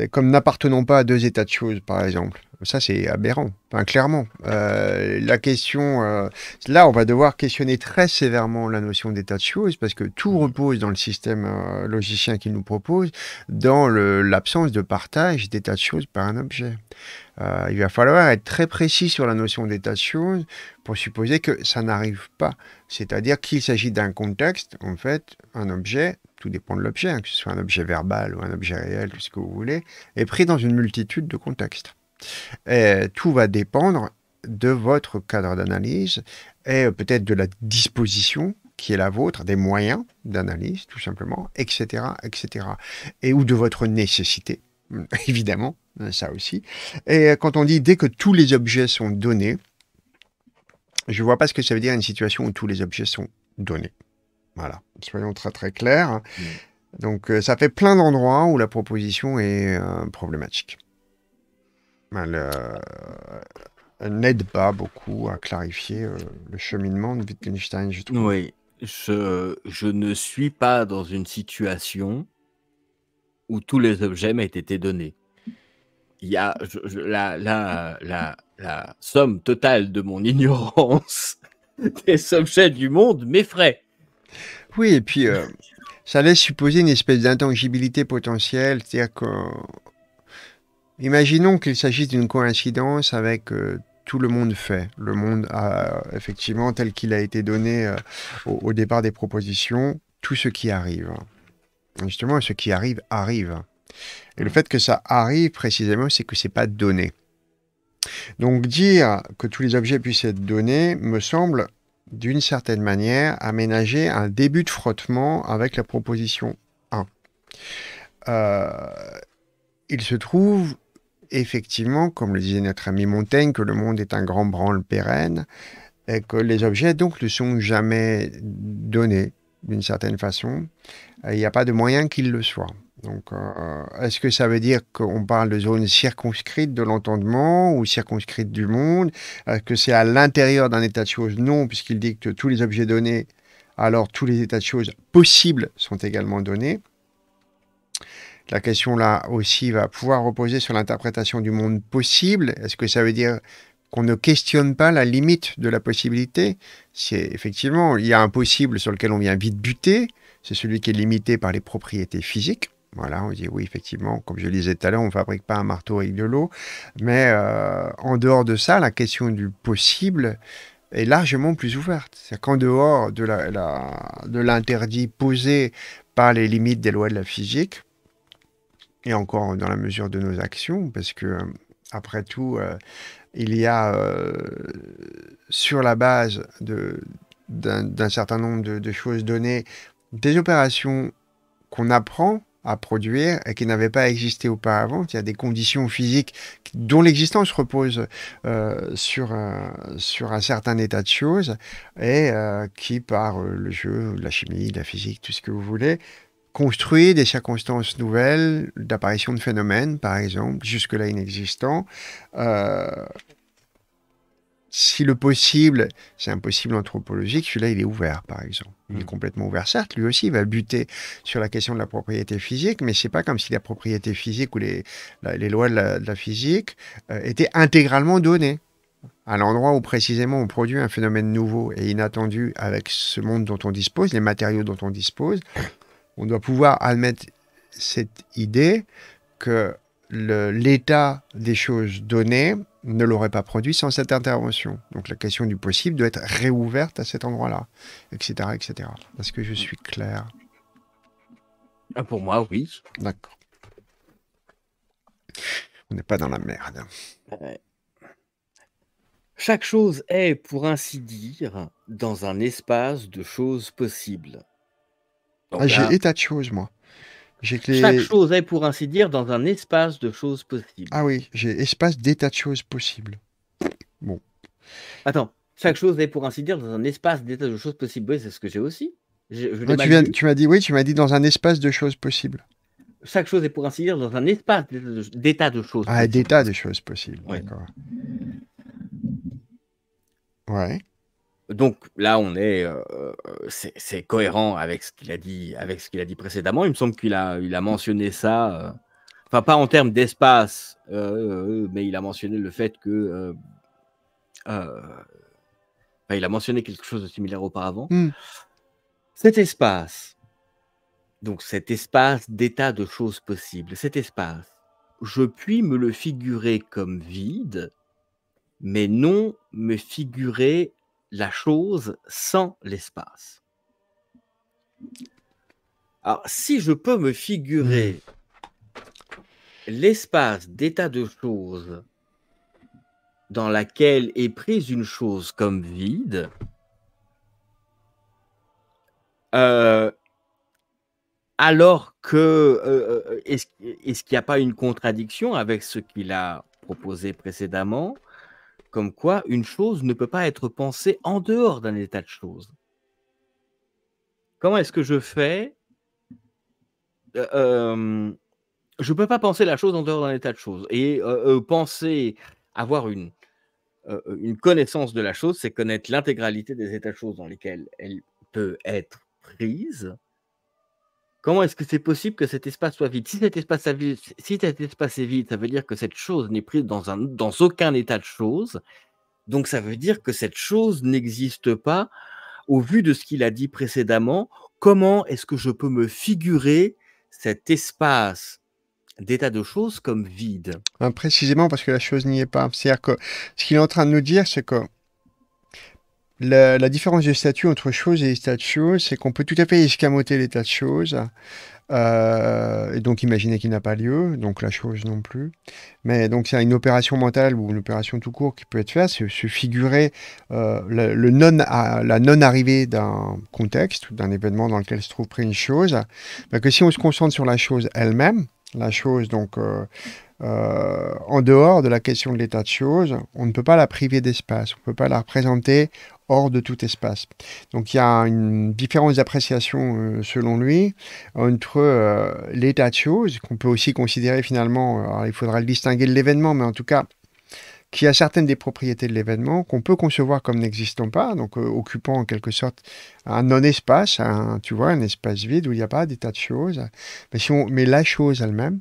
euh, comme n'appartenant pas à deux états de choses, par exemple. Ça, c'est aberrant, enfin, clairement. Euh, la question, euh, là, on va devoir questionner très sévèrement la notion d'état de choses, parce que tout mm. repose dans le système logicien qu'il nous propose, dans l'absence de partage d'état de choses par un objet. il va falloir être très précis sur la notion d'état de choses pour supposer que ça n'arrive pas. C'est-à-dire qu'il s'agit d'un contexte, en fait, un objet dépend de l'objet, hein, que ce soit un objet verbal ou un objet réel, tout ce que vous voulez, est pris dans une multitude de contextes. tout va dépendre de votre cadre d'analyse et peut-être de la disposition qui est la vôtre, des moyens d'analyse, tout simplement, etc., etc. Et ou de votre nécessité, <laughs> évidemment, ça aussi. Et quand on dit dès que tous les objets sont donnés, je ne vois pas ce que ça veut dire une situation où tous les objets sont donnés. Voilà, soyons très très clairs. Mm. Donc euh, ça fait plein d'endroits où la proposition est euh, problématique. Euh, elle, n'aide pas beaucoup à clarifier le cheminement de Wittgenstein, je Oui, je, ne suis pas dans une situation où tous les objets m'aient été donnés. Il y a la, la somme totale de mon <laughs> ignorance des objets du monde m'effraie. Oui, et puis euh, ça laisse supposer une espèce d'intangibilité potentielle, c'est-à-dire que, imaginons qu'il s'agisse d'une coïncidence avec euh, tout le monde fait, le monde a, effectivement tel qu'il a été donné euh, au, au, départ des propositions, tout ce qui arrive. Justement, ce qui arrive arrive. Et le fait que ça arrive précisément, c'est que c'est pas donné. Donc dire que tous les objets puissent être donnés me semble d'une certaine manière, aménager un début de frottement avec la proposition 1. Euh, il se trouve effectivement, comme le disait notre ami Montaigne, que le monde est un grand branle pérenne et que les objets donc ne sont jamais donnés d'une certaine façon. Il n'y a pas de moyen qu'ils le soient. Donc, euh, est-ce que ça veut dire qu'on parle de zone circonscrite de l'entendement ou circonscrite du monde Est-ce que c'est à l'intérieur d'un état de choses Non, puisqu'il dit que tous les objets donnés, alors tous les états de choses possibles sont également donnés. La question là aussi va pouvoir reposer sur l'interprétation du monde possible. Est-ce que ça veut dire qu'on ne questionne pas la limite de la possibilité C'est effectivement, il y a un possible sur lequel on vient vite buter, c'est celui qui est limité par les propriétés physiques on dit oui, effectivement, comme je le disais tout à l'heure, on ne fabrique pas un marteau avec de l'eau. Mais euh, en dehors de ça, la question du possible est largement plus ouverte. C'est-à-dire qu'en dehors de l'interdit posé par les limites des lois de la physique, et encore dans la mesure de nos actions, parce que, après tout, euh, il y a, euh, sur la base d'un certain nombre de choses données, des opérations qu'on apprend à produire et qui n'avaient pas existé auparavant. Il y a des conditions physiques dont l'existence repose euh, sur, un, sur un certain état de choses et euh, qui, par euh, le jeu, la chimie, la physique, tout ce que vous voulez, construit des circonstances nouvelles d'apparition de phénomènes, par exemple, jusque-là inexistants, si le possible, c'est un possible anthropologique, celui-là, il est ouvert, par exemple. Il est mm. complètement ouvert. Certes, lui aussi, il va buter sur la question de la propriété physique, mais c'est pas comme si la propriété physique ou les, lois de la, physique euh, étaient intégralement données à l'endroit où précisément on produit un phénomène nouveau et inattendu avec ce monde dont on dispose, les matériaux dont on dispose, on doit pouvoir admettre cette idée que l'état des choses données ne l'aurait pas produit sans cette intervention. Donc la question du possible doit être réouverte à cet endroit-là, etc., etc. Est-ce que je suis clair ah, Pour moi, oui. D'accord. On n'est pas dans la merde. Chaque chose est, pour ainsi dire, dans un espace de choses possibles. Ah, j'ai état de choses, moi. Chaque chose est, pour ainsi dire, dans un espace de choses possibles. Ah oui, j'ai espace d'état de choses possibles. Bon. Attends, chaque chose est, pour ainsi dire, dans un espace d'état de choses possibles. Oui, c'est ce que j'ai aussi. Ah, tu, m'as dit, oui, tu m'as dit dans un espace de choses possibles. Chaque chose est, pour ainsi dire, dans un espace d'état de choses. Ah, d'état de choses possibles, ouais. Ouais. Donc là, on est, euh, euh, c'est cohérent avec ce qu'il a dit, avec ce qu'il a dit précédemment. Il me semble qu'il a, il a mentionné ça. Euh, enfin, pas en termes d'espace, mais il a mentionné le fait que, il a mentionné quelque chose de similaire auparavant. Hmm. Cet espace, donc cet espace d'état de choses possibles, cet espace, je puis me le figurer comme vide, mais non me figurer la chose sans l'espace. Alors, si je peux me figurer l'espace d'état de choses dans laquelle est prise une chose comme vide, euh, alors que euh, euh, est-ce qu'il n'y a pas une contradiction avec ce qu'il a proposé précédemment comme quoi, une chose ne peut pas être pensée en dehors d'un état de choses. Comment est-ce que je fais euh, euh, Je ne peux pas penser la chose en dehors d'un état de choses. Et euh, penser, avoir une, une connaissance de la chose, c'est connaître l'intégralité des états de choses dans lesquels elle peut être prise Comment est-ce que c'est possible que cet espace soit vide Si cet espace, espace est vide, ça veut dire que cette chose n'est prise dans, aucun état de choses. Donc ça veut dire que cette chose n'existe pas. Au vu de ce qu'il a dit précédemment, comment est-ce que je peux me figurer cet espace d'état de choses comme vide Précisément parce que la chose n'y est pas. C'est-à-dire que ce qu'il est en train de nous dire, c'est que la, différence de statut entre chose et état de choses, c'est qu'on peut tout à fait escamoter l'état de choses, euh, et donc imaginer qu'il n'a pas lieu, donc la chose non plus. Mais donc c'est une opération mentale ou une opération tout court qui peut être faite, c'est se figurer euh, le, non, ah, la non-arrivée d'un contexte ou d'un événement dans lequel se trouve près une chose, que si on se concentre sur la chose elle-même, la chose, donc euh, euh, en dehors de la question de l'état de choses, on ne peut pas la priver d'espace, on ne peut pas la représenter hors de tout espace. Donc il y a une différence d'appréciation, euh, selon lui, entre euh, l'état de choses, qu'on peut aussi considérer finalement, il faudra le distinguer de l'événement, mais en tout cas, qui a certaines des propriétés de l'événement qu'on peut concevoir comme n'existant pas, donc euh, occupant en quelque sorte un non-espace, un, tu vois, un espace vide où il n'y a pas d'état de choses. Mais, si on, met la chose elle-même,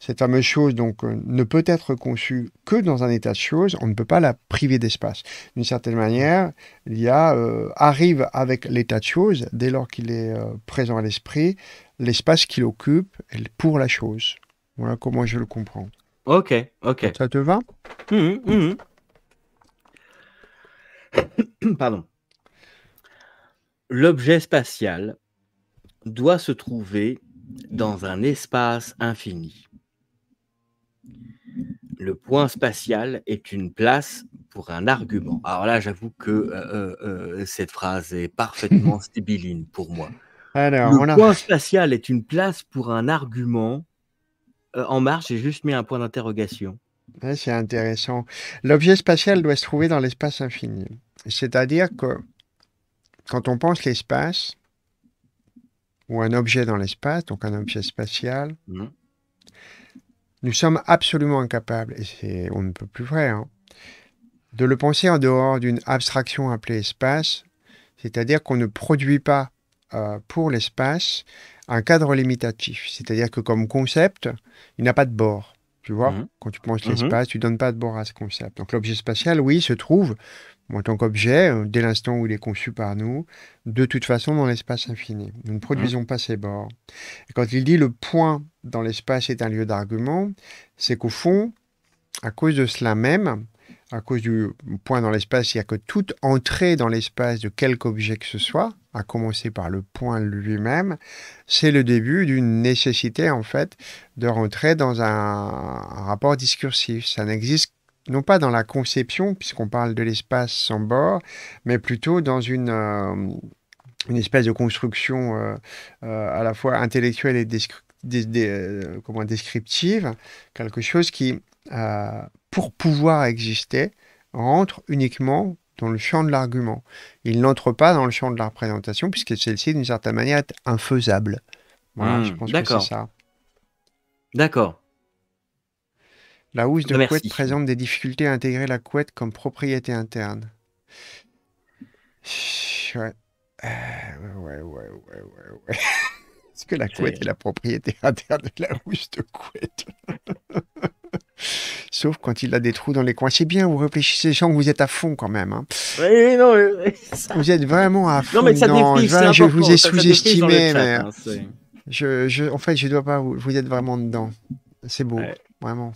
cette fameuse chose donc euh, ne peut être conçue que dans un état de choses, on ne peut pas la priver d'espace. D'une certaine manière, l'IA euh, arrive avec l'état de choses dès lors qu'il est présent à l'esprit, l'espace qu'il occupe est pour la chose. Voilà comment je le comprends. Ok, ok. Ça te va mhm, mhm. <coughs> Pardon. L'objet spatial doit se trouver dans un espace infini. Le point spatial est une place pour un argument. Alors là, j'avoue que euh, euh, euh, cette phrase est parfaitement stébiline <laughs> pour moi. Alors, le point spatial est une place pour un argument euh, en marche, j'ai juste mis un point d'interrogation. c'est intéressant. L'objet spatial doit se trouver dans l'espace infini. C'est-à-dire que quand on pense l'espace, ou un objet dans l'espace, donc un objet spatial, mmh. nous sommes absolument incapables, et on ne peut plus vrai, hein, de le penser en dehors d'une abstraction appelée espace, c'est-à-dire qu'on ne produit pas euh, pour l'espace un cadre limitatif. C'est-à-dire que comme concept, il n'a pas de bord. Tu vois, mhm. quand tu penses mhm. l'espace, tu tu donnes pas de bord à ce concept. Donc l'objet spatial, oui, se trouve en tant qu'objet, euh, dès l'instant où il est conçu par nous, de toute façon dans l'espace infini. Nous ne produisons pas ses bords. Et quand il dit le point dans l'espace est un lieu d'argument, c'est qu'au fond, à cause de cela même, à cause du point dans l'espace, il n'y a que toute entrée dans l'espace de quelque objet que ce soit, à commencer par le point lui-même, c'est le début d'une nécessité en fait de rentrer dans un, rapport discursif. Ça n'existe non pas dans la conception, puisqu'on parle de l'espace sans bord, mais plutôt dans une, euh, une espèce de construction euh, euh, à la fois intellectuelle et descriptive quelque chose qui pour pouvoir exister, rentre uniquement dans le champ de l'argument. Il n'entre pas dans le champ de la représentation, puisque celle-ci, d'une certaine manière, est infaisable. je pense que c'est ça. D'accord. La housse de couette présente des difficultés à intégrer la couette comme propriété interne. Ouais, ouais, ouais, ouais, ouais. Est-ce que la couette est la propriété interne de la housse de couette Sauf quand il a des trous dans les coins. C'est bien, vous réfléchissez, je sens que vous êtes à fond quand même. Hein. Oui, non, Vous êtes vraiment à fond. Non, mais ça non, je, je vous ai sous-estimé. mais... Hein, je, je, en fait, je dois pas. Vous, êtes vraiment dedans. C'est beau, vraiment.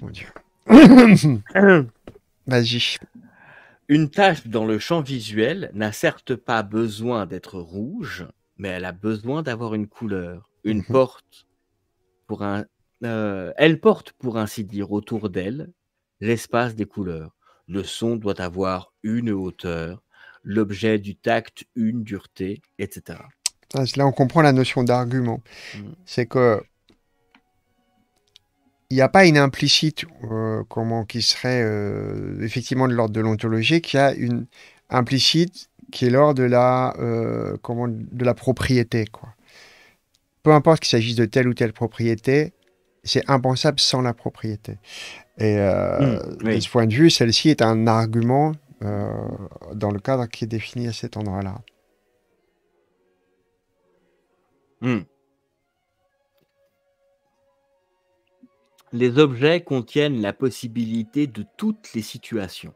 Mon Dieu. <coughs> Vas-y. Une tache dans le champ visuel n'a certes pas besoin d'être rouge, mais elle a besoin d'avoir une couleur. Une mhm. porte pour un euh, elle porte, pour ainsi dire, autour d'elle l'espace des couleurs. Le son doit avoir une hauteur, l'objet du tact une dureté, etc. Là, on comprend la notion d'argument. Mmh. C'est que il n'y a pas une implicite euh, comment, qui serait euh, effectivement de l'ordre de l'ontologie, qui a une implicite qui est l'ordre de la comment, de la propriété Peu importe qu'il s'agisse de telle ou telle propriété, c'est impensable sans la propriété. Et euh, hmm, de ce point de vue, celle-ci est un argument euh, dans le cadre qui est défini à cet endroit-là. Hmm. Les objets contiennent la possibilité de toutes les situations.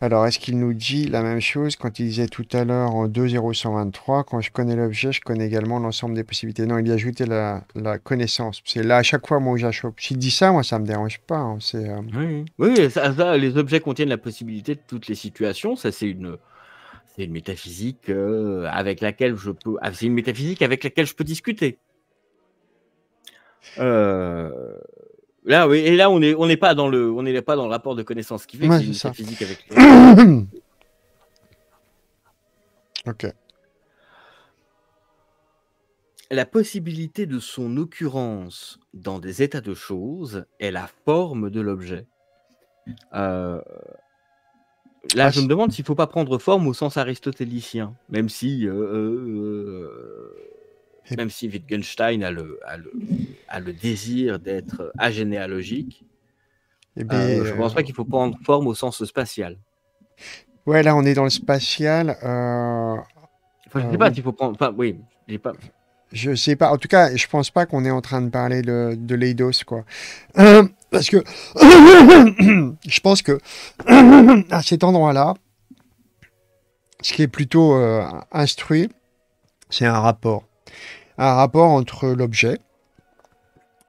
Alors, est-ce qu'il nous dit la même chose quand il disait tout à l'heure en 2.0.123 Quand je connais l'objet, je connais également l'ensemble des possibilités. Non, il y a ajouté la, connaissance. C'est là, à chaque fois, moi, j'achète. S'il dit ça, moi, ça ne me dérange pas. Hein, c'est, euh, Oui, les objets contiennent la possibilité de toutes les situations. Ça, c'est une, métaphysique euh, avec laquelle je peux. Ah, c'est une métaphysique avec laquelle je peux discuter. Euh. Là, oui, et là, on n'est pas, dans le, on pas dans le rapport de connaissance qui fait que c'est physique avec. <coughs> ok. La possibilité de son occurrence dans des états de choses est la forme de l'objet. Euh, là, ah, je me demande s'il ne faut pas prendre forme au sens aristotélicien, même si. Euh, euh, même si Wittgenstein a le, a le, a le désir d'être agénéalogique, eh euh, ben, je ne pense pas euh, qu'il faut prendre forme au sens spatial. Ouais, là, on est dans le spatial. Euh, je ne sais pas s'il faut prendre. Enfin, oui, pas. Je sais pas. En tout cas, je pense pas qu'on est en train de parler de, de l'Eidos, quoi. <coughs> parce que <coughs> je pense que <coughs> à cet endroit-là, ce qui est plutôt instruit, c'est un rapport un rapport entre l'objet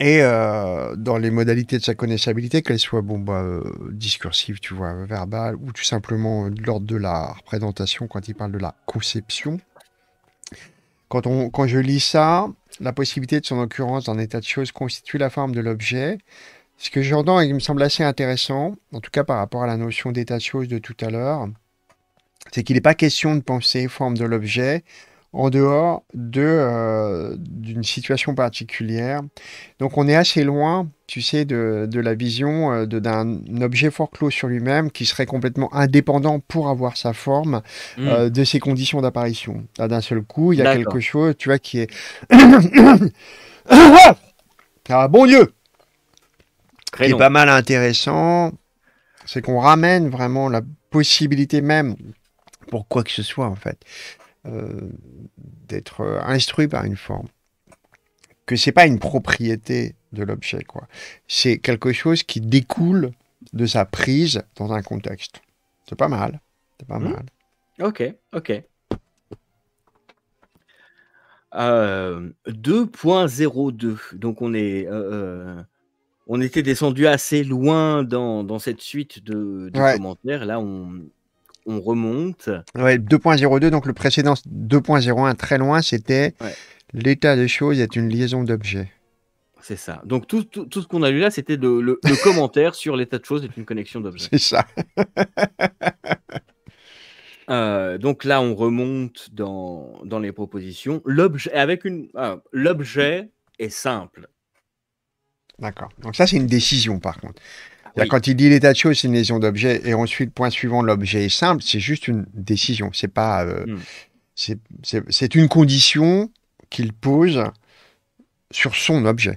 et euh, dans les modalités de sa connaissabilité, qu'elle soit bon, bah, euh, discursives, tu vois, verbales, ou tout simplement euh, de l'ordre de la représentation quand il parle de la conception. Quand, on, quand je lis ça, la possibilité de son occurrence d'un état de choses constitue la forme de l'objet. Ce que j'entends et qui me semble assez intéressant, en tout cas par rapport à la notion d'état de choses de tout à l'heure, c'est qu'il n'est pas question de penser forme de l'objet en dehors de, euh, d'une situation particulière. Donc on est assez loin, tu sais, de, la vision euh, d'un objet fort clos sur lui-même qui serait complètement indépendant pour avoir sa forme hmm. euh, de ses conditions d'apparition. Ah, d'un seul coup, il y a quelque chose, tu vois, qui est... <coughs> ah, bon Dieu Très qui est pas mal intéressant, c'est qu'on ramène vraiment la possibilité même pour quoi que ce soit en fait. Euh, d'être euh, instruit par une forme. Que c'est pas une propriété de l'objet, quoi. C'est quelque chose qui découle de sa prise dans un contexte. C'est pas mal. C'est pas hmm. mal. Ok, ok. 2.02. Euh, Donc on est, on était descendu assez loin dans, cette suite de, commentaires. Là, on, on remonte. Ouais, 2.02, donc le précédent 2.01 très loin, c'était l'état de choses est une liaison d'objets. C'est ça. Donc tout, ce qu'on a lu là, c'était le, le, commentaire sur l'état de choses est une connexion d'objets. C'est ça. <laughs> Euh, donc là, on remonte dans, les propositions. L'objet avec une euh, l'objet est simple. D'accord. Donc ça, c'est une décision par contre. Quand il dit l'état de choses, c'est une lésion d'objet, et ensuite, point suivant, l'objet est simple, c'est juste une décision. C'est pas. Euh, hmm. C'est une condition qu'il pose sur son objet.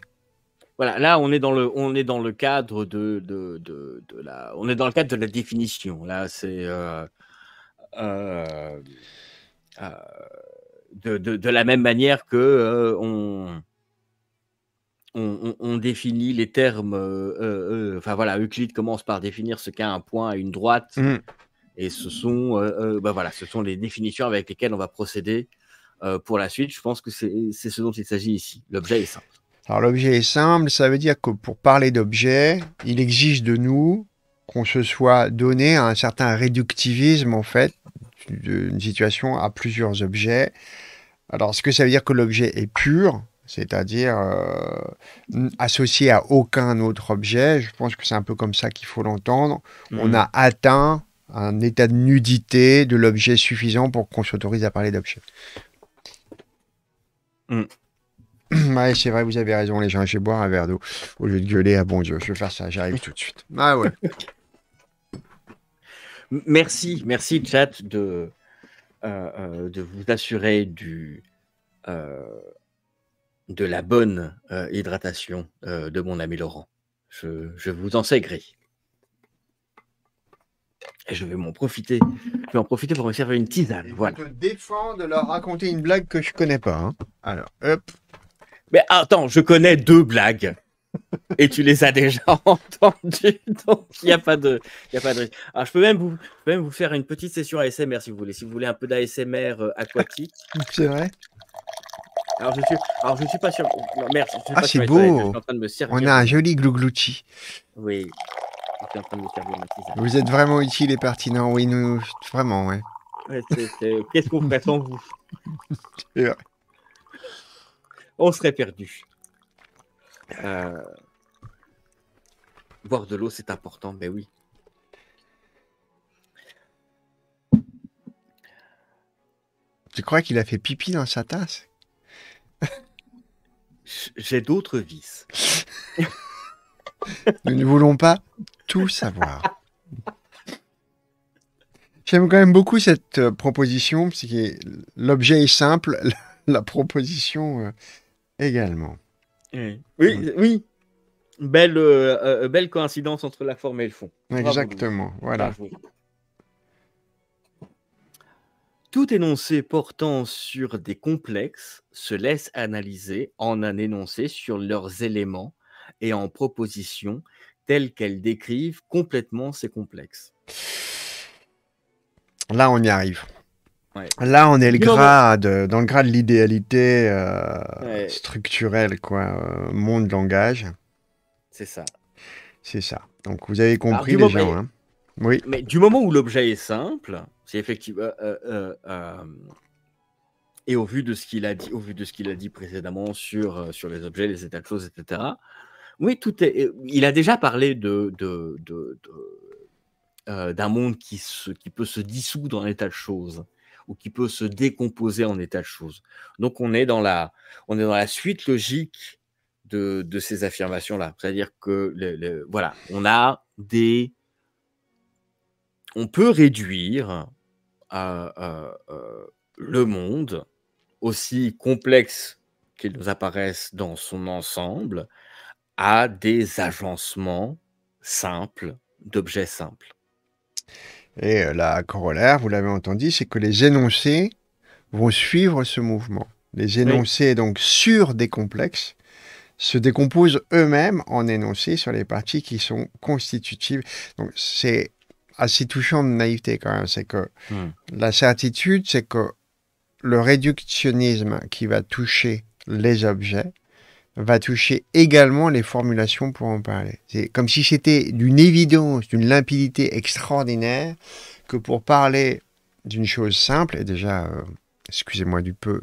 Voilà, là on est dans le, on est dans le cadre de, de, de, de la, on est dans le cadre de la définition. Là, c'est euh, euh, de, de, la même manière que on on, définit les termes. Euh, euh, euh, enfin voilà, Euclide commence par définir ce qu'est un point et une droite. Mmh. Et ce sont, bah, voilà, ce sont les définitions avec lesquelles on va procéder pour la suite. Je pense que c'est ce dont il s'agit ici. L'objet est simple. Alors l'objet est simple, ça veut dire que pour parler d'objet, il exige de nous qu'on se soit donné un certain réductivisme en fait d'une situation à plusieurs objets. Alors ce que ça veut dire que l'objet est pur c'est-à-dire euh, associé à aucun autre objet. Je pense que c'est un peu comme ça qu'il faut l'entendre. On mm. a atteint un état de nudité de l'objet suffisant pour qu'on s'autorise à parler d'objet. Mm. <clears throat> Oui, c'est vrai, vous avez raison, les gens. Je vais boire un verre d'eau au lieu de gueuler. Ah bon Dieu, je vais faire ça, j'arrive tout de suite. Ah ouais. <laughs> merci, merci, chat, de, euh, euh, de vous assurer du de la bonne euh, hydratation euh, de mon ami Laurent. Je, vous en sais gré. Et je vais m'en profiter. Je vais en profiter pour me servir une tisane. Je voilà. te défends de leur raconter une blague que je connais pas. Hein. Alors, hop. Mais attends, je connais deux blagues. Et tu les as déjà <laughs> entendues, donc il n'y a pas de, y a pas de risque. Alors, je peux même vous, même vous faire une petite session ASMR si vous voulez, si vous voulez un peu d'ASMR euh, aquatique. C'est vrai. Alors je suis, alors je suis pas sûr. Oh, merde, je suis ah, pas c'est beau. Je suis en train de me servir. On a un joli glouglouchi. Oui. Je suis en train de Vous êtes vraiment utile et pertinent. Oui, nous, vraiment, ouais. Qu'est-ce qu'on ferait sans vous <laughs> On serait perdu. Euh, boire de l'eau, c'est important, mais ben oui. Tu crois qu'il a fait pipi dans sa tasse j'ai d'autres vices. <laughs> Nous ne voulons pas tout savoir. J'aime quand même beaucoup cette euh, proposition, parce que l'objet est simple, <laughs> la proposition euh, également. Oui, oui. Belle, euh, belle coïncidence entre la forme et le fond. Exactement, voilà. Tout énoncé portant sur des complexes se laisse analyser en un énoncé sur leurs éléments et en propositions telles qu'elles décrivent complètement ces complexes. Là, on y arrive. Là, on est le grade, dans le grade de l'idéalité euh, structurelle, quoi. Euh, monde, langage. C'est ça. C'est ça. Donc, vous avez compris, les gens. Oui. Mais du moment où l'objet est simple, c'est effectivement. Euh, euh, euh, et au vu de ce qu'il a dit, au vu de ce qu'il a dit précédemment sur, sur les objets, les états de choses, etc. Oui, tout est. Il a déjà parlé de, de, de, d'un monde qui, qui peut se dissoudre en état de choses ou qui peut se décomposer en état de choses. Donc on est dans la, on est dans la suite logique de, de ces affirmations-là. C'est-à-dire que le, voilà, on a des on peut réduire à, euh, le monde, aussi complexe qu'il nous apparaisse dans son ensemble, à des agencements simples, d'objets simples. Et euh, la corollaire, vous l'avez entendu, c'est que les énoncés vont suivre ce mouvement. Les énoncés, donc sur des complexes, se décomposent eux-mêmes en énoncés sur les parties qui sont constitutives. Donc c'est assez touchant de naïveté quand même. C'est que hmm. la certitude, c'est que le réductionnisme qui va toucher les objets va toucher également les formulations pour en parler. C'est comme si c'était d'une évidence, d'une limpidité extraordinaire que pour parler d'une chose simple, et déjà, euh, excusez-moi du peu,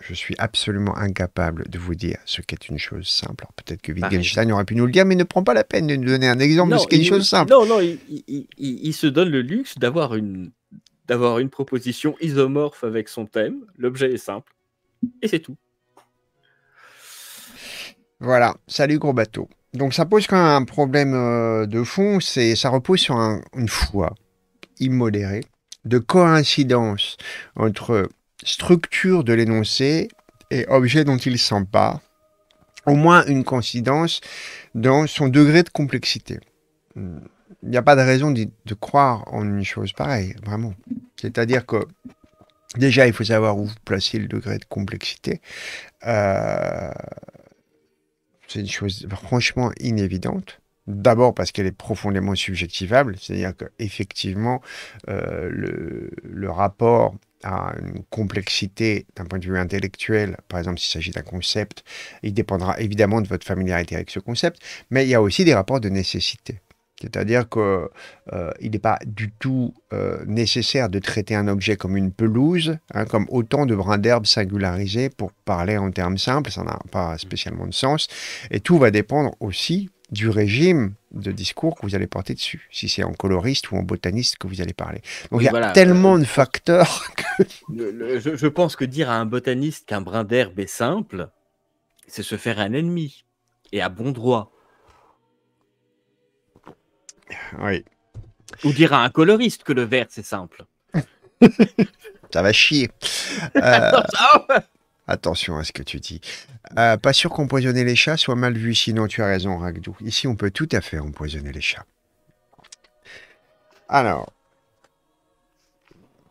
je suis absolument incapable de vous dire ce qu'est une chose simple. peut-être que Wittgenstein bah, aurait pu nous le dire, mais ne prend pas la peine de nous donner un exemple de ce qu'est une chose simple. Non, non, il, il, se donne le luxe d'avoir une, proposition isomorphe avec son thème. L'objet est simple. Et c'est tout. Voilà. Salut, gros bateau. Donc ça pose quand même un problème euh, de fond, c'est ça repose sur une foi immodérée de coïncidence entre structure de l'énoncé et objet dont il s'empare, au moins une coïncidence dans son degré de complexité. Il n'y a pas de raison de, croire en une chose pareille, vraiment. C'est-à-dire que déjà, il faut savoir où vous placez le degré de complexité. Euh, c'est une chose franchement inévidente. D'abord parce qu'elle est profondément subjectivable, c'est-à-dire qu'effectivement, euh, le, rapport à une complexité d'un point de vue intellectuel, par exemple s'il s'agit d'un concept, il dépendra évidemment de votre familiarité avec ce concept, mais il y a aussi des rapports de nécessité. C'est-à-dire qu'il euh, n'est pas du tout euh, nécessaire de traiter un objet comme une pelouse, hein, comme autant de brins d'herbe singularisés pour parler en termes simples, ça n'a pas spécialement de sens. Et tout va dépendre aussi du régime de discours que vous allez porter dessus, si c'est en coloriste ou en botaniste que vous allez parler. Donc il y a tellement euh, de facteurs <laughs> que... je, pense que dire à un botaniste qu'un brin d'herbe est simple, c'est se faire un ennemi, et à bon droit. Oui. Ou dire à un coloriste que le vert c'est simple. <laughs> Ça va chier. <laughs> Euh, ah Attention à ce que tu dis. Euh, pas sûr qu'empoisonner les chats soit mal vu, sinon tu as raison, Ragdou. Ici, on peut tout à fait empoisonner les chats. Alors,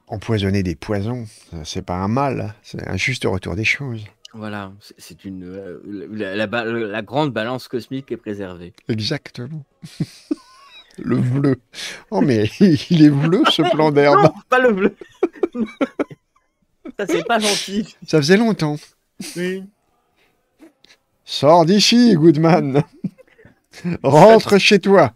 empoisonner des poisons, euh, c'est pas un mal, c'est un juste retour des choses. Voilà, c'est une euh, la, grande balance cosmique est préservée. Exactement. <laughs> le bleu. Oh mais <laughs> il est bleu ce plan d'herbe. Pas le bleu. <laughs> ça c'est pas gentil. <laughs> Ça faisait longtemps. Oui. Sors d'ici, Goodman. <laughs> Rentre chez toi.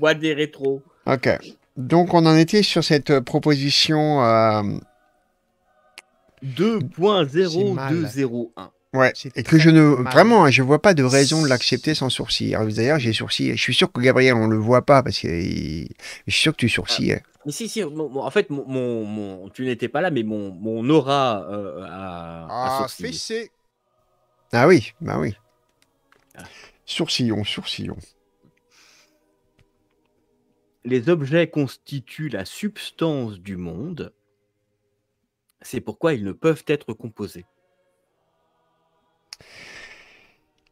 Ouais, des rétro. Ok. Donc on en était sur cette proposition 2.0201. Euh, Ouais. Et que je ne vraiment, je vois pas de raison de l'accepter sans sourciller D'ailleurs, j'ai sourcil. Je suis sûr que Gabriel, on le voit pas parce que je suis sûr que tu sourcilles. Hein. Ah, mais si, si, en fait, mon, tu n'étais pas là, mais mon, aura euh, a, ah, Ah oui, bah oui. Sourcillon, ah. sourcillon. Les objets constituent la substance du monde. C'est pourquoi ils ne peuvent être composés.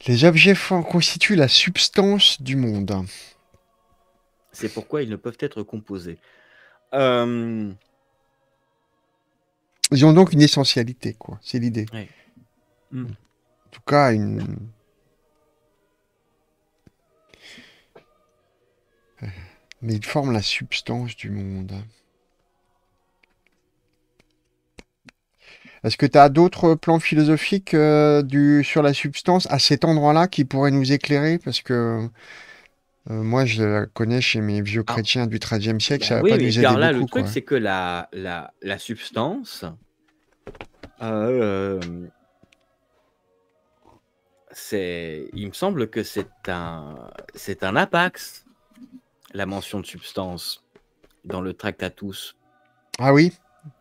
Les objets constituent la substance du monde. C'est pourquoi ils ne peuvent être composés. Euh, ils ont donc une essentialité, quoi. C'est l'idée. Mm. Mm. En tout cas, une. Euh, mais ils forment la substance du monde. Est-ce que tu as d'autres plans philosophiques euh, sur la substance à cet endroit-là qui pourraient nous éclairer Parce que euh, moi, je la connais chez mes vieux ah. chrétiens du XIIIe siècle. ça bah pas nous là, le truc, c'est que la, substance, euh, c'est, il me semble que c'est un, c'est un apax, la mention de substance dans le Tractatus. Ah oui,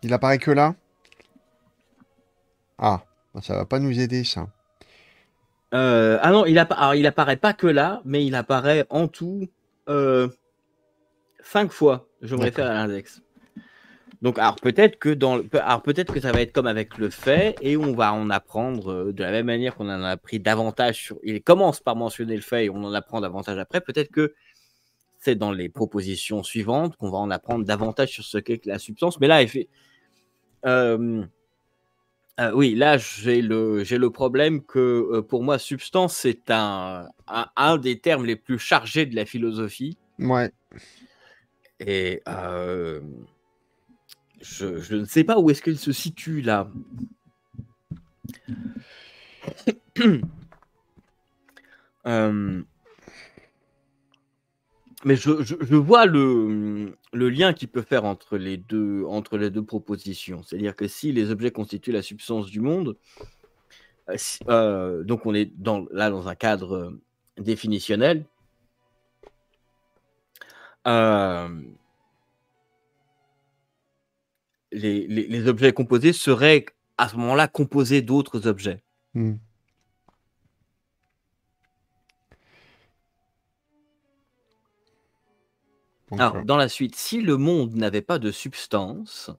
il apparaît que là. Ah, bah, ça va pas nous aider ça. Euh, ah non, il, apparaît pas que là, mais il apparaît en tout euh, cinq fois. Je me réfère à l'index. Donc, alors peut-être que dans, alors peut-être que ça va être comme avec le fait et on va en apprendre euh, de la même manière qu'on en a appris davantage sur. Il commence par mentionner le fait et on en apprend davantage après. Peut-être que c'est dans les propositions suivantes qu'on va en apprendre davantage sur ce qu'est la substance. Mais là, il fait... Euh, oui, là, j'ai le, j'ai le problème que euh, pour moi, substance, c'est un, un, des termes les plus chargés de la philosophie. Ouais. Et euh, je, ne sais pas où est-ce qu'il se situe là. <clears throat> mais je, vois le, lien qu'il peut faire entre les deux, propositions. C'est-à-dire que si les objets constituent la substance du monde, euh, euh, donc on est là dans un cadre euh, définitionnel, les, objets composés seraient à ce moment-là composés d'autres objets. Hmm. Euh, dans la suite, si le monde n'avait pas de substance,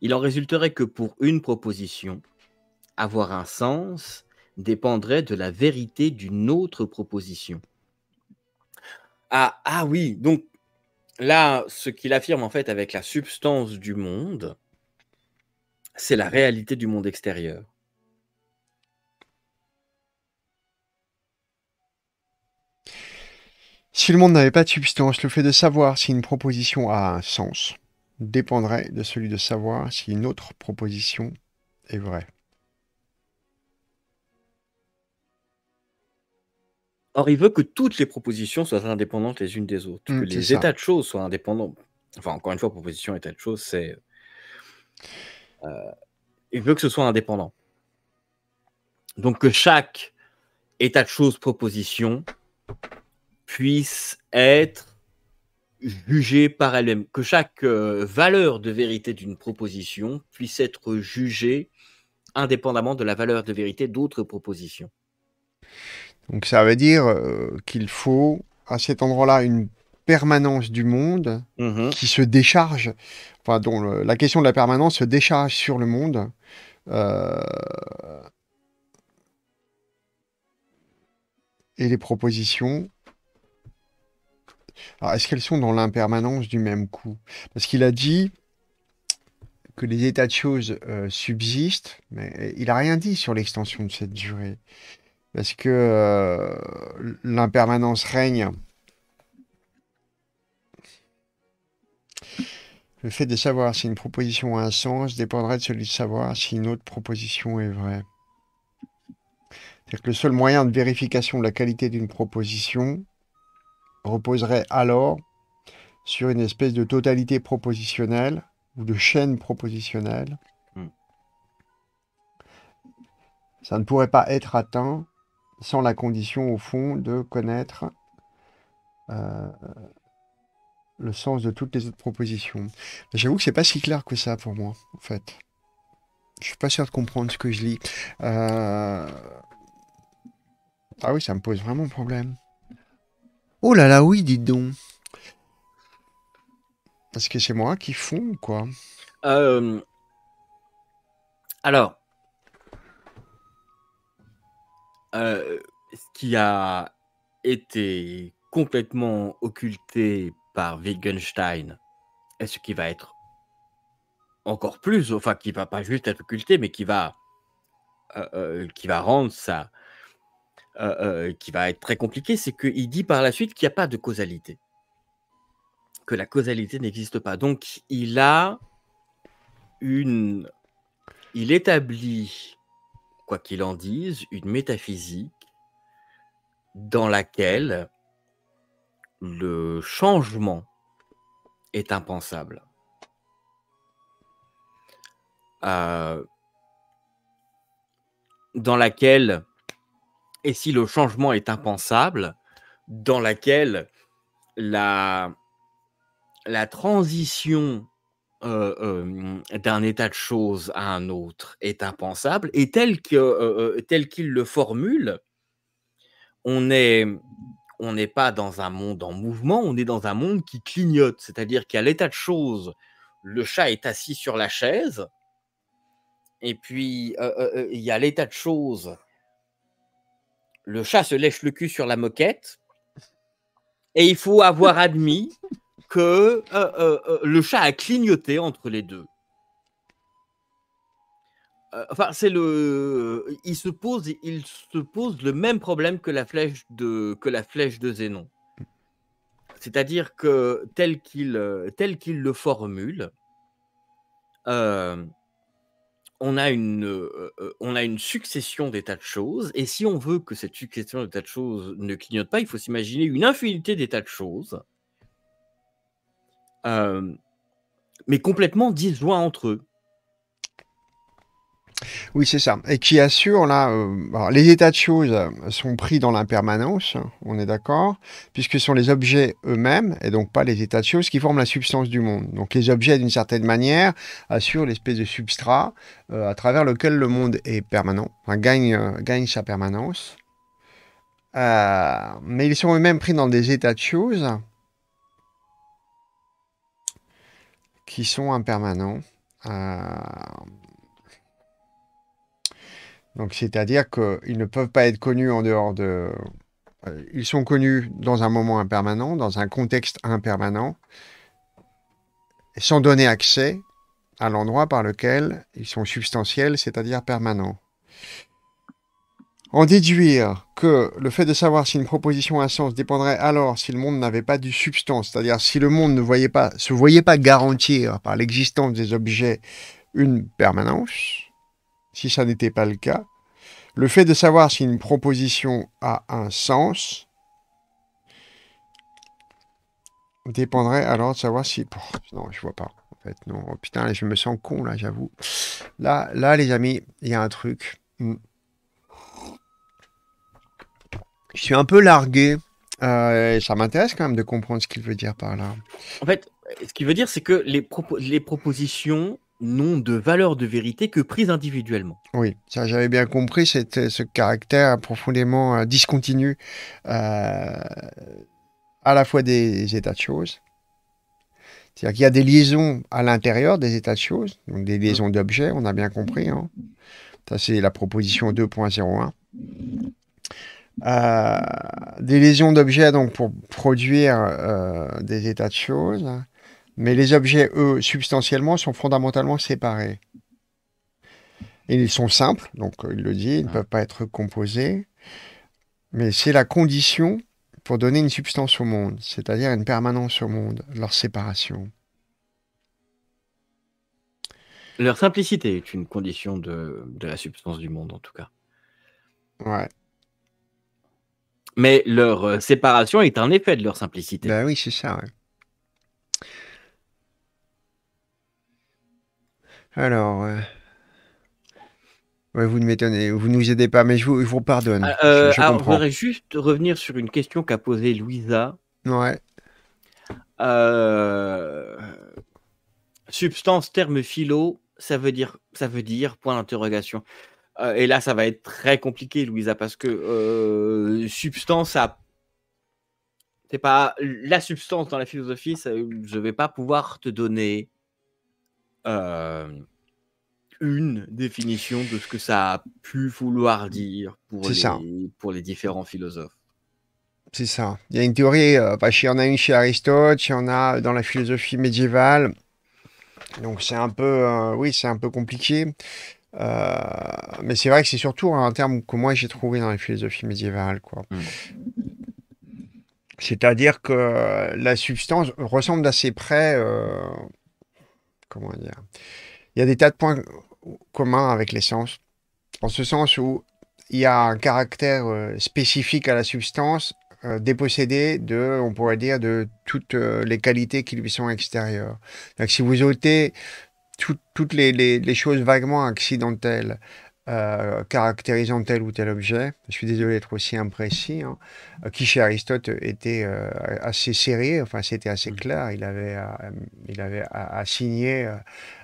il en résulterait que pour une proposition, avoir un sens dépendrait de la vérité d'une autre proposition. Ah, ah oui, donc là, ce qu'il affirme en fait avec la substance du monde, c'est la réalité du monde extérieur. Si le monde n'avait pas de substance, le fait de savoir si une proposition a un sens dépendrait de celui de savoir si une autre proposition est vraie. Or, il veut que toutes les propositions soient indépendantes les unes des autres, hmm, que les états de choses soient indépendants. Enfin, encore une fois, proposition, état de choses, c'est. Euh, il veut que ce soit indépendant. Donc, que chaque état de choses, proposition puisse être jugée par elle-même, que chaque euh, valeur de vérité d'une proposition puisse être jugée indépendamment de la valeur de vérité d'autres propositions. Donc ça veut dire euh, qu'il faut à cet endroit-là une permanence du monde mm-hmm. qui se décharge, enfin dont la question de la permanence se décharge sur le monde. Euh, et les propositions alors, est-ce qu'elles sont dans l'impermanence du même coup Parce qu'il a dit que les états de choses euh, subsistent, mais il n'a rien dit sur l'extension de cette durée. Parce que euh, l'impermanence règne. Le fait de savoir si une proposition a un sens dépendrait de celui de savoir si une autre proposition est vraie. C'est-à-dire que le seul moyen de vérification de la qualité d'une proposition, reposerait alors sur une espèce de totalité propositionnelle ou de chaîne propositionnelle. Hmm. Ça ne pourrait pas être atteint sans la condition, au fond, de connaître euh, le sens de toutes les autres propositions. J'avoue que c'est pas si clair que ça pour moi, en fait. Je ne suis pas sûr de comprendre ce que je lis. Euh, ah oui, ça me pose vraiment problème. Oh là là, oui, dites donc. Parce que c'est moi qui fond ou quoi euh, Alors, euh, ce qui a été complètement occulté par Wittgenstein, est ce qui va être encore plus, enfin qui va pas juste être occulté, mais qui va, euh, qui va rendre ça... Euh, euh, qui va être très compliqué, c'est qu'il dit par la suite qu'il n'y a pas de causalité, que la causalité n'existe pas. Donc il a une, il établit, quoi qu'il en dise, une métaphysique dans laquelle le changement est impensable. Euh, dans laquelle et si le changement est impensable, dans laquelle la, transition euh, euh, d'un état de choses à un autre est impensable, et tel euh, qu'il le formule, on n'est on pas dans un monde en mouvement, on est dans un monde qui clignote, c'est-à-dire qu'à l'état de choses, le chat est assis sur la chaise, et puis il y a l'état de choses le chat se lèche le cul sur la moquette. Et il faut avoir admis <laughs> que euh, euh, euh, le chat a clignoté entre les deux. Enfin, c'est le. Il se, pose, il se pose le même problème que la flèche de, que la flèche de Zénon. C'est-à-dire que tel qu'il, tel qu'il le formule, on a une, on a une succession d'états de choses, et si on veut que cette succession d'états de choses ne clignote pas, il faut s'imaginer une infinité d'états de choses, mais complètement disjoints entre eux. Oui, c'est ça. Et qui assure, là, euh, les états de choses euh, sont pris dans l'impermanence, on est d'accord, puisque ce sont les objets eux-mêmes, et donc pas les états de choses, qui forment la substance du monde. Donc les objets, d'une certaine manière, assurent l'espèce de substrat euh, à travers lequel le monde est permanent, gagne, gagne sa permanence. mais ils sont eux-mêmes pris dans des états de choses qui sont impermanents. Donc, c'est-à-dire qu'ils ne peuvent pas être connus en dehors de. Euh, ils sont connus dans un moment impermanent, dans un contexte impermanent, sans donner accès à l'endroit par lequel ils sont substantiels, c'est-à-dire permanents. En déduire que le fait de savoir si une proposition a sens dépendrait alors si le monde n'avait pas du substance, c'est-à-dire si le monde ne voyait pas, se voyait pas garantir par l'existence des objets une permanence, si ça n'était pas le cas, le fait de savoir si une proposition a un sens dépendrait alors de savoir si... non, je vois pas. En fait, non. Oh, putain, je me sens con, là, j'avoue. Là, là, les amis, il y a un truc. Hmm. Je suis un peu largué. Euh, ça m'intéresse quand même de comprendre ce qu'il veut dire par là. En fait, ce qu'il veut dire, c'est que les propositions n'ont de valeur de vérité que prise individuellement. Oui, ça j'avais bien compris, c'était ce caractère profondément euh, discontinu euh, à la fois des états de choses. C'est-à-dire qu'il y a des liaisons à l'intérieur des états de choses, donc des liaisons d'objets, on a bien compris. Hein. Ça, c'est la proposition 2.01. Euh, des liaisons d'objets, donc pour produire des états de choses. Mais les objets, eux, substantiellement, sont fondamentalement séparés. Et ils sont simples, donc euh, il le dit, ils ne ah. peuvent pas être composés. Mais c'est la condition pour donner une substance au monde, c'est-à-dire une permanence au monde, leur séparation. Leur simplicité est une condition de, la substance du monde, en tout cas. Ouais. Mais leur euh, séparation est un effet de leur simplicité. Ben oui, c'est ça. Ouais. Alors. Euh, vous ne m'étonnez, vous nous aidez pas, mais je vous, pardonne. Ah, euh, je, voudrais juste revenir sur une question qu'a posée Louisa. Ouais. Euh, substance, terme philo, ça veut dire, ça veut dire point d'interrogation. et là, ça va être très compliqué, Louisa, parce que substance, c'est pas la substance dans la philosophie. je je vais pas pouvoir te donner euh, une définition de ce que ça a pu vouloir dire pour, les, pour les différents philosophes. C'est ça. Il y a une théorie, Pas euh, bah, il y en a une chez Aristote, il y en a dans la philosophie médiévale. Donc c'est un peu, euh, oui, c'est un peu compliqué. mais c'est vrai que c'est surtout un terme que moi j'ai trouvé dans la philosophie médiévale. Quoi. Hmm. C'est-à-dire que la substance ressemble d'assez près il y a des tas de points communs avec les en ce sens où il y a un caractère euh, spécifique à la substance, euh, dépossédé de, on pourrait dire, de toutes euh, les qualités qui lui sont extérieures. Donc, si vous ôtez toutes les, choses vaguement accidentelles euh, caractérisant tel ou tel objet. Je suis désolé d'être aussi imprécis, hein. euh, qui chez Aristote était euh, assez serré, enfin c'était assez clair. Il avait, il avait assigné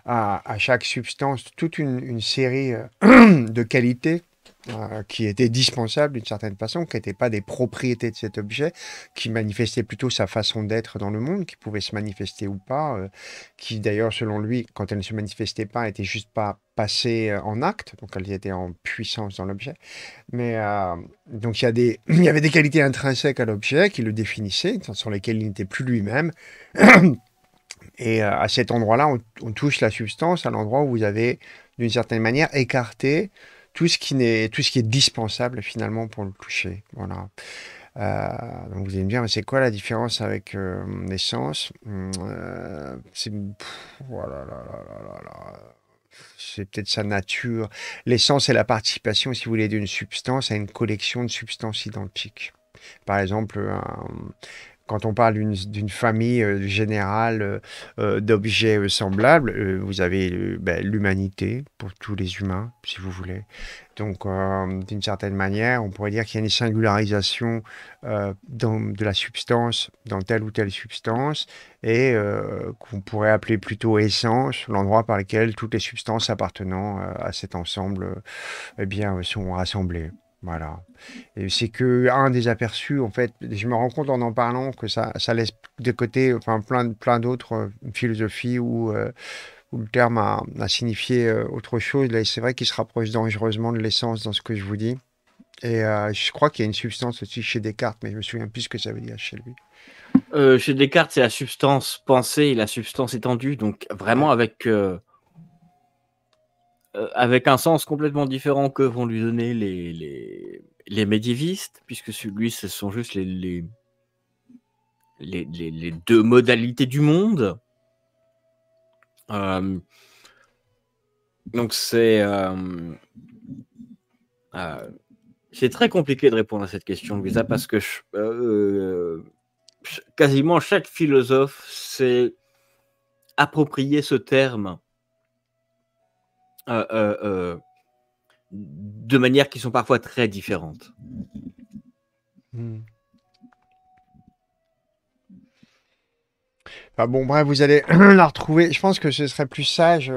à, à, chaque substance toute une série <clears throat> de qualités euh, qui étaient dispensables d'une certaine façon, qui n'étaient pas des propriétés de cet objet, qui manifestaient plutôt sa façon d'être dans le monde, qui pouvait se manifester ou pas, euh, qui d'ailleurs, selon lui, quand elle ne se manifestait pas, était juste pas passées euh, en acte, donc elles était en puissance dans l'objet. Mais donc <clears throat> il y, avait des qualités intrinsèques à l'objet qui le définissaient, sans lesquelles il n'était plus lui-même. <clears throat> Et à cet endroit-là, on, touche la substance, à l'endroit où vous avez, d'une certaine manière, écarté tout ce qui n'est tout ce qui est dispensable finalement pour le toucher. Voilà. Euh, donc vous allez me dire, mais c'est quoi la différence avec l'essence euh, hum, euh, C'est voilà, C'est peut-être sa nature. L'essence est la participation, si vous voulez, d'une substance à une collection de substances identiques. Par exemple, un, quand on parle d'une famille euh, générale euh, euh, d'objets semblables, vous avez ben, l'humanité pour tous les humains, si vous voulez. Donc, d'une certaine manière, on pourrait dire qu'il y a une singularisation de la substance dans telle ou telle substance et qu'on pourrait appeler plutôt essence, l'endroit par lequel toutes les substances appartenant à cet ensemble eh bien, sont rassemblées. Voilà. Et c'est que un des aperçus, en fait, je me rends compte en en parlant que ça, laisse de côté enfin, plein, plein d'autres euh, philosophies où, euh, où, le terme a, signifié euh, autre chose. c'est vrai qu'il se rapproche dangereusement de l'essence dans ce que je vous dis. Et je crois qu'il y a une substance aussi chez Descartes, mais je me souviens plus ce que ça veut dire chez lui. chez Descartes, c'est la substance pensée et la substance étendue. Donc, vraiment avec euh, avec un sens complètement différent que vont lui donner les, médiévistes, puisque lui, ce sont juste les, les, deux modalités du monde. Euh, donc c'est euh, c'est très compliqué de répondre à cette question, visa parce que quasiment chaque philosophe s'est approprié ce terme euh, euh, euh, de manière qui sont parfois très différentes. Hmm. bon, bref, vous allez <clears throat> la retrouver. Je pense que ce serait plus sage,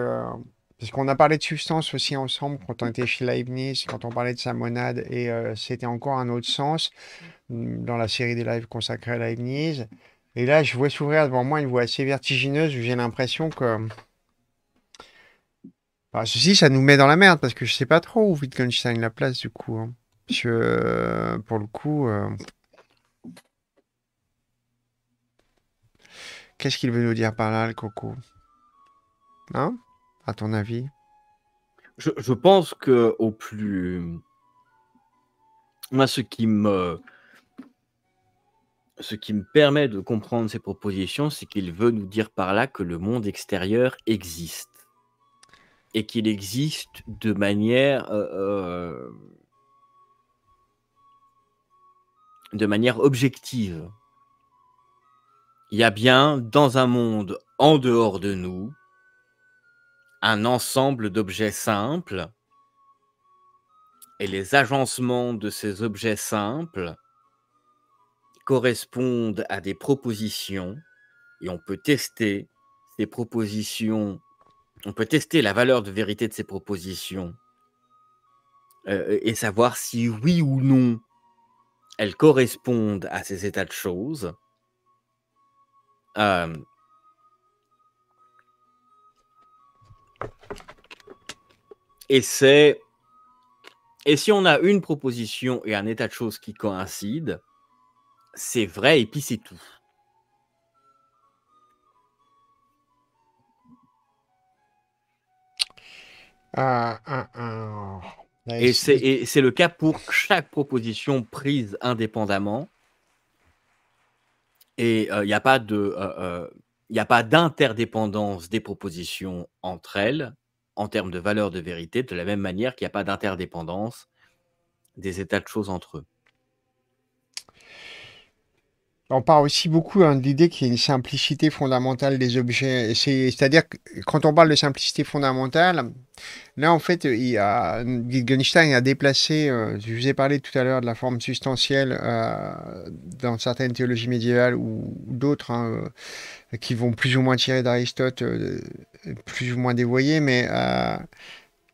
parce qu'on a parlé de substance aussi ensemble quand on était chez Leibniz, quand on parlait de sa monade, et c'était encore un autre sens hmm, dans la série des lives consacrés à Leibniz. Et là, je vois s'ouvrir devant moi une voie assez vertigineuse où j'ai l'impression que ceci, ah, ça nous met dans la merde parce que je sais pas trop où Wittgenstein la place du coup. Hein. Euh, pour le coup. Euh, qu'est-ce qu'il veut nous dire par là, le coco Hein À ton avis je, je, pense que au plus. Moi, ce qui me. Ce qui me permet de comprendre ses propositions, c'est qu'il veut nous dire par là que le monde extérieur existe et qu'il existe de manière euh, euh, de manière objective. Il y a bien dans un monde en dehors de nous un ensemble d'objets simples et les agencements de ces objets simples correspondent à des propositions et on peut tester ces propositions on peut tester la valeur de vérité de ces propositions euh, et savoir si oui ou non elles correspondent à ces états de choses. Euh, et c'est et si on a une proposition et un état de choses qui coïncident, c'est vrai et puis c'est tout. Ah, ah, ah. Et c'est le cas pour chaque proposition prise indépendamment. Et euh, il n'y a pas de, euh, euh, a pas d'interdépendance des propositions entre elles en termes de valeur de vérité, de la même manière qu'il n'y a pas d'interdépendance des états de choses entre eux. On parle aussi beaucoup hein, de l'idée qu'il y a une simplicité fondamentale des objets. C'est-à-dire que quand on parle de simplicité fondamentale, là en fait, il a, Wittgenstein a déplacé, euh, je vous ai parlé tout à l'heure de la forme substantielle euh, dans certaines théologies médiévales ou, d'autres hein, euh, qui vont plus ou moins tirer d'Aristote, plus ou moins dévoyé, mais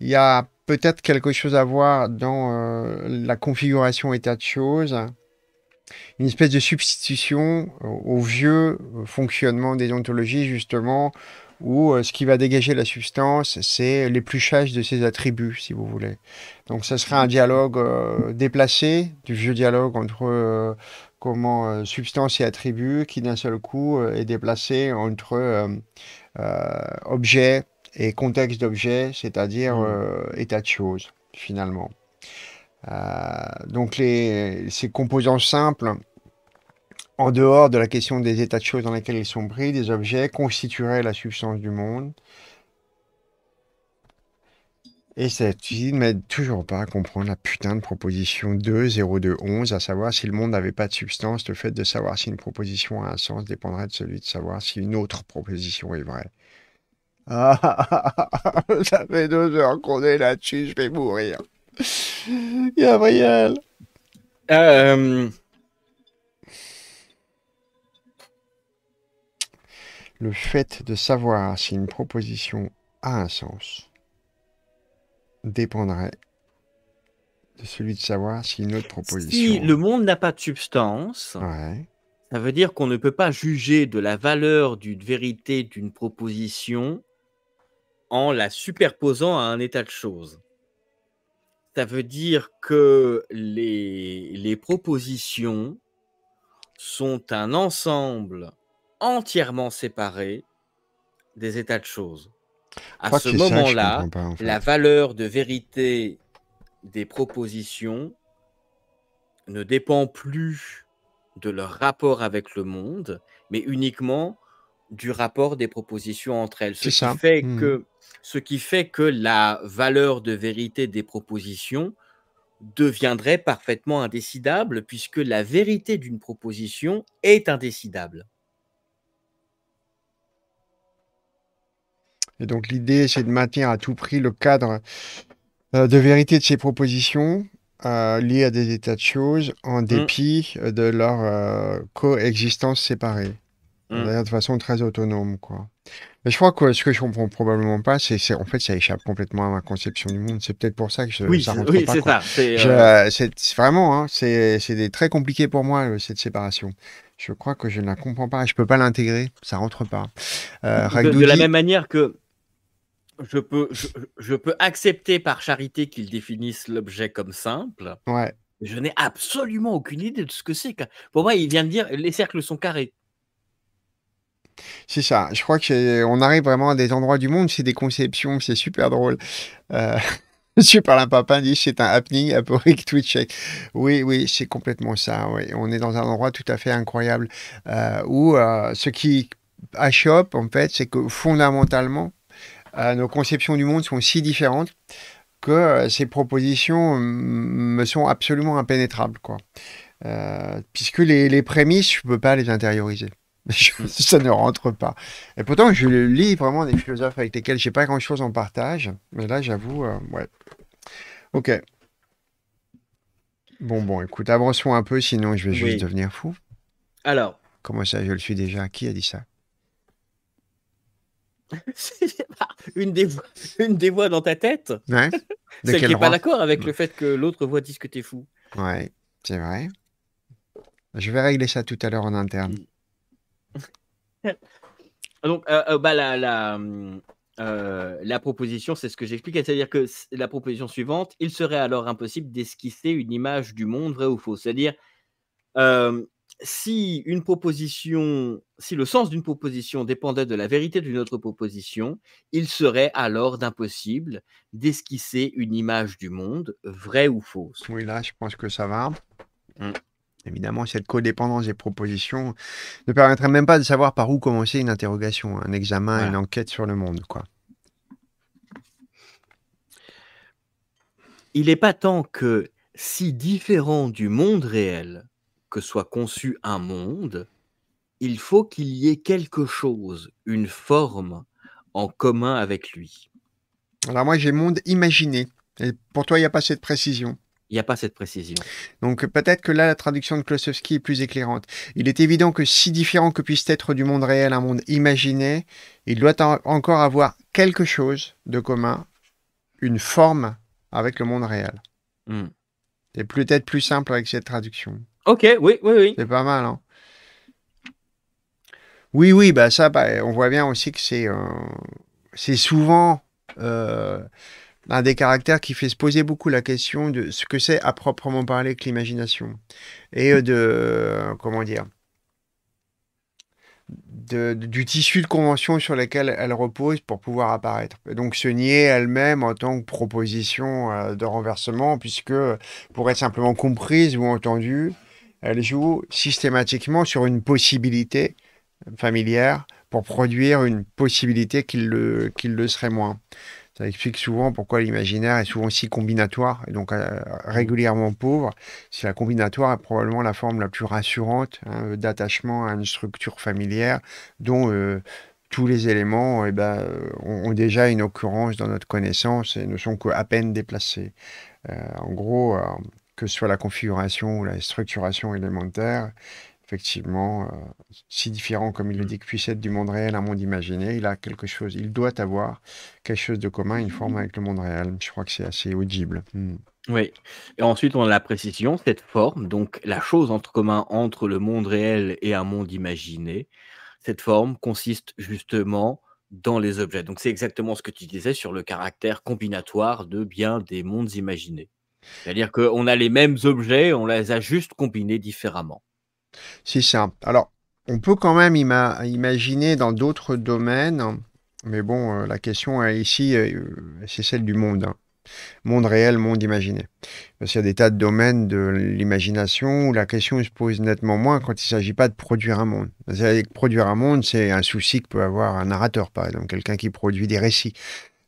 il y a peut-être quelque chose à voir dans la configuration état de choses une espèce de substitution au vieux euh, fonctionnement des ontologies, justement, où euh, ce qui va dégager la substance, c'est l'épluchage de ses attributs, si vous voulez. Donc, ça serait un dialogue euh, déplacé, du vieux dialogue entre comment substance et attributs, qui d'un seul coup est déplacé entre objet et contexte d'objet, c'est-à-dire mmh. état de choses, finalement. donc, les, ces composants simples en dehors de la question des états de choses dans lesquels ils sont pris, des objets constitueraient la substance du monde. Et cette ne m'aide toujours pas à comprendre la putain de proposition 2.02.11, à savoir si le monde n'avait pas de substance, le fait de savoir si une proposition a un sens dépendrait de celui de savoir si une autre proposition est vraie. Ah, <laughs> ça fait deux heures qu'on est là-dessus, je vais mourir. <laughs> Gabriel. Euh, le fait de savoir si une proposition a un sens dépendrait de celui de savoir si une autre proposition. Si le monde n'a pas de substance, ça veut dire qu'on ne peut pas juger de la valeur d'une vérité d'une proposition en la superposant à un état de choses. Ça veut dire que les propositions sont un ensemble entièrement séparés des états de choses. À ce moment-là, la valeur de vérité des propositions ne dépend plus de leur rapport avec le monde, mais uniquement du rapport des propositions entre elles. ce mmh. qui fait que la valeur de vérité des propositions deviendrait parfaitement indécidable, puisque la vérité d'une proposition est indécidable. Et donc l'idée, c'est de maintenir à tout prix le cadre euh, de vérité de ces propositions euh, liées à des états de choses en mm. dépit euh, de leur coexistence séparée. Mm. de façon très autonome. Quoi. Mais je crois que ce que je comprends probablement pas, c'est en fait, ça échappe complètement à ma conception du monde. C'est peut-être pour ça que je, oui, rentre pas. Oui, c'est ça. C'est vraiment, hein, c'est très compliqué pour moi, cette séparation je crois que je ne la comprends pas. Je ne peux pas l'intégrer. Ça rentre pas. de, la même manière que je peux, je, peux accepter par charité qu'ils définissent l'objet comme simple. Ouais. Je n'ai absolument aucune idée de ce que c'est. Pour moi, il vient de dire les cercles sont carrés. C'est ça. Je crois qu'on arrive vraiment à des endroits du monde, c'est des conceptions, c'est super drôle. Euh... Monsieur un Papin dit c'est un happening aporique Twitch. Oui, oui, c'est complètement ça. Oui. On est dans un endroit tout à fait incroyable euh, où euh, ce qui achoppe, en fait, c'est que fondamentalement, euh, nos conceptions du monde sont si différentes que euh, ces propositions me sont absolument impénétrables, quoi. Euh, puisque les, les, prémices, je ne peux pas les intérioriser. <laughs> Mm. ça ne rentre pas. Et pourtant, je lis vraiment des philosophes avec lesquels je n'ai pas grand-chose en partage. Mais là, j'avoue, ouais. Ok. Bon, bon, écoute, avançons un peu, sinon je vais juste devenir fou. Alors. Comment ça, je le suis déjà Qui a dit ça <laughs> une, des voix, une des voix dans ta tête, ouais. <laughs> celle qui n'est pas d'accord avec mm. le fait que l'autre voix dise que t'es fou. Ouais, c'est vrai. Je vais régler ça tout à l'heure en interne. <laughs> Donc, euh, euh, bah, la, euh, la, proposition, c'est ce que j'explique, c'est-à-dire que la proposition suivante, il serait alors impossible d'esquisser une image du monde, vrai ou faux. C'est-à-dire, si une proposition, si le sens d'une proposition dépendait de la vérité d'une autre proposition, il serait alors d'impossible d'esquisser une image du monde, vraie ou fausse. Oui, là, je pense que ça va. Mmh. Évidemment, cette codépendance des propositions ne permettrait même pas de savoir par où commencer une interrogation, un examen, une enquête sur le monde, quoi. Il n'est pas tant que si différent du monde réel, que soit conçu un monde, il faut qu'il y ait quelque chose, une forme en commun avec lui. Alors moi j'ai monde imaginé. Et pour toi, il n'y a pas cette précision il n'y a pas cette précision. Donc peut-être que là, la traduction de Klosowski est plus éclairante. Il est évident que si différent que puisse être du monde réel un monde imaginé, il doit encore avoir quelque chose de commun, une forme avec le monde réel. Hmm. Et C'est peut-être plus simple avec cette traduction. Ok, oui, oui, oui. C'est pas mal, hein. Oui, oui, bah ça, bah, on voit bien aussi que c'est euh, souvent euh, un des caractères qui fait se poser beaucoup la question de ce que c'est à proprement parler que l'imagination et euh, de comment dire du tissu de convention sur lequel elle repose pour pouvoir apparaître. donc se nier elle-même en tant que proposition de renversement, puisque pour être simplement comprise ou entendue, elle joue systématiquement sur une possibilité familière pour produire une possibilité qu'il le, qu'il le serait moins. Ça explique souvent pourquoi l'imaginaire est souvent si combinatoire et donc euh, régulièrement pauvre. Si la combinatoire est probablement la forme la plus rassurante hein, euh, d'attachement à une structure familière dont euh, tous les éléments eh ben, ont, déjà une occurrence dans notre connaissance et ne sont qu'à peine déplacés. en gros, que ce soit la configuration ou la structuration élémentaire, effectivement, euh, si différent comme il le mmh. dit que puisse être du monde réel à un monde imaginé, il a quelque chose, il doit avoir quelque chose de commun, une forme avec le monde réel. Je crois que c'est assez audible. Mmh. Oui. Et ensuite, on a la précision, cette forme, donc la chose entre commun entre le monde réel et un monde imaginé. Cette forme consiste justement dans les objets. Donc c'est exactement ce que tu disais sur le caractère combinatoire de bien des mondes imaginés. C'est-à-dire qu'on a les mêmes objets, on les a juste combinés différemment. C'est ça. Alors, on peut quand même imaginer dans d'autres domaines, mais bon, euh, la question ici, euh, c'est celle du monde. Hein. Monde réel, monde imaginé. Parce qu'il y a des tas de domaines de l'imagination où la question se pose nettement moins quand il ne s'agit pas de produire un monde. Produire un monde, c'est un souci que peut avoir un narrateur, par exemple, quelqu'un qui produit des récits.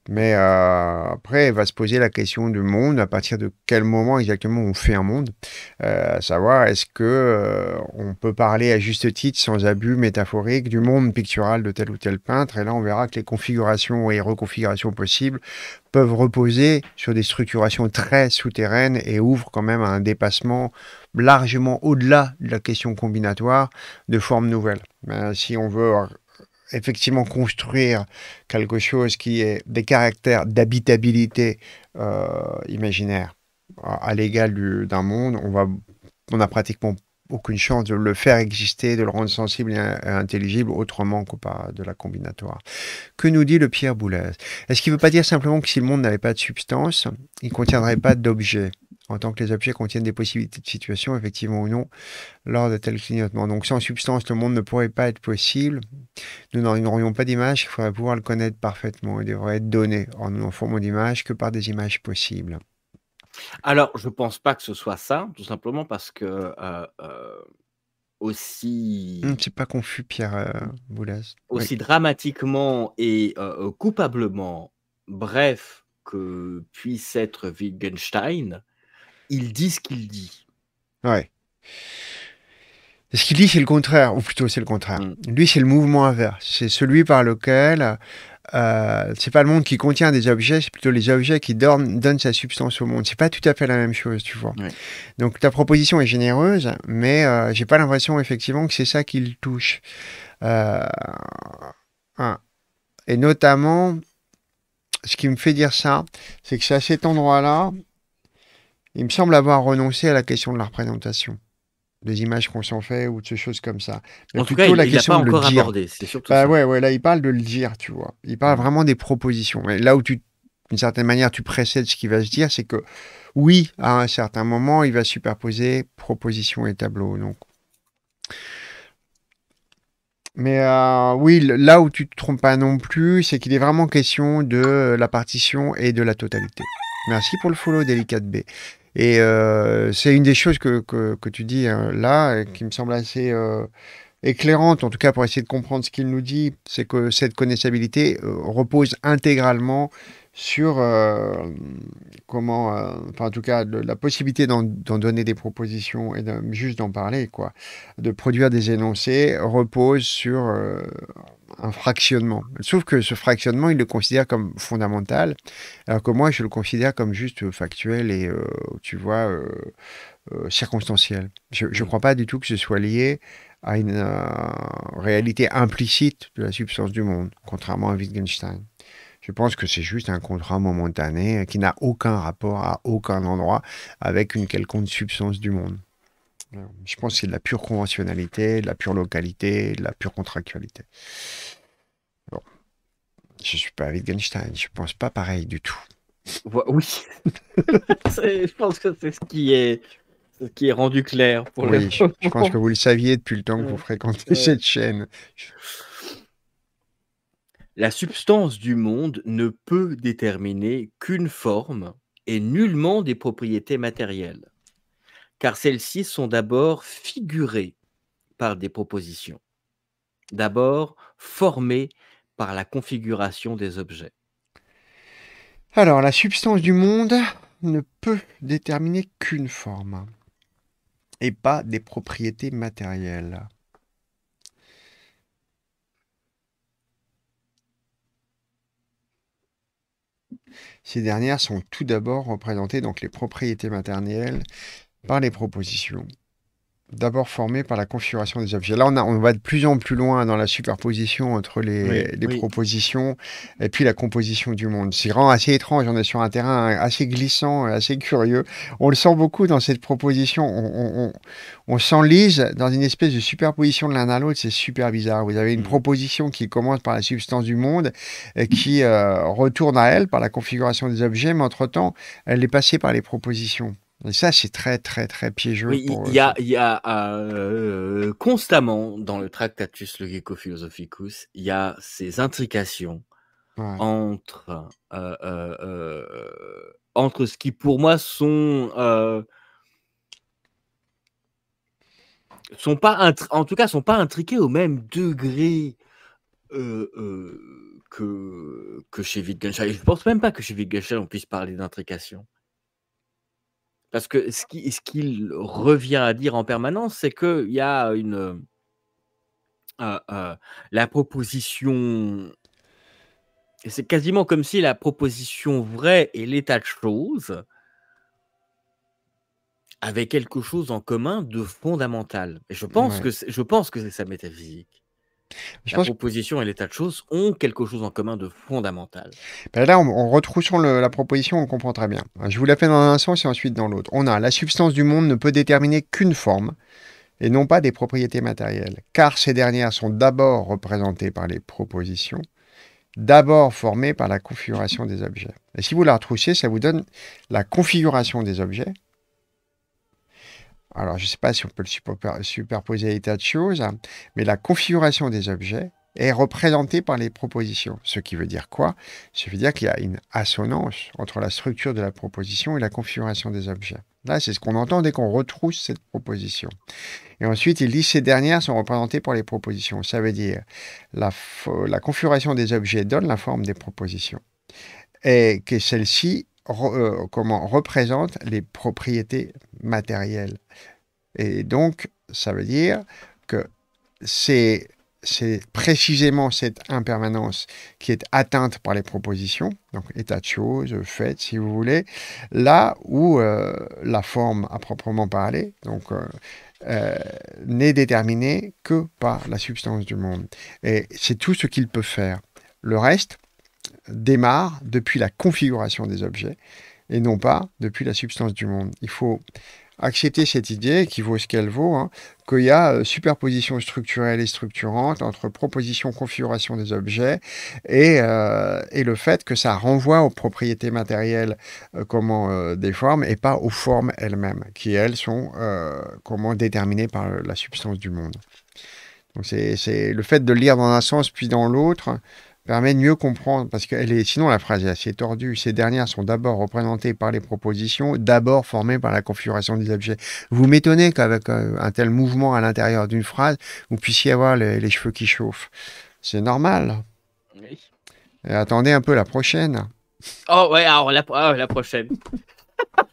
Mais euh, après, va se poser la question du monde, à partir de quel moment exactement on fait un monde, euh, à savoir est-ce que euh, on peut parler à juste titre, sans abus métaphorique, du monde pictural de tel ou tel peintre, et là on verra que les configurations et reconfigurations possibles peuvent reposer sur des structurations très souterraines et ouvrent quand même à un dépassement largement au-delà de la question combinatoire de formes nouvelles. Ben, si on veut effectivement construire quelque chose qui est des caractères d'habitabilité euh, imaginaire à l'égal d'un monde, on va on a pratiquement aucune chance de le faire exister, de le rendre sensible et euh, intelligible autrement qu'au par de la combinatoire. Que nous dit le Pierre Boulez Est-ce qu'il ne veut pas dire simplement que si le monde n'avait pas de substance, il ne contiendrait pas d'objets en tant que les objets contiennent des possibilités de situation, effectivement ou non, lors de tel clignotements. Donc sans substance, le monde ne pourrait pas être possible. Nous n'aurions pas d'image, il faudrait pouvoir le connaître parfaitement. Il devrait être donné en nous formant d'image que par des images possibles. Alors, je ne pense pas que ce soit ça, tout simplement parce que euh, euh, aussi. Mmh, c'est pas confus, Pierre mmh. Boulez. Aussi dramatiquement et coupablement bref que puisse être Wittgenstein, il dit ce qu'il dit. Oui. Ce qu'il dit, c'est le contraire, ou plutôt c'est le contraire. Mmh. Lui, c'est le mouvement inverse. C'est celui par lequel euh, c'est pas le monde qui contient des objets, c'est plutôt les objets qui donnent, sa substance au monde. C'est pas tout à fait la même chose, tu vois. Donc ta proposition est généreuse, mais euh, j'ai pas l'impression effectivement que c'est ça qui le touche. Euh, Et notamment, ce qui me fait dire ça, c'est que c'est à cet endroit-là, il me semble avoir renoncé à la question de la représentation des images qu'on s'en fait ou de ces choses comme ça. en tout cas, il, la question pas de encore le abordé. bah, Ouais, ouais, là, il parle de le dire, tu vois. Il parle mm. vraiment des propositions. mais là où tu, d'une certaine manière, tu précèdes ce qui va se dire, c'est que oui, à un certain moment, il va superposer propositions et tableaux. Donc. Mais euh, oui, là où tu te trompes pas non plus, c'est qu'il est vraiment question de euh, la partition et de la totalité. Merci pour le follow, Delicate B. Et euh, c'est une des choses que, tu dis hein, là, qui me semble assez euh, éclairante, en tout cas pour essayer de comprendre ce qu'il nous dit, c'est que cette connaissabilité euh, repose intégralement sur euh, comment, euh, en tout cas la possibilité d'en donner des propositions et juste d'en parler, quoi, de produire des énoncés repose sur euh, un fractionnement. Sauf que ce fractionnement, il le considère comme fondamental, alors que moi je le considère comme juste factuel et tu vois circonstanciel. Je ne mmh. crois pas du tout que ce soit lié à une réalité implicite de la substance du monde, contrairement à Wittgenstein. Je pense que c'est juste un contrat momentané qui n'a aucun rapport à aucun endroit avec une quelconque substance du monde. Euh, je pense que c'est de la pure conventionnalité, de la pure localité, de la pure contractualité. Bon. Je ne suis pas Wittgenstein, je ne pense pas pareil du tout. Oui, <laughs> je pense que c'est ce qui est qui est rendu clair pour oui, je, je pense que vous le saviez depuis le temps que vous fréquentez cette chaîne. Je... La substance du monde ne peut déterminer qu'une forme et nullement des propriétés matérielles, car celles-ci sont d'abord figurées par des propositions, d'abord formées par la configuration des objets. Alors, la substance du monde ne peut déterminer qu'une forme et pas des propriétés matérielles. Ces dernières sont tout d'abord représentées, donc les propriétés maternelles, par les propositions d'abord formé par la configuration des objets. Là, on, va de plus en plus loin dans la superposition entre les, propositions et puis la composition du monde. C'est vraiment assez étrange, on est sur un terrain assez glissant, assez curieux. On le sent beaucoup dans cette proposition, on, s'enlise dans une espèce de superposition de l'un à l'autre, c'est super bizarre. Vous avez une mm. proposition qui commence par la substance du monde et qui euh, retourne à elle par la configuration des objets, mais entre-temps, elle est passée par les propositions ça, c'est très, très, très piégeux. Euh, il y a, euh, constamment dans le Tractatus le Philosophicus, il y a ces intrications entre, euh, entre ce qui, pour moi, sont. sont pas en tout cas sont pas intriqués au même degré que, que chez Wittgenstein. Je pense même pas que chez Wittgenstein on puisse parler d'intrication. Parce que ce qu'il ce revient à dire en permanence, c'est qu'il y a une. Euh, euh, euh, la proposition. C'est quasiment comme si la proposition vraie et l'état de choses avaient quelque chose en commun de fondamental. Et je pense je pense que c'est sa métaphysique. Je la proposition et l'état de choses ont quelque chose en commun de fondamental. Bah là, en, retroussant la proposition, on comprend très bien. Je vous la dans un sens et ensuite dans l'autre. On a la substance du monde ne peut déterminer qu'une forme et non pas des propriétés matérielles, car ces dernières sont d'abord représentées par les propositions, d'abord formées par la configuration des objets. Et si vous la retroussez, ça vous donne la configuration des objets alors je ne sais pas si on peut le superposer à l'état de choses, mais la configuration des objets est représentée par les propositions. Ce qui veut dire quoi Ça veut dire qu'il y a une assonance entre la structure de la proposition et la configuration des objets. Là, c'est ce qu'on entend dès qu'on retrousse cette proposition. Et ensuite, il dit ces dernières sont représentées par les propositions. Ça veut dire la, la configuration des objets donne la forme des propositions. Et que celle-ci euh, comment représente les propriétés matériel. Et donc, ça veut dire que c'est précisément cette impermanence qui est atteinte par les propositions, donc état de choses, fait, si vous voulez, là où euh, la forme à proprement parler, donc euh, euh, n'est déterminée que par la substance du monde. Et c'est tout ce qu'il peut faire. Le reste démarre depuis la configuration des objets, et non pas depuis la substance du monde. Il faut accepter cette idée, qui vaut ce qu'elle vaut, hein, qu'il y a euh, superposition structurelle et structurante entre proposition, configuration des objets euh, et, le fait que ça renvoie aux propriétés matérielles euh, comment, des formes et pas aux formes elles-mêmes, qui elles sont comment, déterminées par la substance du monde. Donc c'est le fait de lire dans un sens puis dans l'autre permet de mieux comprendre, parce que est, sinon la phrase est assez tordue. Ces dernières sont d'abord représentées par les propositions, d'abord formées par la configuration des objets. Vous m'étonnez qu'avec euh, un tel mouvement à l'intérieur d'une phrase, vous puissiez avoir les, cheveux qui chauffent. C'est normal. Euh, attendez un peu la prochaine. Oh ouais, alors la, ah, la prochaine.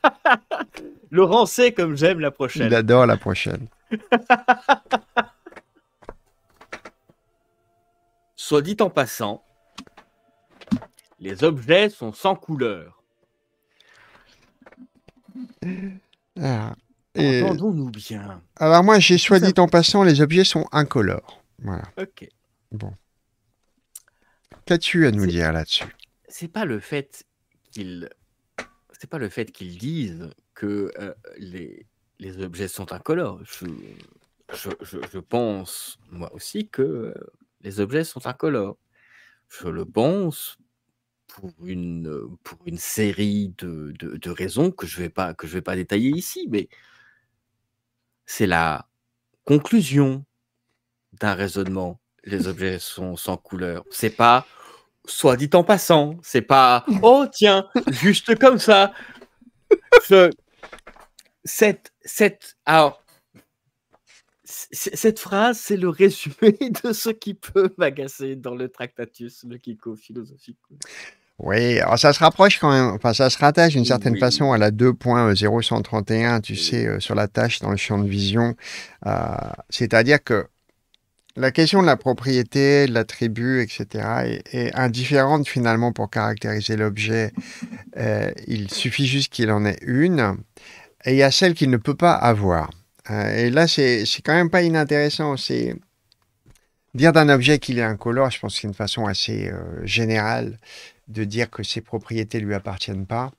<laughs> Laurent sait comme j'aime la prochaine. Il adore la prochaine. <laughs> Soit dit en passant, les objets sont sans couleur. Ah, et... Entendons-nous bien. Alors moi, j'ai soit dit en passant, les objets sont incolores. Voilà. Ok. Bon. Qu'as-tu à nous dire là-dessus C'est pas le fait qu'ils, c'est pas le fait qu'ils disent que euh, les les objets sont incolores. Je, pense moi aussi que euh, les objets sont incolores. Je le pense pour une, euh, pour une série de, raisons que je ne vais, pas, vais pas détailler ici, mais c'est la conclusion d'un raisonnement. Les <laughs> objets sont sans couleur. C'est pas, soit dit en passant, c'est pas, <laughs> oh tiens, juste comme ça. cette, cette, alors, cette phrase, c'est le résumé <laughs> de ce qui peut m'agacer dans le Tractatus, le Kiko philosophique. Oui, alors ça se rapproche quand même, enfin ça se rattache d'une certaine façon à la 2.0131, euh, tu sais, euh, sur la tâche dans le champ de vision. Euh, c'est-à-dire que la question de la propriété, de l'attribut, etc., est, indifférente finalement pour caractériser l'objet. il suffit juste qu'il en ait une, et il y a celle qu'il ne peut pas avoir. Euh, et là, c'est quand même pas inintéressant. C'est dire d'un objet qu'il est incolore, je pense que c'est une façon assez euh, générale de dire que ses propriétés ne lui appartiennent pas.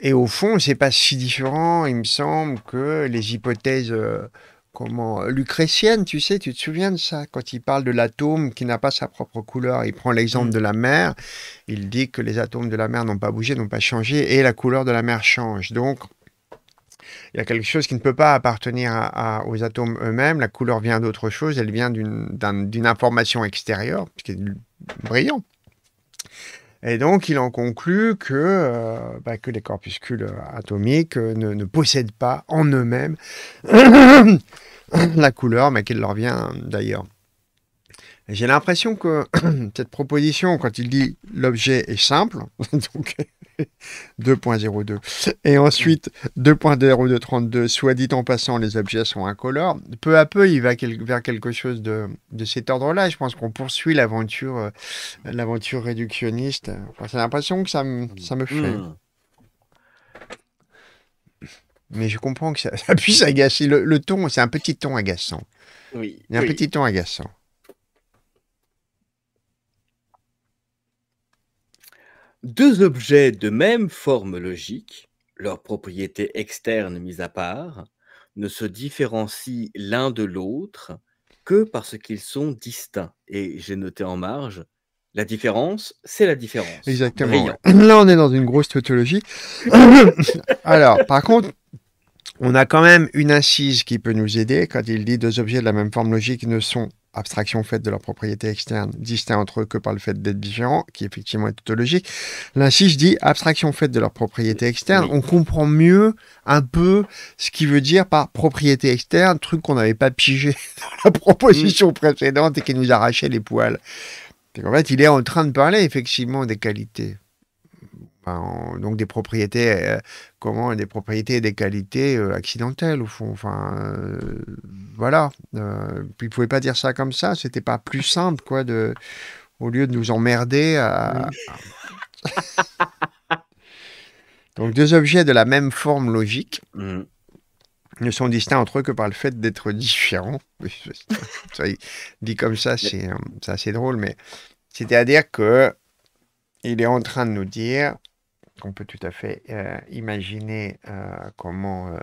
Et au fond, c'est pas si différent, il me semble, que les hypothèses euh, comment lucrétiennes, tu sais, tu te souviens de ça, quand il parle de l'atome qui n'a pas sa propre couleur, il prend l'exemple mm. de la mer, il dit que les atomes de la mer n'ont pas bougé, n'ont pas changé, et la couleur de la mer change. Donc, il y a quelque chose qui ne peut pas appartenir aux atomes eux-mêmes. La couleur vient d'autre chose, elle vient d'une information extérieure, ce est brillant. Et donc, il en conclut que, euh, bah, que les corpuscules euh, atomiques euh, ne, ne possèdent pas en eux-mêmes <coughs> la couleur, mais qu'elle leur vient d'ailleurs. J'ai l'impression que <clears throat> cette proposition, quand il dit l'objet est simple, <laughs> donc 2.02, <laughs> et ensuite 2.0232, soit dit en passant, les objets sont incolores, peu à peu, il va vers quelque chose de, de cet ordre-là. Je pense qu'on poursuit l'aventure euh, l'aventure réductionniste. J'ai l'impression que ça, ça me fait. Hmm. Mais je comprends que ça, <laughs> puisse agacer. Le, ton, c'est un petit ton agaçant. Oui. un petit ton agaçant. Deux objets de même forme logique, leurs propriétés externes mises à part, ne se différencient l'un de l'autre que parce qu'ils sont distincts. Et j'ai noté en marge, la différence, c'est la différence. Exactement. <clears throat> Là, on est dans une grosse tautologie. <clears throat> Alors, par contre, on a quand même une incise qui peut nous aider quand il dit deux objets de la même forme logique ne sont abstraction faite de leur propriété externe, distinct entre eux que par le fait d'être différents, qui effectivement est tautologique. Là, si je dis abstraction faite de leur propriété externe, on comprend mieux un peu ce qui veut dire par propriété externe, truc qu'on n'avait pas pigé <laughs> dans la proposition mm. précédente et qui nous arrachait les poils. En fait, il est en train de parler effectivement des qualités donc des propriétés, euh, comment des propriétés et des qualités euh, accidentelles au fond. Enfin, euh, voilà. puis ne pouvait pas dire ça comme ça. C'était pas plus simple quoi de, au lieu de nous emmerder. donc deux objets de la même forme logique. Mmh. Ne sont distincts entre eux que par le fait d'être différents. <laughs> dit comme ça, c'est assez drôle, mais c'est-à-dire que il est en train de nous dire on peut tout à fait euh, imaginer euh, comment euh,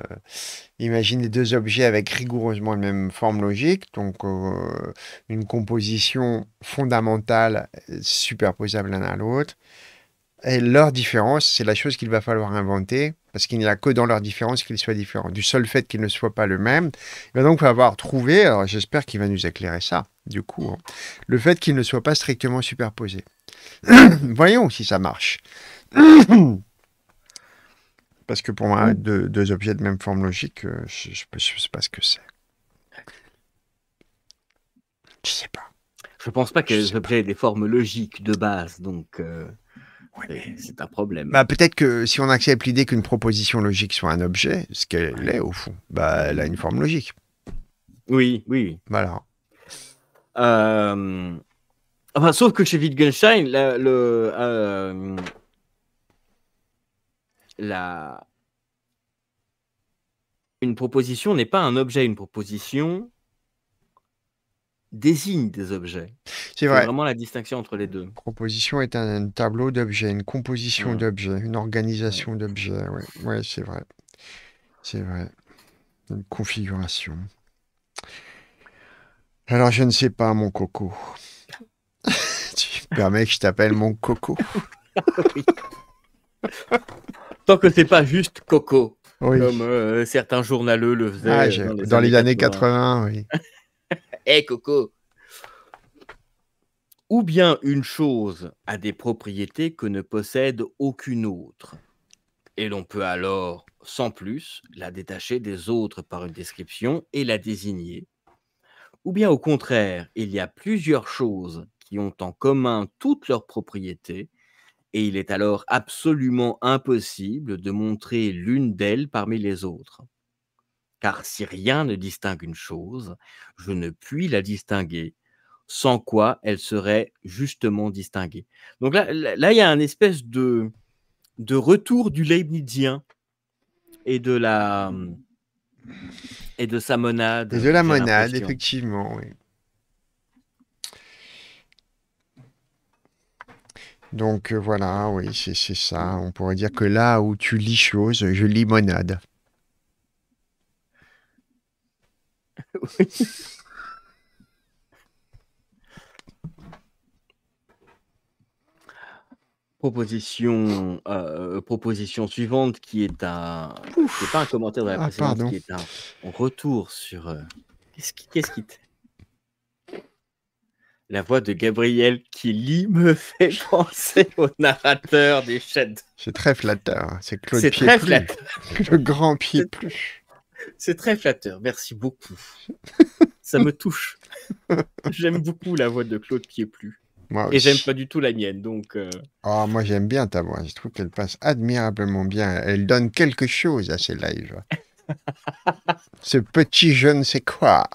imaginer deux objets avec rigoureusement la même forme logique, donc une composition fondamentale superposable l'un à l'autre. Et leur différence, c'est la chose qu'il va falloir inventer, parce qu'il n'y a que dans leur différence qu'ils soient différents. Du seul fait qu'ils ne soient pas le même, il va donc falloir trouver, alors j'espère qu'il va nous éclairer ça, du coup, hein, le fait qu'ils ne soient pas strictement superposés. <coughs> Voyons si ça marche. <coughs> Parce que pour moi, mm. deux, objets de même forme logique, euh, je ne sais pas ce que c'est. Je sais pas. Je pense pas que je les des formes logiques de base, donc euh, c'est un problème. Bah, Peut-être que si on accepte l'idée qu'une proposition logique soit un objet, ce qu'elle est au fond, bah, elle a une forme logique. Oui, oui. Voilà. Euh, enfin, sauf que chez Wittgenstein, le, la... une proposition n'est pas un objet, une proposition désigne des objets. C'est vraiment la distinction entre les deux. proposition est un, tableau d'objets, une composition d'objets, une organisation d'objets. Oui, c'est vrai. C'est vrai. Une configuration. Alors, je ne sais pas, mon coco. <laughs> tu me permets que je t'appelle mon coco <laughs> oui. Tant que c'est pas juste Coco, comme euh, certains journaleux le faisaient. Ah, dans, les, années, 80, oui. Hé <laughs> eh, Coco Ou bien une chose a des propriétés que ne possède aucune autre, et l'on peut alors, sans plus, la détacher des autres par une description et la désigner. Ou bien au contraire, il y a plusieurs choses qui ont en commun toutes leurs propriétés, et il est alors absolument impossible de montrer l'une d'elles parmi les autres. Car si rien ne distingue une chose, je ne puis la distinguer, sans quoi elle serait justement distinguée. Donc là, il y a un espèce de, de retour du Leibnizien et de la et de sa monade. Et de la monade, effectivement, Donc euh, voilà, oui, c'est ça. On pourrait dire que là où tu lis chose, je lis monade. <laughs> Proposition, euh, proposition suivante qui est un. C'est pas un commentaire de la ah, précédente, qui est un retour sur. Euh, qu'est-ce qui, qu'est-ce qui, la voix de Gabriel lit me <laughs> fait penser au narrateur des chaînes. C'est très flatteur. Hein. C'est Claude C'est très flatteur. Le grand pied C'est très flatteur. Merci beaucoup. <laughs> Ça me touche. J'aime beaucoup la voix de Claude Pieplu. Moi Et j'aime pas du tout la mienne, donc. Ah, moi j'aime bien ta voix. Je trouve qu'elle passe admirablement bien. Elle donne quelque chose à ces lives. <laughs> Ce petit jeune, c'est quoi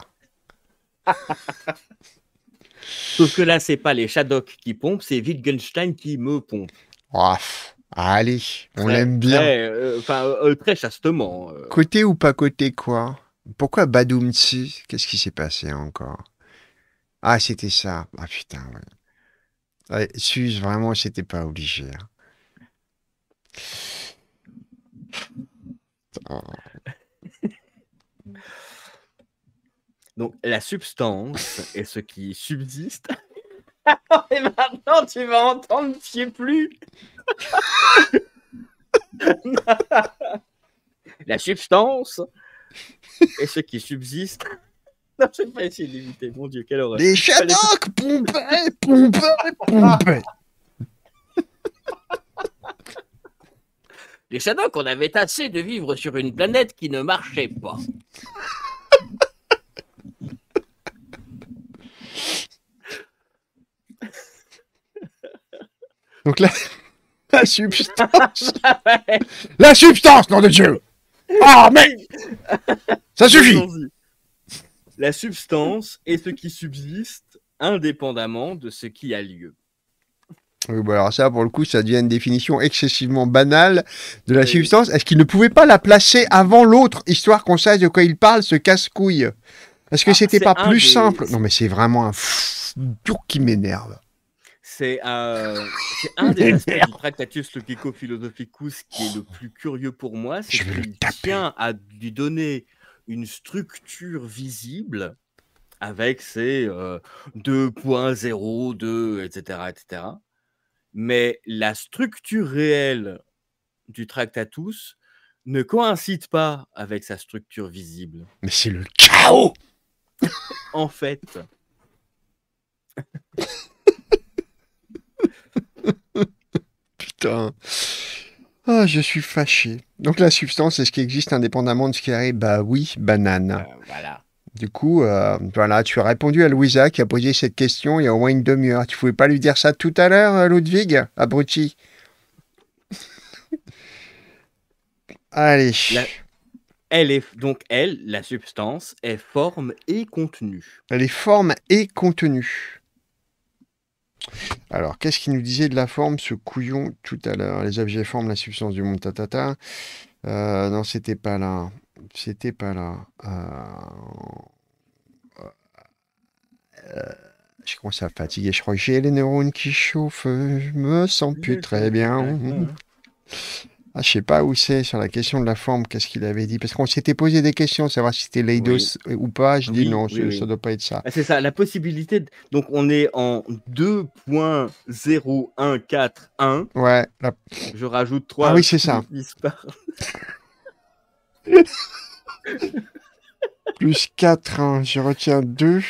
Sauf que là, c'est pas les Shadok qui pompent, c'est Wittgenstein qui me pompe. Ah, allez, on l'aime bien. Euh, enfin, euh, très chastement. Euh. Côté ou pas côté, quoi Pourquoi Badoumtsi Qu'est-ce qui s'est passé encore Ah, c'était ça. Ah putain, ouais. Suze, vraiment, c'était pas obligé. Hein. <laughs> Oh. Donc, la substance est ce qui subsiste. <laughs> Et maintenant, tu vas entendre sais plus. <laughs> la substance est ce qui subsiste. <laughs> Non, je vais pas essayer d'éviter. Mon Dieu, quelle horreur. Les Shadok, pompez, pompez, pompez. Les Shadok, on avait assez de vivre sur une planète qui ne marchait pas. Donc là, <laughs> la substance. <laughs> Ah la substance, nom de Dieu Ah, mais Ça suffit La substance est ce qui subsiste indépendamment de ce qui a lieu. Oui, bon bah alors ça, pour le coup, ça devient une définition excessivement banale de la substance. Est-ce qu'il ne pouvait pas la placer avant l'autre, histoire qu'on sache de quoi il parle, ce casse-couille Est-ce que ah, c'était pas plus simple Non, mais c'est vraiment un fou qui m'énerve. Euh, c'est un <laughs> des aspects du Tractatus Logico Philosophicus qui est le plus curieux pour moi. C'est qu'il tient à lui donner une structure visible avec ses 2.0, 2, etc., etc. Mais la structure réelle du Tractatus ne coïncide pas avec sa structure visible. Mais c'est le chaos En fait. <laughs> Ah, je suis fâché. Donc la substance, est ce qui existe indépendamment de ce qui arrive Bah oui, banane. Euh, voilà. Du coup, euh, voilà, tu as répondu à Louisa qui a posé cette question il y a au moins une demi-heure. Tu pouvais pas lui dire ça tout à l'heure, euh, Ludwig, abruti <laughs> Allez. Elle est donc elle, la substance, est forme et contenu. Elle est forme et contenu. Alors, qu'est-ce qu'il nous disait de la forme, ce couillon, tout à l'heure Les objets forment la substance du monde, tatata. Euh, non, c'était pas là. C'était pas là. Euh, euh, Je commence à fatiguer. Je crois que j'ai les neurones qui chauffent. Je me sens plus très bien. Ah, je sais pas où c'est sur la question de la forme, qu'est-ce qu'il avait dit Parce qu'on s'était posé des questions, savoir si c'était Leidos euh, ou pas. Je dis non, ça, ne doit pas être ça. Ah, c'est ça, la possibilité. Donc on est en 2.0141. Ouais. Je rajoute 3. Ah oui, c'est ça. <laughs> Plus 4, je retiens 2.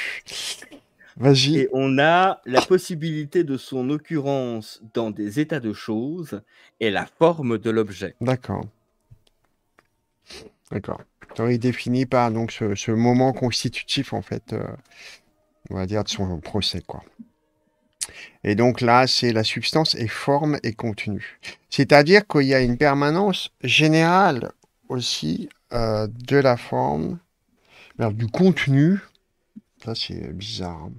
Et on a la possibilité de son occurrence dans des états de choses et la forme de l'objet. D'accord. D'accord. Il défini par donc ce, moment constitutif en fait, euh, on va dire de son procès quoi. Et donc là, c'est la substance et forme et contenu. C'est-à-dire qu'il y a une permanence générale aussi euh, de la forme, du contenu ça, c'est bizarre.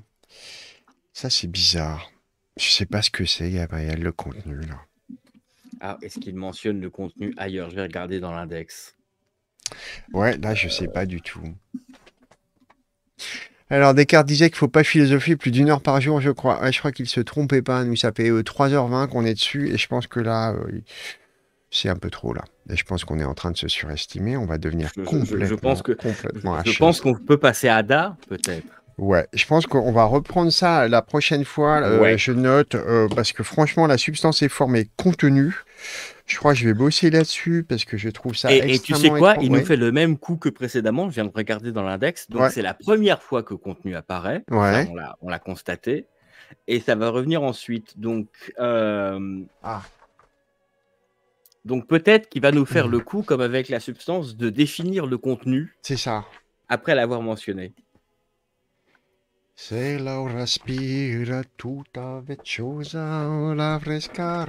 Ça, c'est bizarre. Je ne sais pas ce que c'est, Il y a le contenu, là. Ah, est-ce qu'il mentionne le contenu ailleurs Je vais regarder dans l'index. Ouais, là, je ne sais pas du tout. Alors, Descartes disait qu'il ne faut pas philosopher plus d'une heure par jour, je crois. je crois qu'il ne se trompait pas. Nous, ça fait 3h20 euh, qu'on est dessus. Et je pense que là, euh, c'est un peu trop là. Et je pense qu'on est en train de se surestimer. On va devenir complètement. Je, pense que je, pense qu'on peut passer à Da, peut-être. Ouais, je pense qu'on va reprendre ça euh, la prochaine fois. Euh, je note euh, parce que franchement, la substance est formée contenu. Je crois que je vais bosser là-dessus parce que je trouve ça. Et, et tu sais quoi Il nous fait le même coup que précédemment. Je viens de regarder dans l'index. Donc c'est la première fois que contenu apparaît. Ouais. on l'a constaté. Et ça va revenir ensuite. Donc. Ah. Donc peut-être qu'il va nous faire le mm. coup, comme avec la substance, de définir le contenu. C'est ça. Après l'avoir mentionné. C'est la respira tutta vecchosa, la fresca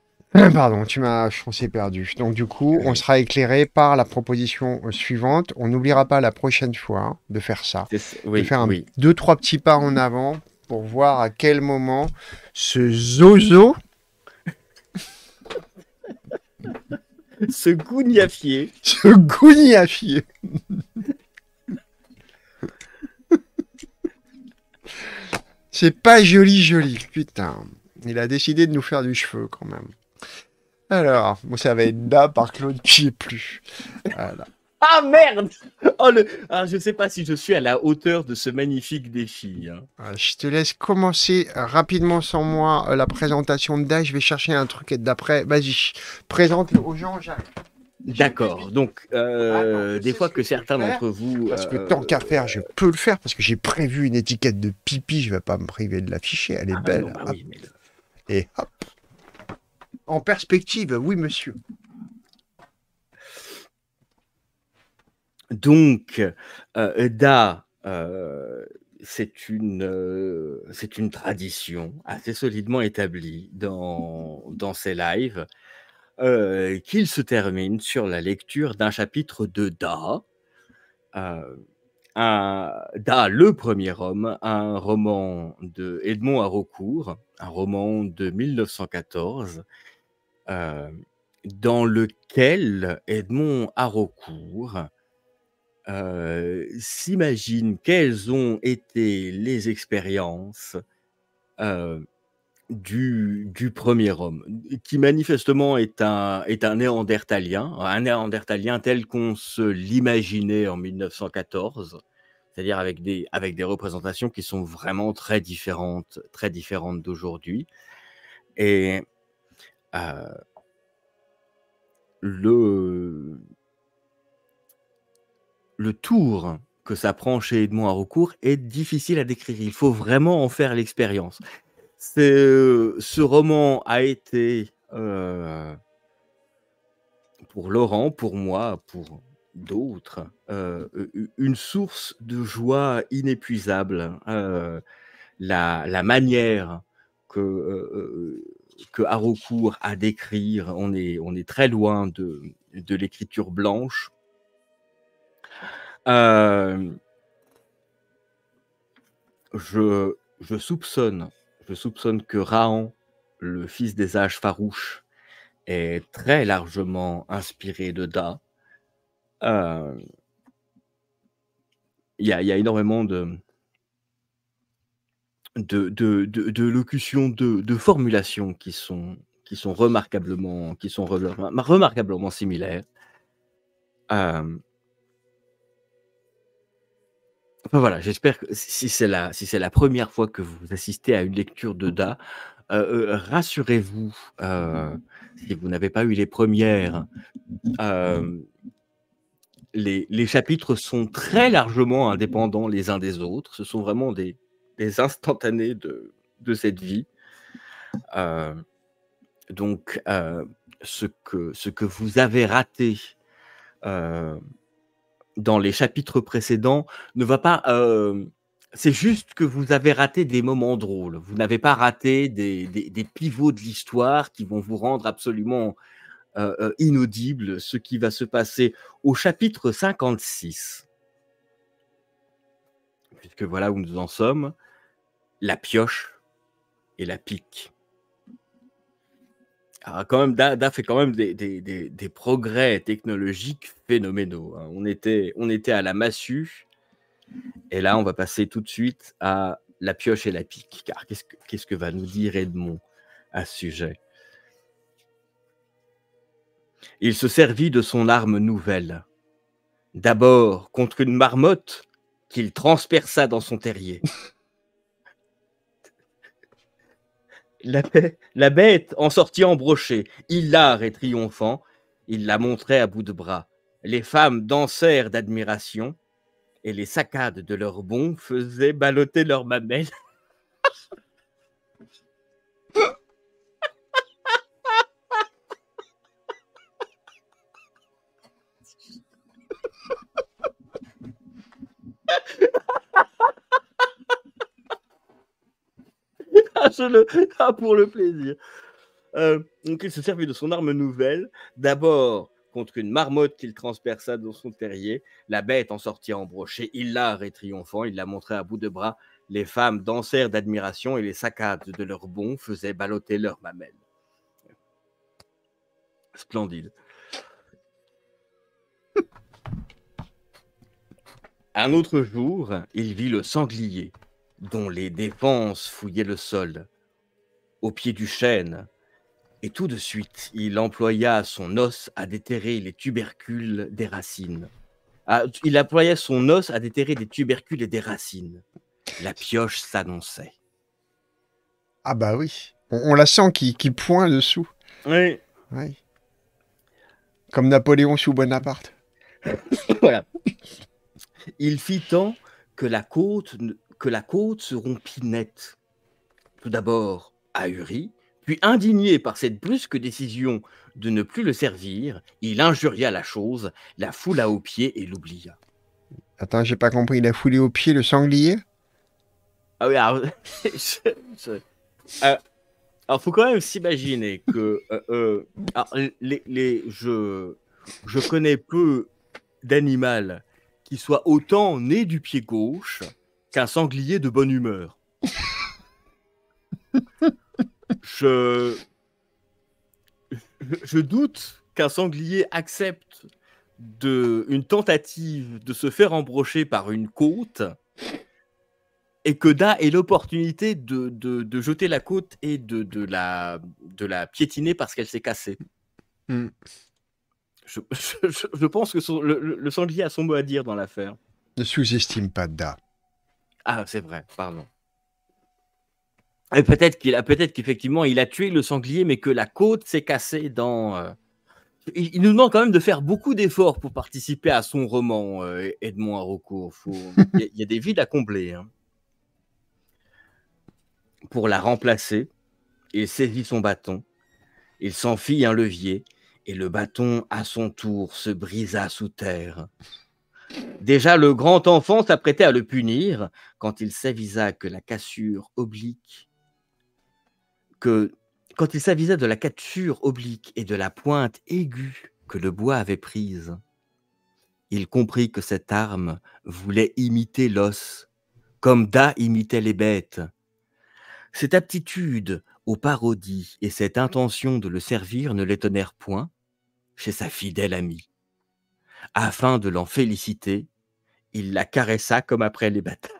<coughs> Pardon, tu m'as, foncé perdu. Donc du coup, on sera éclairé par la proposition euh, suivante. On n'oubliera pas la prochaine fois hein, de faire ça, oui, de faire oui. deux trois petits pas en avant pour voir à quel moment ce zozo. ce <laughs> gougnafier. Ce gougnafier. <laughs> C'est pas joli, joli. Putain. Il a décidé de nous faire du cheveu quand même. Alors, ça va être bas par Claude qui est plus. Voilà. Ah merde oh, ah, Je ne sais pas si je suis à la hauteur de ce magnifique défi. Hein. Ah, je te laisse commencer euh, rapidement sans moi euh, la présentation de Dash. Je vais chercher un truc d'après, vas-y, présente-le aux gens, Jacques. D'accord. Donc, euh, ah, des fois que, certains d'entre vous. Parce que tant qu'à faire, je peux le faire parce que j'ai prévu une étiquette de pipi. Je vais pas me priver de l'afficher. Elle est belle. Bah Et hop. En perspective, oui, monsieur. donc, euh, Da, euh, euh, c'est une, tradition assez solidement établie dans, dans ces lives. qu'il se termine sur la lecture d'un chapitre de Da, Da, le premier homme, un roman de Edmond Haraucourt, un roman de 1914, dans lequel Edmond Haraucourt euh, s'imaginent quelles ont été les expériences euh, du, du, premier homme, qui manifestement est un, est un néandertalien, un néandertalien tel qu'on se l'imaginait en 1914, c'est-à-dire avec des, avec des représentations qui sont vraiment très différentes, très différentes d'aujourd'hui. Et euh, le le tour que ça prend chez Edmond Haraucourt est difficile à décrire. Il faut vraiment en faire l'expérience. Euh, ce roman a été, euh, pour Laurent, pour moi, pour d'autres, euh, une source de joie inépuisable. La, manière que, que a d'écrire, on est, très loin de l'écriture blanche euh, je, je, soupçonne, je soupçonne que Rahan, le fils des âges farouches, est très largement inspiré de Da. Euh, il y, a, énormément de de, de, locutions, de, formulations qui sont, qui sont remarquablement, qui sont remarquablement similaires. Euh, voilà, j'espère que si c'est la, si la première fois que vous assistez à une lecture de Da, euh, euh, rassurez-vous, euh, si vous n'avez pas eu les premières, les, chapitres sont très largement indépendants les uns des autres. Ce sont vraiment des, <laughs> instantanés de, cette vie. donc, ce que, ce, que, vous avez raté dans les chapitres précédents ne va pas. Euh, c'est juste que vous avez raté des moments drôles. Vous n'avez pas raté des, pivots de l'histoire qui vont vous rendre absolument euh, euh inaudible ce qui va se passer au chapitre 56. Puisque voilà où nous en sommes. La pioche et la pique. Ah, quand même, fait quand même des, progrès technologiques phénoménaux. Hein. On, était, on était à la massue, et là, on va passer tout de suite à la pioche et la pique. Car qu'est-ce qu'est-ce que va nous dire Edmond à ce sujet Il se servit de son arme nouvelle, d'abord contre une marmotte qu'il transperça dans son terrier. La, bête en sortit embrochée, hilar et triomphant. Il la montrait à bout de bras. Les femmes dansèrent d'admiration et les saccades de leurs bons faisaient balloter leurs mamelles. <laughs> pour le plaisir. Euh, donc il se servit de son arme nouvelle, d'abord contre une marmotte qu'il transperça dans son terrier. La bête en sortit embrochée, l'a et triomphant, il la montrait à bout de bras. Les femmes dansèrent d'admiration et les saccades de leurs bons faisaient balloter leurs mamelles. Splendide. Un autre jour, il vit le sanglier dont les défenses fouillaient le sol, au pied du chêne, et tout de suite il employa son os à déterrer les tubercules des racines. Ah, il employa son os à déterrer des tubercules et des racines. La pioche s'annonçait. Ah bah oui, on, la sent qui, pointe dessous. Oui. oui. Comme Napoléon sous Bonaparte. <laughs> voilà. Il fit tant que la côte que la côte se rompit net. Tout d'abord ahuri, puis indigné par cette brusque décision de ne plus le servir, il injuria la chose, la foula aux pieds et l'oublia. Attends, j'ai pas compris, il a foulé aux pieds le sanglier Ah oui, <laughs> euh, alors, faut quand même s'imaginer que euh, euh, les, je, je connais peu d'animal qui soit autant né du pied gauche qu'un sanglier de bonne humeur. <laughs> je... je doute qu'un sanglier accepte de une tentative de se faire embrocher par une côte et que Da ait l'opportunité de, de, jeter la côte et de, de la, de la piétiner parce qu'elle s'est cassée. Hmm. Je, pense que le, sanglier a son mot à dire dans l'affaire. Ne sous-estime pas Da. Ah, c'est vrai, pardon. Et peut-être qu'il a, peut-être qu'effectivement, il a tué le sanglier, mais que la côte s'est cassée dans. Euh, il, nous demande quand même de faire beaucoup d'efforts pour participer à son roman, euh, Edmond Haraucourt. <laughs> Il y, a des vides à combler. Hein. Pour la remplacer, il saisit son bâton. Il s'enfile un levier et le bâton, à son tour, se brisa sous terre. Déjà, le grand enfant s'apprêtait à le punir quand il s'avisa que la cassure oblique, que quand il s'avisa de la cassure oblique et de la pointe aiguë que le bois avait prise. Il comprit que cette arme voulait imiter l'os, comme Da imitait les bêtes. Cette aptitude aux parodies et cette intention de le servir ne l'étonnèrent point chez sa fidèle amie. Afin de l'en féliciter, il la caressa comme après les batailles.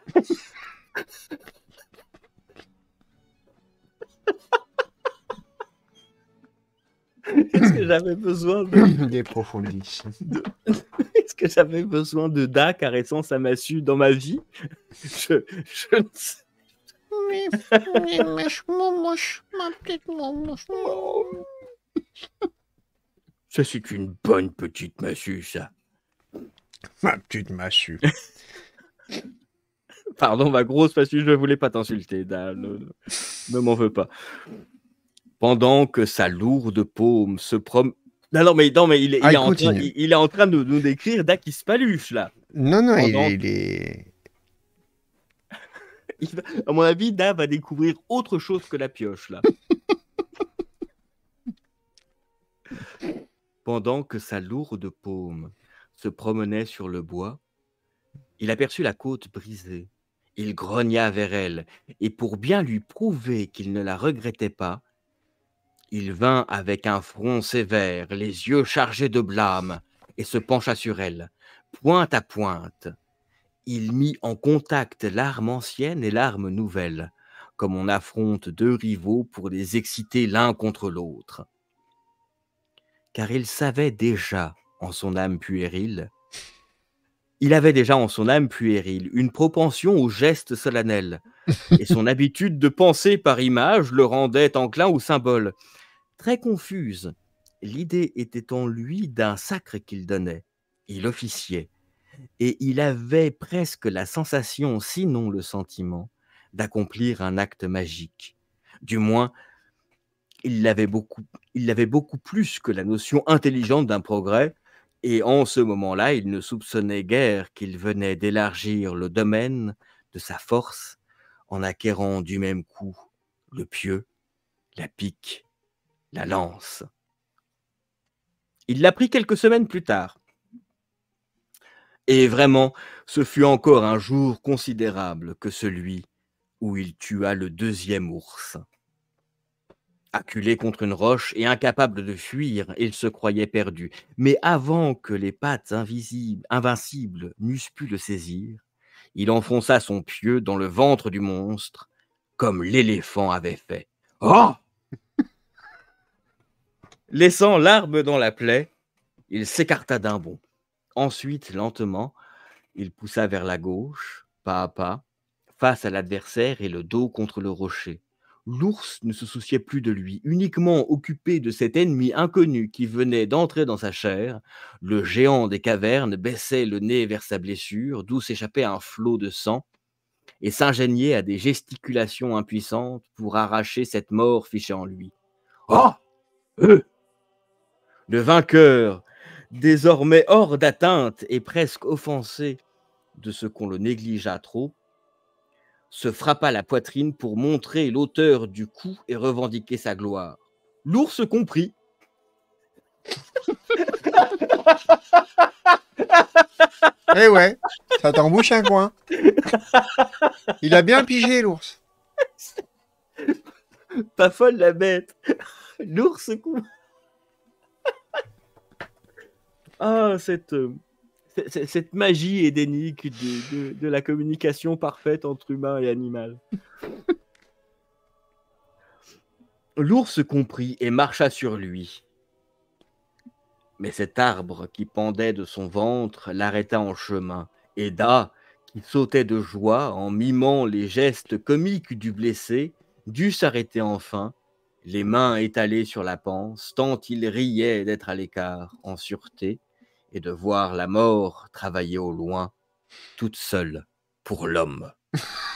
Est-ce que j'avais besoin de. <coughs> Des profondis. <coughs> Est-ce que j'avais besoin de Da caressant sa massue dans ma vie je... ne sais. Oui, ma petite oh. Ça, c'est une bonne petite massue, ça. Ma petite massue. <laughs> Pardon, ma grosse massue, je ne voulais pas t'insulter, Dan. Ne, m'en veux pas. Pendant que sa lourde paume se prom... Non, non, mais, non, mais il, est, il, ah, est en train, il, est en train, de nous décrire se Paluche, là. Non, non, il est... <laughs> à mon avis, Da va découvrir autre chose que la pioche là. <laughs> Pendant que sa lourde paume se promenait sur le bois, il aperçut la côte brisée. Il grogna vers elle, et pour bien lui prouver qu'il ne la regrettait pas, il vint avec un front sévère, les yeux chargés de blâme, et se pencha sur elle, pointe à pointe. Il mit en contact l'arme ancienne et l'arme nouvelle, comme on affronte deux rivaux pour les exciter l'un contre l'autre car il savait déjà, en son âme puérile, il avait déjà en son âme puérile une propension aux gestes solennels, <laughs> et son habitude de penser par image le rendait enclin aux symbole. Très confuse, l'idée était en lui d'un sacre qu'il donnait. Il officiait, et il avait presque la sensation, sinon le sentiment, d'accomplir un acte magique. Du moins, il l'avait beaucoup, plus que la notion intelligente d'un progrès, et en ce moment-là, il ne soupçonnait guère qu'il venait d'élargir le domaine de sa force en acquérant du même coup le pieu, la pique, la lance. Il l'apprit quelques semaines plus tard. Et vraiment, ce fut encore un jour considérable que celui où il tua le deuxième ours. Acculé contre une roche et incapable de fuir, il se croyait perdu. Mais avant que les pattes invisibles, invincibles n'eussent pu le saisir, il enfonça son pieu dans le ventre du monstre, comme l'éléphant avait fait. Oh Laissant l'arbre dans la plaie, il s'écarta d'un bond. Ensuite, lentement, il poussa vers la gauche, pas à pas, face à l'adversaire et le dos contre le rocher. L'ours ne se souciait plus de lui, uniquement occupé de cet ennemi inconnu qui venait d'entrer dans sa chair. Le géant des cavernes baissait le nez vers sa blessure, d'où s'échappait un flot de sang, et s'ingéniait à des gesticulations impuissantes pour arracher cette mort fichée en lui. Ah oh euh Le vainqueur, désormais hors d'atteinte et presque offensé de ce qu'on le négligea trop, se frappa la poitrine pour montrer l'auteur du coup et revendiquer sa gloire. L'ours comprit. <laughs> Eh ouais, ça t'embouche un coin. Il a bien pigé l'ours. Pas folle la bête. L'ours coup. Ah, cette euh, cette magie édénique de, la communication parfaite entre humain et animal. <laughs> L'ours comprit et marcha sur lui. Mais cet arbre qui pendait de son ventre l'arrêta en chemin. et Da, qui sautait de joie en mimant les gestes comiques du blessé, dut s'arrêter enfin, les mains étalées sur la panse, tant il riait d'être à l'écart, en sûreté, et de voir la mort travailler au loin, toute seule, pour l'homme. <laughs>